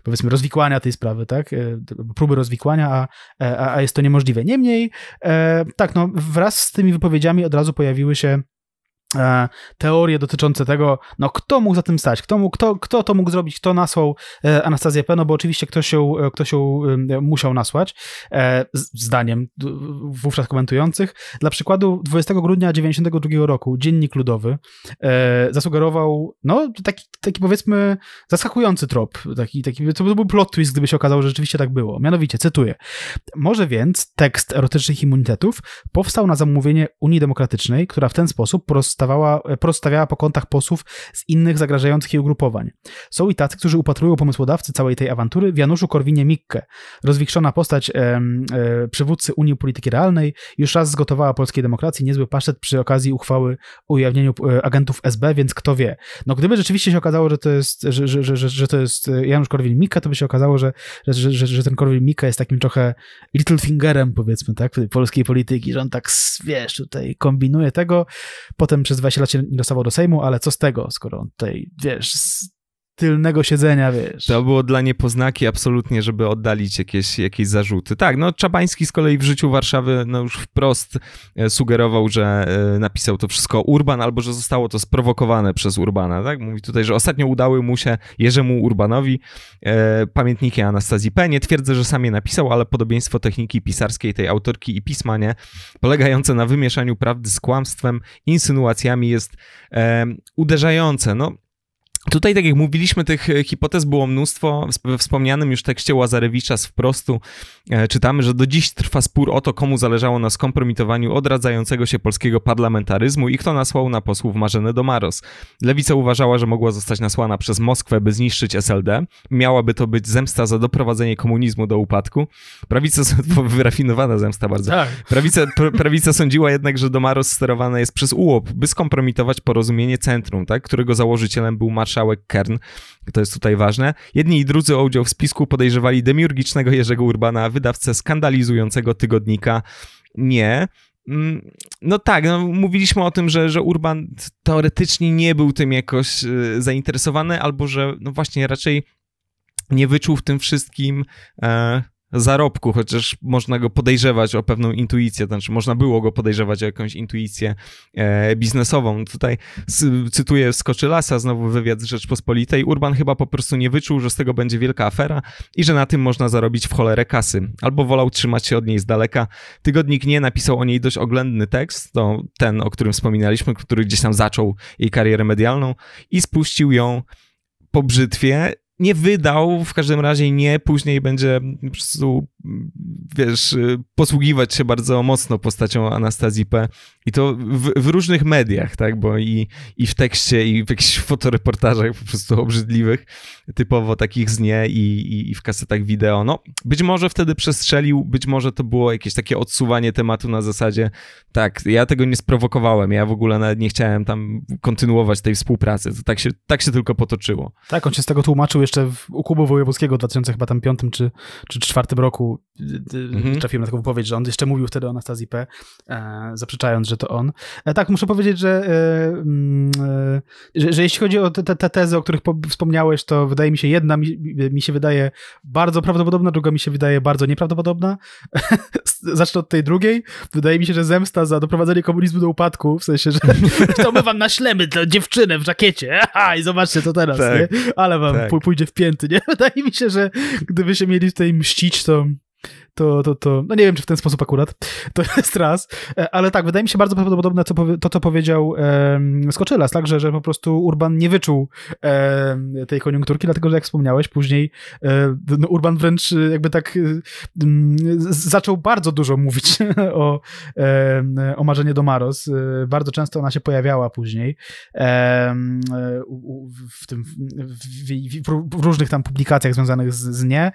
powiedzmy rozwikłania tej sprawy, tak? E, próby rozwikłania, a, e, a, a jest to niemożliwe. Niemniej, e, tak, no wraz z tymi wypowiedziami od razu pojawiły się E, teorie dotyczące tego, no kto mógł za tym stać, kto, mógł, kto, kto to mógł zrobić, kto nasłał e, Anastazję P, no bo oczywiście ktoś ją, e, ktoś ją musiał nasłać, zdaniem wówczas komentujących. Dla przykładu 20 grudnia 92 roku Dziennik Ludowy zasugerował, no taki, taki powiedzmy zaskakujący trop, taki, taki, to był plot twist, gdyby się okazało, że rzeczywiście tak było. Mianowicie, cytuję, może więc tekst erotycznych immunitetów powstał na zamówienie Unii Demokratycznej, która w ten sposób po rozstawała, e, po kątach posłów z innych zagrażających jej ugrupowań. Są i tacy, którzy upatrują pomysłodawcy całej tej awantury w Januszu Korwinie-Mikke. Rozwikszona postać e, e, przywódcy Unii Polityki Realnej już raz zgotowała polskiej demokracji niezły paszet przy okazji uchwały o ujawnieniu e, agentów SB, więc kto wie. No gdyby rzeczywiście się okazało, że to jest, że, że, że, że to jest Janusz Korwin-Mikke, to by się okazało, że, że, że, że ten Korwin-Mikke jest takim trochę Littlefingerem, powiedzmy, tak, polskiej polityki, że on tak, wiesz, tutaj kombinuje tego, potem przez 20 lat się nie dostawał do Sejmu, ale co z tego, skoro on tutaj, wiesz, tylnego siedzenia, wiesz. To było dla niepoznaki absolutnie, żeby oddalić jakieś, jakieś zarzuty. Tak, no Czabański z kolei w życiu Warszawy no już wprost e, sugerował, że e, napisał to wszystko Urban, albo że zostało to sprowokowane przez Urbana, tak? Mówi tutaj, że ostatnio udały mu się Jerzemu Urbanowi e, pamiętniki Anastazji P. Nie twierdzę, że sam je napisał, ale podobieństwo techniki pisarskiej tej autorki i pisma, nie? Polegające na wymieszaniu prawdy z kłamstwem, insynuacjami jest e, uderzające, no Tutaj, tak jak mówiliśmy, tych e, hipotez było mnóstwo. We wspomnianym już tekście Łazarewicza z wprostu e, czytamy, że do dziś trwa spór o to, komu zależało na skompromitowaniu odradzającego się polskiego parlamentaryzmu i kto nasłał na posłów Marzenę Domaros. Lewica uważała, że mogła zostać nasłana przez Moskwę, by zniszczyć SLD. Miałaby to być zemsta za doprowadzenie komunizmu do upadku. Prawica, wyrafinowana zemsta bardzo. Tak. Prawica, prawica sądziła jednak, że Domaros sterowana jest przez UOP, by skompromitować porozumienie centrum, tak, którego założycielem był marsz marszałek Kern. To jest tutaj ważne. Jedni i drudzy o udział w spisku podejrzewali demiurgicznego Jerzego Urbana, wydawcę skandalizującego tygodnika. Nie. Mm, no tak, no, mówiliśmy o tym, że, że Urban teoretycznie nie był tym jakoś y, zainteresowany, albo że no właśnie raczej nie wyczuł w tym wszystkim e, zarobku, chociaż można go podejrzewać o pewną intuicję, znaczy można było go podejrzewać o jakąś intuicję e, biznesową. Tutaj cytuję Skoczylasa, znowu wywiad z Rzeczpospolitej. Urban chyba po prostu nie wyczuł, że z tego będzie wielka afera i że na tym można zarobić w cholerę kasy. Albo wolał trzymać się od niej z daleka. Tygodnik Nie napisał o niej dość oględny tekst, to ten, o którym wspominaliśmy, który gdzieś tam zaczął jej karierę medialną i spuścił ją po brzytwie nie wydał, w każdym razie nie, później będzie po prostu wiesz, y, posługiwać się bardzo mocno postacią Anastazji P. I to w, w, różnych mediach, tak, bo i, i w tekście, i w jakichś fotoreportażach po prostu obrzydliwych, typowo takich z nie i, i, i w kasetach wideo. No, być może wtedy przestrzelił, być może to było jakieś takie odsuwanie tematu na zasadzie, tak, ja tego nie sprowokowałem, ja w ogóle nawet nie chciałem tam kontynuować tej współpracy, to tak się, tak się tylko potoczyło. Tak, on się z tego tłumaczył jeszcze w, u Kubu Wojewódzkiego w 2005 czy, czy 2004 roku, taką, mhm. trafiłem na taką wypowiedź, że on jeszcze mówił wtedy o Anastazji P., e, zaprzeczając, że to on. E, tak, muszę powiedzieć, że, e, mm, że, że, jeśli chodzi o te, te tezy, o których wspomniałeś, to wydaje mi się, jedna mi, mi się wydaje bardzo prawdopodobna, druga mi się wydaje bardzo nieprawdopodobna. Zacznę od tej drugiej. Wydaje mi się, że zemsta za doprowadzenie komunizmu do upadku, w sensie, że to my wam naślemy tę dziewczynę w żakiecie Aha, i zobaczcie to teraz, tak, nie? Ale wam tak. pójdzie w pięty, nie? Wydaje mi się, że gdyby się mieli tutaj mścić, to to, to, to, no nie wiem, czy w ten sposób akurat, to jest raz, e, ale tak, wydaje mi się bardzo prawdopodobne to, to co powiedział um, Skoczylas, tak, że, że po prostu Urban nie wyczuł tej koniunkturki, dlatego, że jak wspomniałeś, później e, no Urban wręcz e, jakby tak zaczął bardzo dużo mówić o, o do Domaros, bardzo często ona się pojawiała później w, tym, w, w, w, różnych tam publikacjach związanych z, z nie,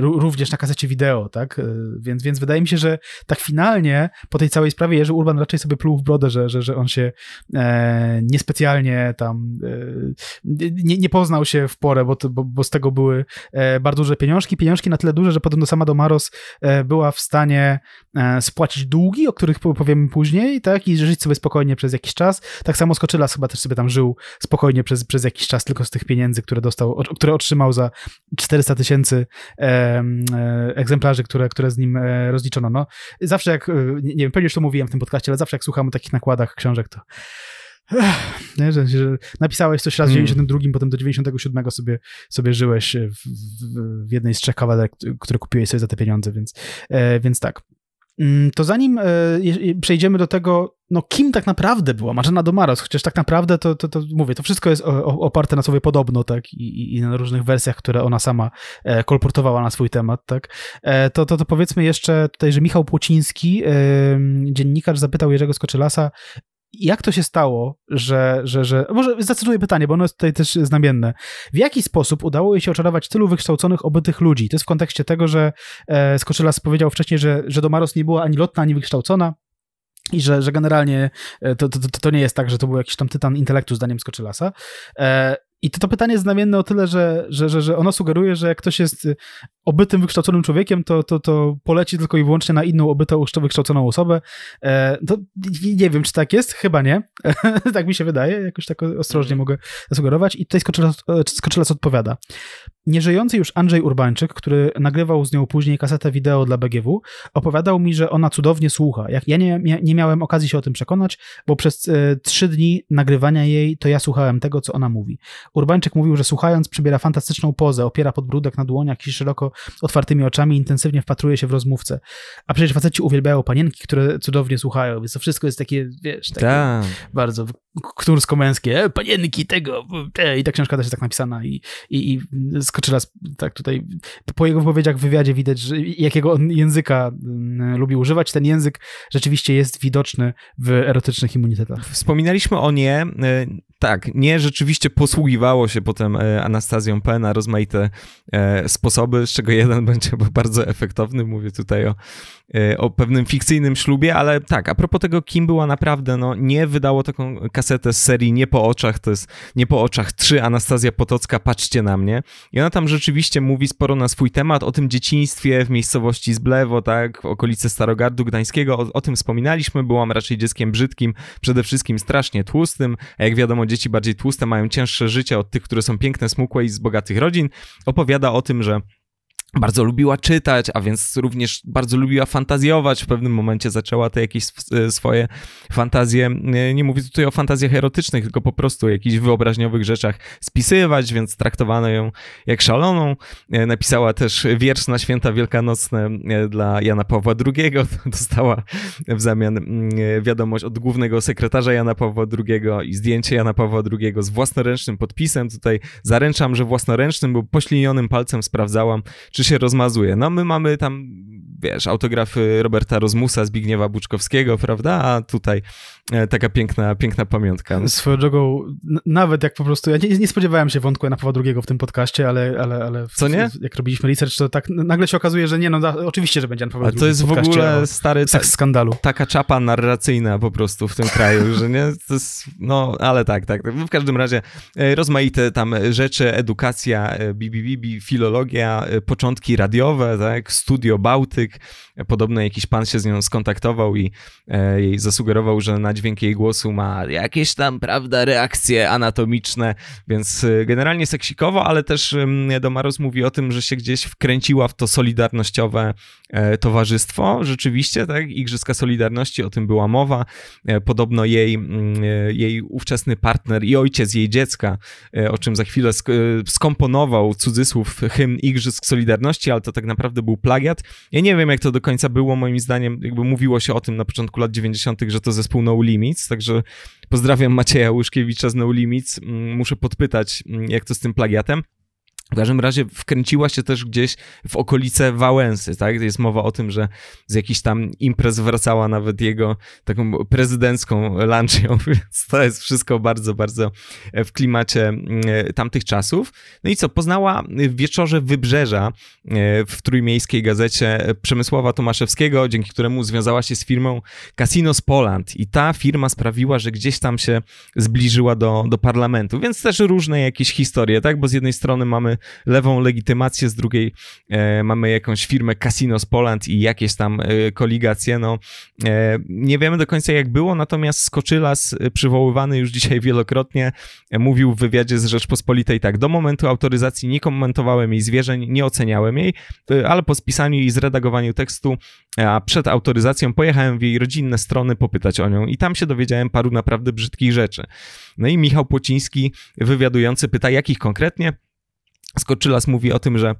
również na kasecie wideo tak? Y, więc, więc wydaje mi się, że tak finalnie po tej całej sprawie Jerzy Urban raczej sobie pluł w brodę, że, że, że on się e, niespecjalnie tam e, nie, nie poznał się w porę, bo, bo, bo z tego były e, bardzo duże pieniążki. Pieniążki na tyle duże, że podobno sama Domaros e, była w stanie e, spłacić długi, o których powiemy później, tak? I żyć sobie spokojnie przez jakiś czas. Tak samo Skoczylas chyba też sobie tam żył spokojnie przez, przez jakiś czas tylko z tych pieniędzy, które dostał, o, które otrzymał za 400 tysięcy e, egzemplarzy, które, które z nim e, rozliczono. No, zawsze jak, e, nie wiem, pewnie już to mówiłem w tym podcaście, ale zawsze jak słucham o takich nakładach książek, to nie, że, że napisałeś coś raz w 92, hmm. potem do 97 sobie, sobie żyłeś w, w, w jednej z trzech kawalerek, które kupiłeś sobie za te pieniądze, więc, e, więc tak. Mm, to zanim e, przejdziemy do tego, no kim tak naprawdę była Marzena Domaros, chociaż tak naprawdę to, to, to mówię, to wszystko jest oparte na sobie podobno, tak, i, i na różnych wersjach, które ona sama e, kolportowała na swój temat, tak, e, to, to, to powiedzmy jeszcze tutaj, że Michał Płociński, dziennikarz, zapytał Jerzego Skoczylasa, jak to się stało, że, że, że. Może zacytuję pytanie, bo ono jest tutaj też znamienne. W jaki sposób udało jej się oczarować tylu wykształconych, obytych ludzi? To jest w kontekście tego, że e, Skoczelas powiedział wcześniej, że, że Domaros nie była ani lotna, ani wykształcona. I że, że generalnie e, to, to, to nie jest tak, że to był jakiś tam tytan intelektu, zdaniem Skoczylasa. E, i to, to pytanie jest znamienne o tyle, że, że, że, że ono sugeruje, że jak ktoś jest y, obytym, wykształconym człowiekiem, to, to, to poleci tylko i wyłącznie na inną obytą, wykształconą osobę. E, to nie wiem, czy tak jest, chyba nie. tak mi się wydaje, jakoś tak ostrożnie mogę zasugerować. I tutaj Skoczylas odpowiada. Nieżyjący już Andrzej Urbańczyk, który nagrywał z nią później kasetę wideo dla BGW, opowiadał mi, że ona cudownie słucha. Jak ja nie, nie miałem okazji się o tym przekonać, bo przez e, trzy dni nagrywania jej to ja słuchałem tego, co ona mówi. Urbańczyk mówił, że słuchając przybiera fantastyczną pozę, opiera podbródek na dłoniach i szeroko otwartymi oczami intensywnie wpatruje się w rozmówcę. A przecież faceci uwielbiają panienki, które cudownie słuchają, więc to wszystko jest takie, wiesz, takie Ta. bardzo knursko-męskie. E, panienki tego, i ta książka też jest tak napisana i, i, i skoczyla, tak tutaj, po jego wypowiedziach w wywiadzie widać, że, jakiego on języka mm, lubi używać. Ten język rzeczywiście jest widoczny w erotycznych immunitetach. Wspominaliśmy o nie y, tak, nie rzeczywiście posługiwało się potem e, Anastazją P na rozmaite e, sposoby, z czego jeden będzie bardzo efektowny, mówię tutaj o, e, o pewnym fikcyjnym ślubie, ale tak, a propos tego, kim była naprawdę, no nie wydało taką kasetę z serii Nie po oczach, to jest Nie po oczach 3, Anastazja Potocka, patrzcie na mnie. I ona tam rzeczywiście mówi sporo na swój temat, o tym dzieciństwie w miejscowości Zblewo, tak, w okolicy Starogardu Gdańskiego, o, o tym wspominaliśmy, byłam raczej dzieckiem brzydkim, przede wszystkim strasznie tłustym, a jak wiadomo dzieci bardziej tłuste mają cięższe życie od tych, które są piękne, smukłe i z bogatych rodzin. Opowiada o tym, że bardzo lubiła czytać, a więc również bardzo lubiła fantazjować. W pewnym momencie zaczęła te jakieś e, swoje fantazje, e, nie mówię tutaj o fantazjach erotycznych, tylko po prostu o jakichś wyobraźniowych rzeczach spisywać, więc traktowano ją jak szaloną. E, napisała też wiersz na święta wielkanocne dla Jana Pawła II. Dostała w zamian mm, wiadomość od głównego sekretarza Jana Pawła II i zdjęcie Jana Pawła II z własnoręcznym podpisem. Tutaj zaręczam, że własnoręcznym, bo poślinionym palcem sprawdzałam, czy czy się rozmazuje. No my mamy tam wiesz, autograf y, Roberta Rozmusa, Zbigniewa Buczkowskiego, prawda? A tutaj e, taka piękna, piękna pamiątka. Swoją drogą, nawet jak po prostu, ja nie, nie spodziewałem się wątku na Pawła II w tym podcaście, ale, ale, ale Co nie? jak robiliśmy research, to tak nagle się okazuje, że nie, no da, oczywiście, że będzie na Paweł II. Ale to jest w, w ogóle no. stary... Tak, skandalu. Taka czapa narracyjna po prostu w tym kraju, że nie? Jest, no, ale tak, tak. W każdym razie e, rozmaite tam rzeczy, edukacja, bibi e, filologia, początki radiowe, tak? Studio Bałtyk, jak podobno jakiś pan się z nią skontaktował i e, jej zasugerował, że na dźwięk jej głosu ma jakieś tam, prawda, reakcje anatomiczne, więc e, generalnie seksikowo, ale też Domaros mówi o tym, że się gdzieś wkręciła w to solidarnościowe e, towarzystwo, rzeczywiście, tak, Igrzyska Solidarności, o tym była mowa, podobno jej, jej ówczesny partner i ojciec jej dziecka, o czym za chwilę skomponował, cudzysłów, hymn Igrzysk Solidarności, ale to tak naprawdę był plagiat. Ja nie wiem, wiem, jak to do końca było, moim zdaniem, jakby mówiło się o tym na początku lat 90., że to zespół No Limits, także pozdrawiam Macieja Łuszkiewicza z No Limits, mm, muszę podpytać, mm, jak to z tym plagiatem. W każdym razie wkręciła się też gdzieś w okolice Wałęsy, tak? Jest mowa o tym, że z jakichś tam imprez wracała nawet jego taką prezydencką lunchią, więc to jest wszystko bardzo, bardzo w klimacie mm, tamtych czasów. No i co, poznała w wieczorze Wybrzeża e, w Trójmiejskiej Gazecie Przemysława Tomaszewskiego, dzięki któremu związała się z firmą Casinos Poland i ta firma sprawiła, że gdzieś tam się zbliżyła do, do parlamentu, więc też różne jakieś historie, tak? Bo z jednej strony mamy lewą legitymację, z drugiej e, mamy jakąś firmę Casino z Poland i jakieś tam e, koligacje. No, e, nie wiemy do końca jak było, natomiast Skoczylas, przywoływany już dzisiaj wielokrotnie, mówił w wywiadzie z Rzeczpospolitej tak, do momentu autoryzacji nie komentowałem jej zwierzeń, nie oceniałem jej, ale po spisaniu i zredagowaniu tekstu, a przed autoryzacją pojechałem w jej rodzinne strony popytać o nią i tam się dowiedziałem paru naprawdę brzydkich rzeczy. No i Michał Płociński, wywiadujący, pyta jakich konkretnie? Skoczylas mówi o tym, że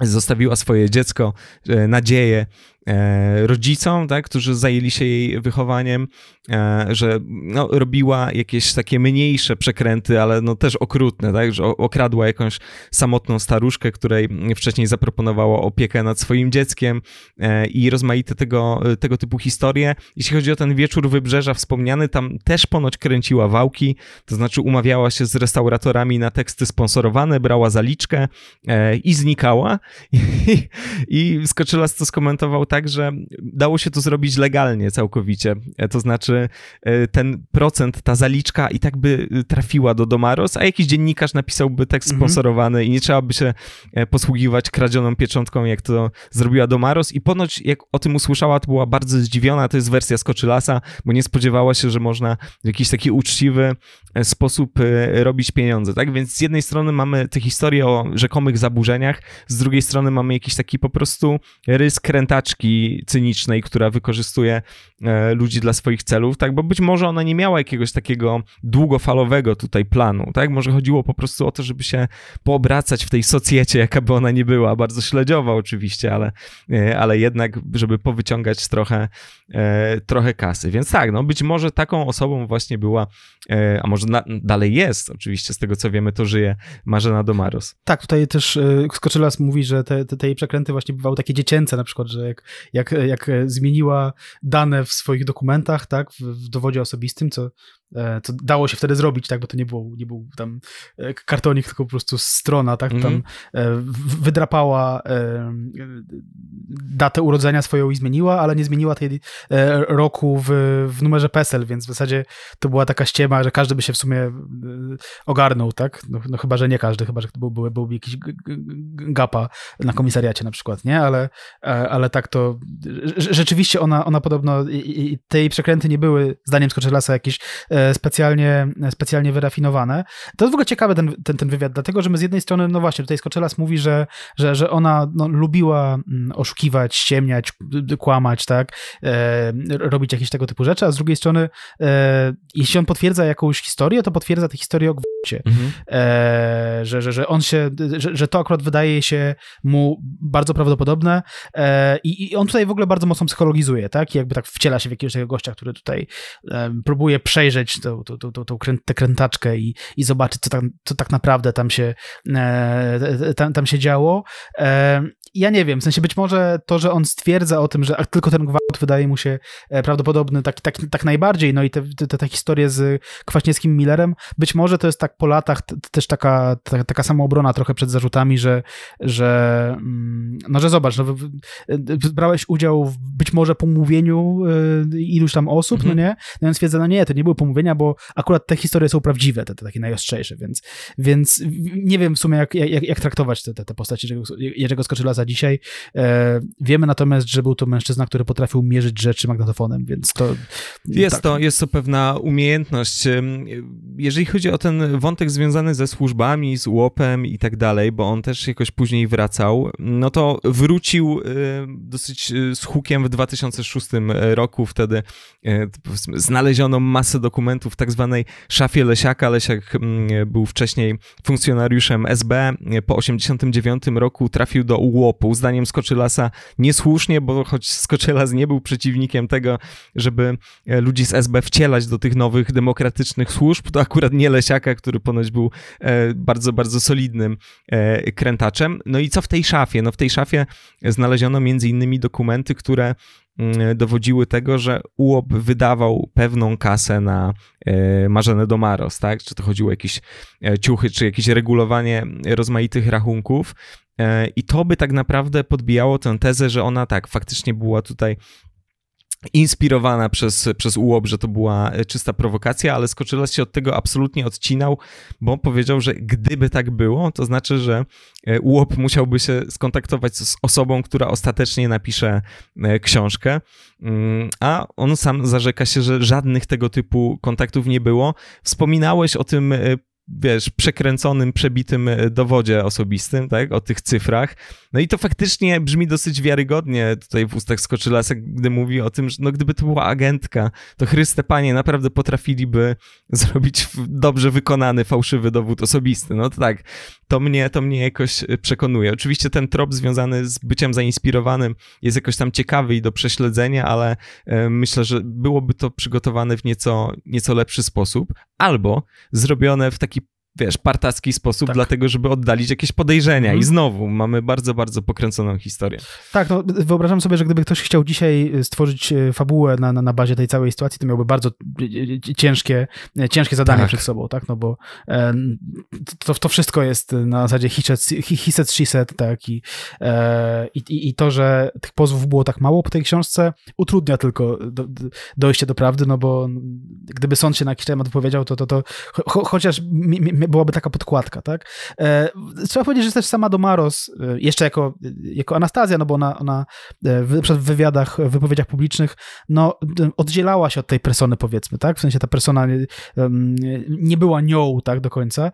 zostawiła swoje dziecko, e, nadzieję E, rodzicom, tak, którzy zajęli się jej wychowaniem, e, że no, robiła jakieś takie mniejsze przekręty, ale no, też okrutne, tak, że okradła jakąś samotną staruszkę, której wcześniej zaproponowała opiekę nad swoim dzieckiem e, i rozmaite tego, tego typu historie. Jeśli chodzi o ten wieczór wybrzeża wspomniany, tam też ponoć kręciła wałki, to znaczy umawiała się z restauratorami na teksty sponsorowane, brała zaliczkę i znikała. I, i z to skomentował tak, że dało się to zrobić legalnie całkowicie. E, to znaczy e, ten procent, ta zaliczka i tak by y, trafiła do Domaros, a jakiś dziennikarz napisałby tekst mhm. sponsorowany i nie trzeba by się e, posługiwać kradzioną pieczątką, jak to zrobiła Domaros. I ponoć, jak o tym usłyszała, to była bardzo zdziwiona. To jest wersja Skoczylasa, bo nie spodziewała się, że można w jakiś taki uczciwy, E, sposób e, robić pieniądze, tak? Więc z jednej strony mamy te historie o rzekomych zaburzeniach, z drugiej strony mamy jakiś taki po prostu rys krętaczki cynicznej, która wykorzystuje e, ludzi dla swoich celów, tak? Bo być może ona nie miała jakiegoś takiego długofalowego tutaj planu, tak? Może chodziło po prostu o to, żeby się poobracać w tej socjecie, jaka by ona nie była, bardzo śledziowa oczywiście, ale, ale jednak, żeby powyciągać trochę, trochę kasy. Więc tak, no być może taką osobą właśnie była, a może może na, dalej jest, oczywiście z tego co wiemy, to żyje Marzena Domaros Tak, tutaj też y, Skoczylas mówi, że te, te, te, jej przekręty właśnie bywały takie dziecięce, na przykład, że jak, jak, jak zmieniła dane w swoich dokumentach, tak, w, w dowodzie osobistym, co E, co dało się wtedy zrobić, tak, bo to nie, było, nie był tam e, kartonik, tylko po prostu strona, tak, mm -hmm. tam mhm. e, wydrapała datę urodzenia swoją i zmieniła, ale nie zmieniła tej roku w, w numerze PESEL, więc w zasadzie to była taka ściema, że każdy by się w sumie ogarnął, tak, no, no chyba, że nie każdy, chyba, że był, byłby jakiś gapa na komisariacie na przykład, nie, ale, ale tak to rzeczywiście ona, ona podobno i, i tej przekręty nie były, zdaniem Skoczelasa, jakieś E, specjalnie, specjalnie wyrafinowane. To jest w ogóle ciekawy ten, ten, ten wywiad, dlatego że my z jednej strony, no właśnie, tutaj Skoczelas mówi, że, że, że ona no, lubiła mm, oszukiwać, ściemniać, kłamać, tak, e, robić jakieś tego typu rzeczy, a z drugiej strony, e, jeśli on potwierdza jakąś historię, to potwierdza tę historię o gwałcie, mhm. e, że, że, że on się, że, że to akurat wydaje się mu bardzo prawdopodobne e, i, i on tutaj w ogóle bardzo mocno psychologizuje, tak, I jakby tak wciela się w jakiegoś tego gościa, który tutaj e, próbuje przejrzeć odpalić tą, tą, tą, tą krę, tę krętaczkę i, i zobaczyć, co, tam, co tak naprawdę tam się, e, e, tam, tam się działo. E, ja nie wiem, w sensie być może to, że on stwierdza o tym, że tylko ten gwałt wydaje mu się e, prawdopodobny tak, tak, tak najbardziej, no i te, historia historie z Kwaśniewskim Millerem, być może to jest tak po latach też taka, ta, taka samoobrona trochę przed zarzutami, że, że mm, no, że zobacz, no, brałeś udział w być może pomówieniu e, iluś tam osób, no mhm. no nie? No więc stwierdza, no nie, to nie było pomówienie, bo akurat te historie są prawdziwe, te, te takie najostrzejsze, więc, więc nie wiem w sumie, jak, jak, jak traktować te, te, te postaci Jerzego, Skoczyla za dzisiaj. E, wiemy natomiast, że był to mężczyzna, który potrafił mierzyć rzeczy magnetofonem, więc to... Jest, tak. to, jest to pewna umiejętność. Jeżeli chodzi o ten wątek związany ze służbami, z łopem i tak dalej, bo on też jakoś później wracał, no to wrócił e, dosyć e, z hukiem w 2006 roku, wtedy e, znaleziono masę dokumentów dokumentów w tak zwanej szafie Lesiaka. Lesiak mm, był wcześniej funkcjonariuszem SB. Po 89 roku trafił do UOP-u. Zdaniem Skoczylasa niesłusznie, bo choć Skoczylas nie był przeciwnikiem tego, żeby e, ludzi z SB wcielać do tych nowych demokratycznych służb, to akurat nie Lesiaka, który ponoć był e, bardzo, bardzo solidnym e, krętaczem. No i co w tej szafie? No w tej szafie znaleziono między innymi dokumenty, które Mm, dowodziły tego, że UOP wydawał pewną kasę na e, Marzenę Domaros, tak? Czy to chodziło o jakieś e, ciuchy, czy jakieś regulowanie rozmaitych rachunków. E, I to by tak naprawdę podbijało tę tezę, że ona tak faktycznie była tutaj inspirowana przez, przez Ułob, że to była e, czysta prowokacja, ale Skoczylas się od tego absolutnie odcinał, bo powiedział, że gdyby tak było, to znaczy, że e, Ułob musiałby się skontaktować z osobą, która ostatecznie napisze e, książkę, mm, a on sam zarzeka się, że żadnych tego typu kontaktów nie było. Wspominałeś o tym wiesz, przekręconym, przebitym e, dowodzie osobistym, tak, o tych cyfrach. No i to faktycznie brzmi dosyć wiarygodnie tutaj w ustach Skoczylasek, gdy mówi o tym, że no gdyby to była agentka, to Chryste Panie naprawdę potrafiliby zrobić dobrze wykonany fałszywy dowód osobisty. No to tak, to mnie, to mnie jakoś e, przekonuje. Oczywiście ten trop związany z byciem zainspirowanym jest jakoś tam ciekawy i do prześledzenia, ale e, myślę, że byłoby to przygotowane w nieco, nieco lepszy sposób albo zrobione w taki wiesz, partacki sposób, tak. dlatego żeby oddalić jakieś podejrzenia. I mhm. znowu mamy bardzo, bardzo pokręconą historię. Tak, no, wyobrażam sobie, że gdyby ktoś chciał dzisiaj y, stworzyć y, fabułę na, na, na bazie tej całej sytuacji, to miałby bardzo y, ciężkie, ciężkie zadania tak. przed sobą, tak? No bo e, to, to wszystko jest na zasadzie hiset hiset tak? I, e, i, I to, że tych pozwów było tak mało po tej książce, utrudnia tylko do, dojście do prawdy, no bo gdyby sąd się na jakiś temat wypowiedział, to, to, to cho, chociaż mi, mi, byłaby taka podkładka, tak? E, trzeba powiedzieć, że też sama Domaros, e, jeszcze jako, jako Anastazja, no bo ona, ona e, w, wywiadach, w wypowiedziach publicznych, no oddzielała się od tej persony, powiedzmy, tak? W sensie ta persona nie, nie była nią, tak, do końca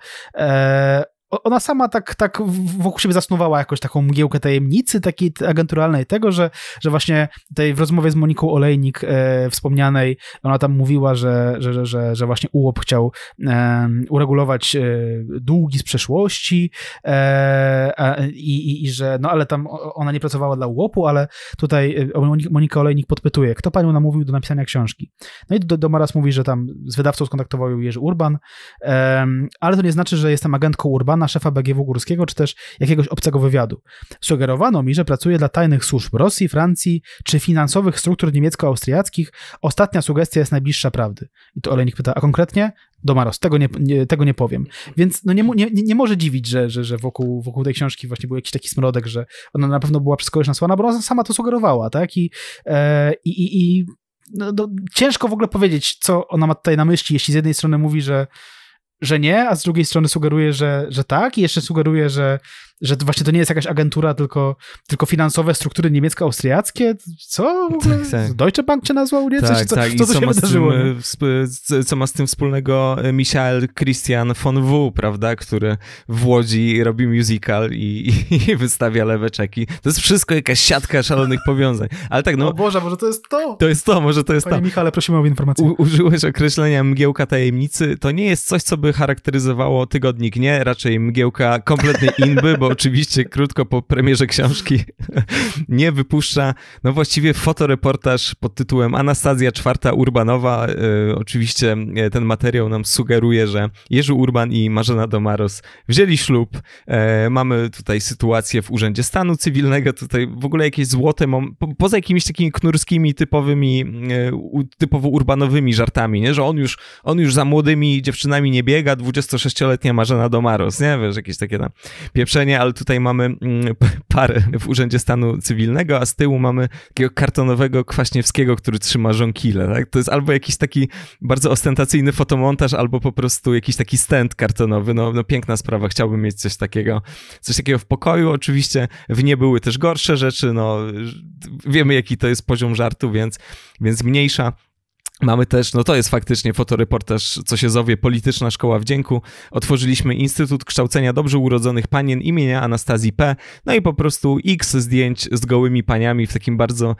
ona sama tak, tak wokół siebie zasnowała jakoś taką mgiełkę tajemnicy takiej agenturalnej tego, że, że właśnie tej w rozmowie z Moniką Olejnik e, wspomnianej, ona tam mówiła, że, że, że, że właśnie UOP chciał e, uregulować e, długi z przeszłości e, a, i, i, że no ale tam ona nie pracowała dla UOP-u, ale tutaj e, Monika Olejnik podpytuje, kto panią namówił do napisania książki. No i Domaras do mówi, że tam z wydawcą skontaktował ją Jerzy Urban, e, ale to nie znaczy, że jestem agentką Urban pana szefa BGW Górskiego, czy też jakiegoś obcego wywiadu. Sugerowano mi, że pracuje dla tajnych służb Rosji, Francji, czy finansowych struktur niemiecko-austriackich. Ostatnia sugestia jest najbliższa prawdy. I to Olejnik pyta, a konkretnie? Domaros, tego nie, nie, tego nie powiem. Więc no nie, nie, nie może dziwić, że, że, że wokół, wokół tej książki właśnie był jakiś taki smrodek, że ona na pewno była przez kogoś nasłana, bo ona sama to sugerowała, tak? I, e, i, i no, no, ciężko w ogóle powiedzieć, co ona ma tutaj na myśli, jeśli z jednej strony mówi, że że nie, a z drugiej strony sugeruje, że, że tak i jeszcze sugeruje, że że właśnie to nie jest jakaś agentura, tylko, tylko finansowe struktury niemiecko-austriackie? Co? Tak, tak. Deutsche Bank cię nazwał? Nie? Tak, tak, co, tak. Co, e, co, co, ma wydarzyło? Tym, co ma z tym wspólnego e, Michael Christian von W, prawda, który w Łodzi robi musical i, i wystawia lewe czeki. To jest wszystko jakaś siatka szalonych powiązań. Ale tak, no... O Boże, może to jest to? To jest to, może to jest Panie to. Michale, prosimy o informację. U, użyłeś określenia mgiełka tajemnicy. To nie jest coś, co by charakteryzowało tygodnik, nie? Raczej mgiełka kompletnej inby, bo bo oczywiście krótko po premierze książki nie wypuszcza, no właściwie fotoreportaż pod tytułem Anastazja Czwarta Urbanowa. E, oczywiście e, ten materiał nam sugeruje, że Jerzy Urban i Marzena Domaros wzięli ślub. E, mamy tutaj sytuację w Urzędzie Stanu Cywilnego, tutaj w ogóle jakieś złote, poza jakimiś takimi knurskimi, typowymi, typowo urbanowymi żartami, nie? że on już, on już za młodymi dziewczynami nie biega, 26-letnia Marzena Domaros, nie? Wiesz, jakieś takie tam pieprzenia ale tutaj mamy mm, parę w Urzędzie Stanu Cywilnego, a z tyłu mamy takiego kartonowego Kwaśniewskiego, który trzyma żonkile. Tak? To jest albo jakiś taki bardzo ostentacyjny fotomontaż, albo po prostu jakiś taki stand kartonowy. No, no piękna sprawa, chciałbym mieć coś takiego, coś takiego w pokoju. Oczywiście w nie były też gorsze rzeczy, no wiemy jaki to jest poziom żartu, więc, więc mniejsza Mamy też, no to jest faktycznie fotoreportaż, co się zowie Polityczna Szkoła Wdzięku. Otworzyliśmy Instytut Kształcenia Dobrze Urodzonych Panien imienia Anastazji P. No i po prostu x zdjęć z gołymi paniami w takim bardzo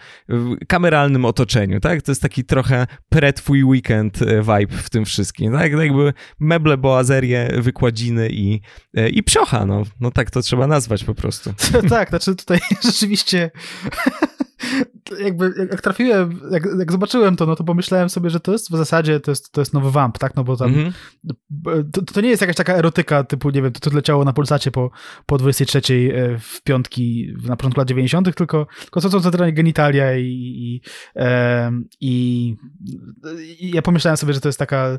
kameralnym otoczeniu, tak? To jest taki trochę pre-twój weekend e, vibe w tym wszystkim, tak? No jakby meble, boazerie, wykładziny i, e, i psiocha, no. no tak to trzeba nazwać po prostu. tak, znaczy tutaj rzeczywiście jakby jak trafiłem, jak, jak, zobaczyłem to, no to pomyślałem sobie, że to jest w zasadzie, to jest, to jest nowy vamp, tak, no bo tam mm -hmm. to, to, nie jest jakaś taka erotyka typu, nie wiem, to, to leciało na Polsacie po, po 23 e, w piątki na początku lat 90., tylko, tylko są centralnie genitalia i i, i i, ja pomyślałem sobie, że to jest taka e,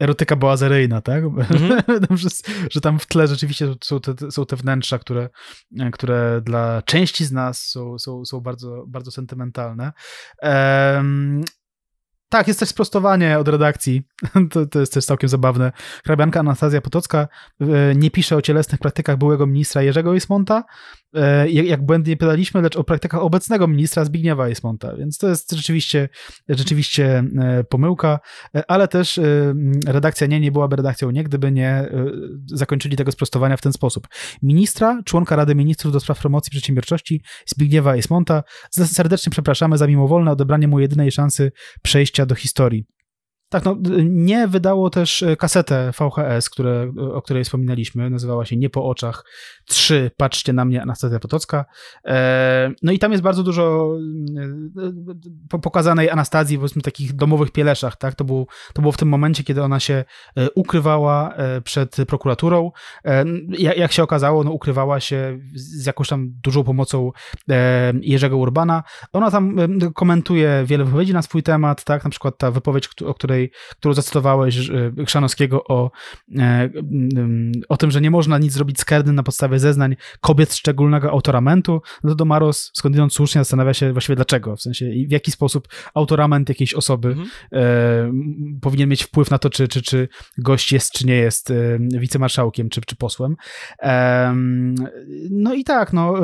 erotyka boazeryjna, tak, mm -hmm. że, że, tam w tle rzeczywiście są te, są te wnętrza, które, które dla części z nas są, są, są bardzo bardzo, bardzo sentymentalne. Um, tak, jest też sprostowanie od redakcji. To, to jest też całkiem zabawne. Hrabianka Anastazja Potocka e, nie pisze o cielesnych praktykach byłego ministra Jerzego Ismonta, E, jak, jak błędnie pytaliśmy, lecz o praktykach obecnego ministra Zbigniewa Ismonta, więc to jest rzeczywiście, rzeczywiście e, pomyłka, e, ale też redakcja nie, nie byłaby redakcją nie, gdyby nie zakończyli tego sprostowania w ten sposób. Ministra, członka Rady Ministrów do spraw promocji przedsiębiorczości Zbigniewa Ismonta serdecznie przepraszamy za mimowolne odebranie mu jedynej szansy przejścia do historii. Tak, no nie wydało też e, kasetę VHS, które, e, o której wspominaliśmy, nazywała się Nie po oczach 3, patrzcie na mnie, Anastazja Potocka. E, no i tam jest bardzo dużo mm, pokazanej Anastazji, powiedzmy takich domowych pieleszach, tak, to, był, to było w tym momencie, kiedy ona się ukrywała przed prokuraturą. Jak się okazało, no ukrywała się z jakąś tam dużą pomocą Jerzego Urbana. Ona tam komentuje wiele wypowiedzi na swój temat, tak, na przykład ta wypowiedź, o której której, którą zacytowałeś e, Chrzanowskiego o, e, o tym, że nie można nic zrobić z Kerdy na podstawie zeznań kobiet szczególnego autoramentu, no to Maros skądinąd słusznie zastanawia się właściwie dlaczego, w sensie w jaki sposób autorament jakiejś osoby mhm. E, powinien mieć wpływ na to, czy, czy, czy gość jest, czy nie jest wicemarszałkiem, czy, czy posłem. no i tak, no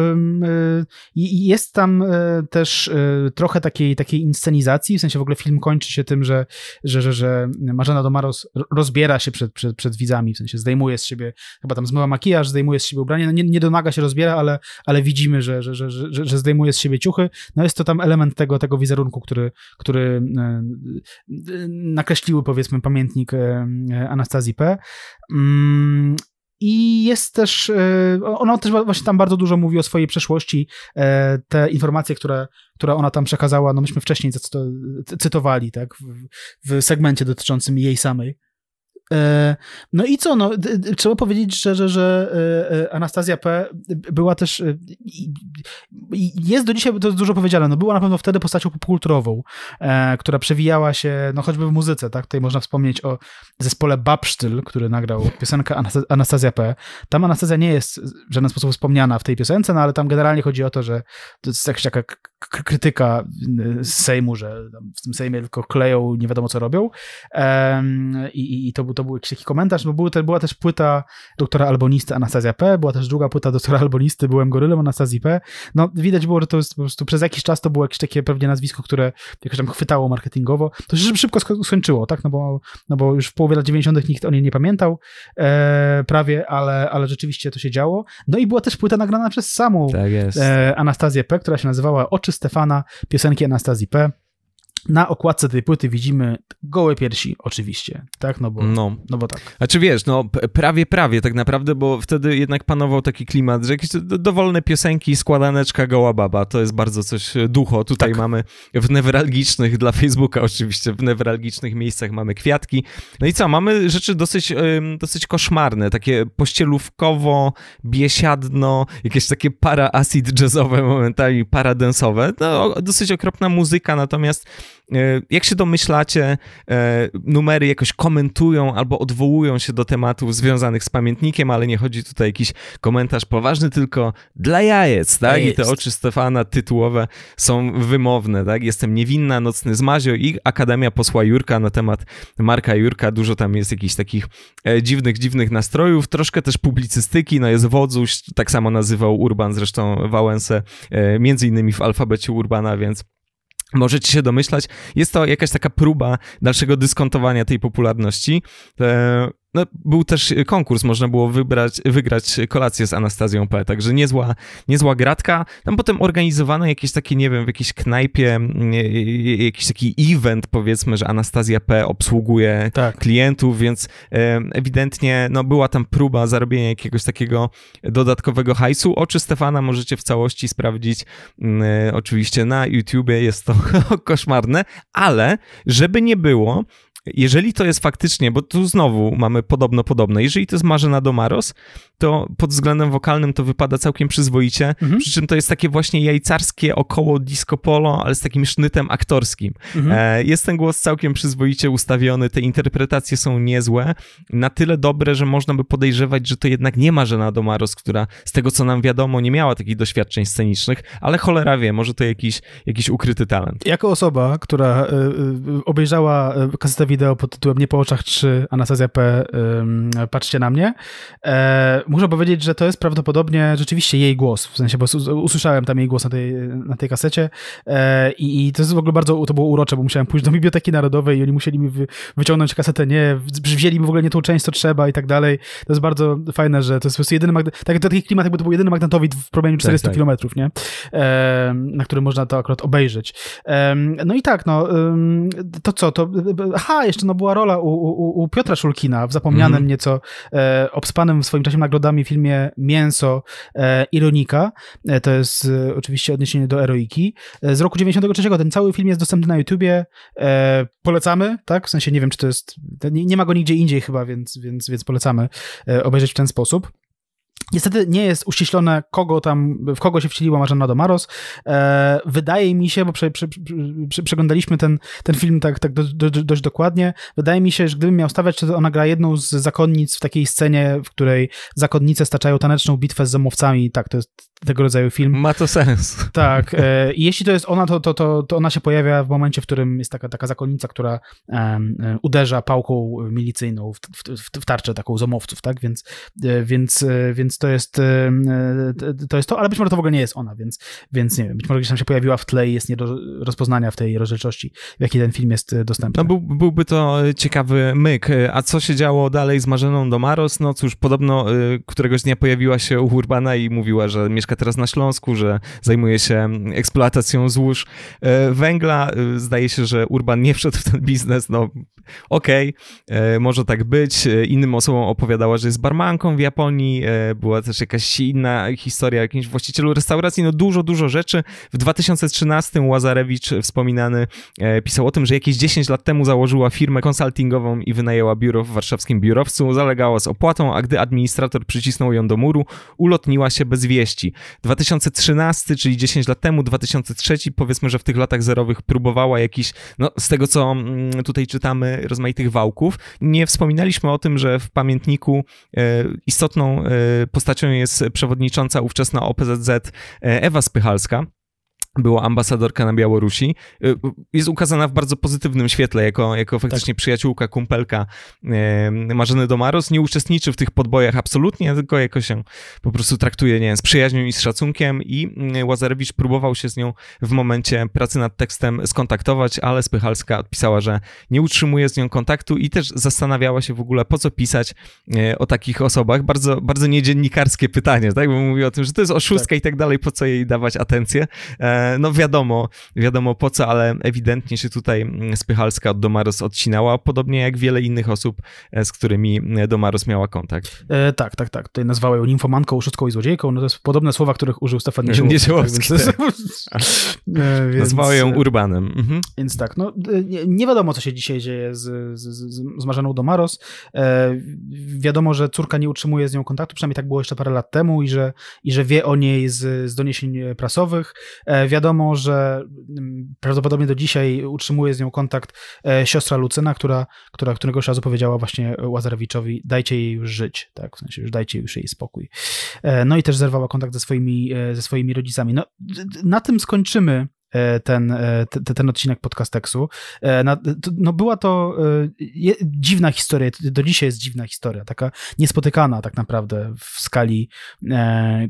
jest tam też trochę takiej, takiej inscenizacji, w sensie w ogóle film kończy się tym, że, że, szczerze, że Marzena Domaros rozbiera się przed, przed, przed widzami, w sensie zdejmuje z siebie, chyba tam zmywa makijaż, zdejmuje z siebie ubranie, no nie, nie domaga się rozbiera, ale, ale widzimy, że, że, że, że, że zdejmuje z siebie ciuchy, no jest to tam element tego, tego wizerunku, który, który e, e, nakreśliły powiedzmy pamiętnik e, Anastazji P. Mm, i jest też, e, ona też właśnie tam bardzo dużo mówi o swojej przeszłości. E, te informacje, które, które ona tam przekazała, no myśmy wcześniej cytowali, tak, w, w segmencie dotyczącym jej samej. E, no i co? No, trzeba powiedzieć szczerze, że e, e, Anastazja P. była też, jest do dzisiaj, to jest dużo powiedziane, no była na pewno wtedy postacią popkulturową, która przewijała się, no choćby w muzyce, tak? Tutaj można wspomnieć o zespole Babsztyl, który nagrał piosenkę Anastazja P. Tam Anastazja nie jest w żaden sposób wspomniana w tej piosence, no ale tam generalnie chodzi o to, że to jest jakaś taka krytyka Sejmu, że w tym Sejmie tylko kleją, nie wiadomo co robią i, i to był to to był jakiś taki komentarz, bo był te, była też płyta doktora albonisty Anastazja P., była też druga płyta doktora albonisty Byłem gorylem Anastazji P. No widać było, że to jest po prostu przez jakiś czas to było jakieś takie pewnie nazwisko, które jakoś tam chwytało marketingowo. To się szybko skończyło, tak? No bo, no bo już w połowie lat 90. nikt o niej nie pamiętał e, prawie, ale, ale rzeczywiście to się działo. No i była też płyta nagrana przez samą tak e, Anastazję P., która się nazywała Oczy Stefana, piosenki Anastazji P na okładce tej płyty widzimy gołe piersi, oczywiście, tak? No bo, no. No bo tak. czy wiesz, no prawie, prawie tak naprawdę, bo wtedy jednak panował taki klimat, że jakieś dowolne piosenki, składaneczka, goła baba, to jest bardzo coś e, ducho. Tutaj tak. mamy w newralgicznych, dla Facebooka oczywiście, w newralgicznych miejscach mamy kwiatki. No i co, mamy rzeczy dosyć, e, dosyć koszmarne, takie pościelówkowo, biesiadno, jakieś takie para acid jazzowe momentami, para dansowe. No, dosyć okropna muzyka, natomiast E, jak się domyślacie, e, numery jakoś komentują albo odwołują się do tematów związanych z pamiętnikiem, ale nie chodzi tutaj o jakiś komentarz poważny, tylko dla jajec, tak? I te oczy Stefana tytułowe są wymowne, tak? Jestem niewinna, nocny zmazio i Akademia Posła Jurka na temat Marka Jurka. Dużo tam jest jakichś takich e, dziwnych, dziwnych nastrojów, troszkę też publicystyki, no jest wodzuś, tak samo nazywał Urban zresztą Wałęsę, między innymi w alfabecie Urbana, więc Możecie się domyślać, jest to jakaś taka próba dalszego dyskontowania tej popularności no, był też e, konkurs, można było wybrać, wygrać kolację z Anastazją P, także niezła, niezła gratka. Tam potem organizowano jakieś takie, nie wiem, w jakiejś knajpie, e, e, jakiś taki event, powiedzmy, że Anastazja P obsługuje tak. klientów, więc ewidentnie no, była tam próba zarobienia jakiegoś takiego dodatkowego hajsu. Oczy Stefana możecie w całości sprawdzić oczywiście na YouTubie, jest to koszmarne, ale żeby nie było, jeżeli to jest faktycznie, bo tu znowu mamy podobno podobne, jeżeli to jest Marzena Domaros, to pod względem wokalnym to wypada całkiem przyzwoicie, mhm. przy czym to jest takie właśnie jajcarskie około disco polo, ale z takim sznytem aktorskim. Mhm. E, jest ten głos całkiem przyzwoicie ustawiony, te interpretacje są niezłe, na tyle dobre, że można by podejrzewać, że to jednak nie Marzena Domaros, która z tego co nam wiadomo nie miała takich doświadczeń scenicznych, ale cholera wie, może to jakiś, jakiś ukryty talent. Jako osoba, która e, e, obejrzała kasetę wideo pod tytułem Nie po oczach 3 Anastazja P. Patrzcie na mnie. E, muszę powiedzieć, że to jest prawdopodobnie rzeczywiście jej głos, w sensie, bo usłyszałem tam jej głos na tej, na tej kasecie e, i, to jest w ogóle bardzo, to było urocze, bo musiałem pójść do Biblioteki Narodowej i oni musieli mi wyciągnąć kasetę, nie, wzięli mi w ogóle nie tą część, co trzeba i tak dalej. To jest bardzo fajne, że to jest po prostu jedyny, tak, taki klimat, jakby to był jedyny magnetowid w promieniu tak, 400 tak. kilometrów, nie? E, na którym można to akurat obejrzeć. no i tak, no, to co, to, aha, jeszcze no była rola u, u, u Piotra Szulkina w zapomnianym mm -hmm. nieco, e, obspanym w swoim czasie nagrodami filmie Mięso e, Ironika. E, to jest e, oczywiście odniesienie do Eroiki. E, z roku 93. Ten cały film jest dostępny na YouTubie. E, polecamy, tak? W sensie nie wiem, czy to jest... Nie, nie, ma go nigdzie indziej chyba, więc, więc, więc polecamy e, obejrzeć w ten sposób. Niestety nie jest uściślone, kogo tam, w kogo się wcieliła Marzena Domaros. E, wydaje mi się, bo prze, prze, prze, przeglądaliśmy ten, ten film tak, tak do, do, dość dokładnie, wydaje mi się, że gdybym miał stawiać, to ona gra jedną z zakonnic w takiej scenie, w której zakonnice staczają taneczną bitwę z zamówcami. Tak, to jest tego rodzaju film. Ma to sens. Tak. E, I jeśli to jest ona, to, to, to, to ona się pojawia w momencie, w którym jest taka, taka zakonnica, która uderza pałką milicyjną w, w, w, w tarczę taką zomowców, tak? Więc, e, więc, e, więc to jest, e, e, to jest to, ale być może to w ogóle nie jest ona, więc, więc nie wiem, być może gdzieś tam się pojawiła w tle i jest nie do rozpoznania w tej rozdzielczości, w jakiej ten film jest e, dostępny. No był, byłby to ciekawy myk. A co się działo dalej z Marzeną Domaros? No cóż, podobno któregoś dnia pojawiła się u Urbana i mówiła, że mieszka teraz na Śląsku, że zajmuje się mm, eksploatacją złóż węgla. Zdaje się, że Urban nie wszedł w ten biznes, no okej, okay, może tak być. Innym osobom opowiadała, że jest barmanką w Japonii, była też jakaś inna historia o jakimś właścicielu restauracji, no dużo, dużo rzeczy. W 2013 Łazarewicz e, wspominany e, pisał o tym, że jakieś 10 lat temu założyła firmę konsultingową i wynajęła biuro w warszawskim biurowcu, zalegała z opłatą, a gdy administrator przycisnął ją do muru, ulotniła się bez wieści. 2013, czyli 10 lat temu, 2003, powiedzmy, że w tych latach zerowych próbowała jakiś, no z tego co mm, tutaj czytamy, rozmaitych wałków. Nie wspominaliśmy o tym, że w pamiętniku e, istotną postacią jest przewodnicząca ówczesna OPZZ e, Ewa Spychalska była ambasadorka na Białorusi, y, y, jest ukazana w bardzo pozytywnym świetle, jako, jako faktycznie tak. przyjaciółka, kumpelka y, Marzeny Domaros. Nie uczestniczy w tych podbojach absolutnie, tylko jako się po prostu traktuje nie z przyjaźnią i z szacunkiem i Łazarewicz próbował się z nią w momencie pracy nad tekstem skontaktować, ale Spychalska odpisała, że nie utrzymuje z nią kontaktu i też zastanawiała się w ogóle, po co pisać o takich osobach. Bardzo, bardzo niedziennikarskie pytanie, tak? bo mówi o tym, że to jest oszustka tak. i tak dalej, po co jej dawać atencję e, no wiadomo, wiadomo po co, ale ewidentnie się tutaj mm, Spychalska od Domaros odcinała, podobnie jak wiele innych osób, e, z którymi e, Domaros miała kontakt. E, tak, tak, tak. Tutaj nazwała ją nimfomanką, uszutką i złodziejką. No to jest podobne słowa, których użył Stefan Niesiołowski. Tak, więc... Tak. E, nazwała ją Urbanem. Mhm. Więc tak, no nie, nie, wiadomo, co się dzisiaj dzieje z, z, z Marzeną Domaros. E, wiadomo, że córka nie utrzymuje z nią kontaktu, przynajmniej tak było jeszcze parę lat temu i że, i że wie o niej z, z doniesień prasowych. E, wiadomo, że mm, prawdopodobnie do dzisiaj utrzymuje z nią kontakt e, siostra Lucyna, która, która któregoś razu powiedziała właśnie Łazarewiczowi, dajcie jej już żyć, tak, w sensie już dajcie już jej spokój. E, no i też zerwała kontakt ze swoimi, e, ze swoimi rodzicami. No, na tym skończymy E, ten, e, ten, ten odcinek podcasteksu. E, no była to dziwna historia, do dzisiaj jest dziwna historia, taka niespotykana tak naprawdę w skali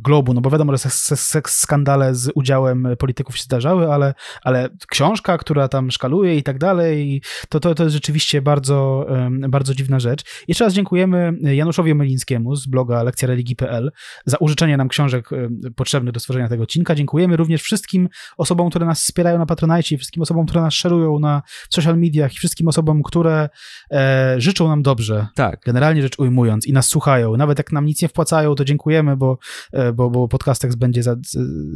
globu, no bo wiadomo, że seks skandale z udziałem polityków się zdarzały, ale, ale książka, która tam szkaluje i tak dalej, to, to, to jest rzeczywiście bardzo, bardzo dziwna rzecz. Jeszcze raz dziękujemy Januszowi Omelińskiemu z bloga lekcjareligii.pl za użyczenie nam książek potrzebnych do stworzenia tego odcinka. Dziękujemy również wszystkim osobom, które nas nas wspierają na Patronite i wszystkim osobom, które nas szerują na social mediach i wszystkim osobom, które e, życzą nam dobrze. Tak. Generalnie rzecz ujmując i nas słuchają. Nawet jak nam nic nie wpłacają, to dziękujemy, bo, e, bo, bo podcast będzie za,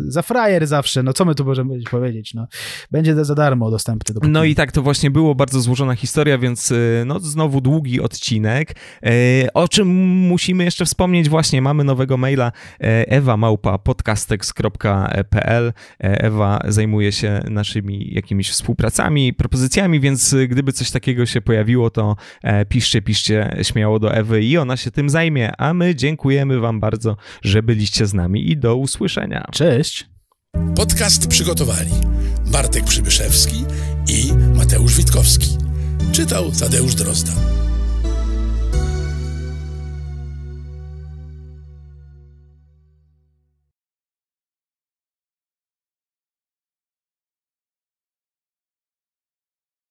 za frajer zawsze. No co my tu możemy powiedzieć? No, będzie za darmo dostępny. no i tak to właśnie było, bardzo złożona historia, więc e, no znowu długi odcinek. E, o czym musimy jeszcze wspomnieć? Właśnie mamy nowego maila e, ewa małpa podcastek.pl. E, ewa zajmuje zajmuje się naszymi jakimiś współpracami, propozycjami, więc gdyby coś takiego się pojawiło, to e, piszcie, piszcie śmiało do Ewy i ona się tym zajmie. A my dziękujemy Wam bardzo, że byliście z nami i do usłyszenia. Cześć! Podcast przygotowali Bartek Przybyszewski i Mateusz Witkowski. Czytał Tadeusz Drozda.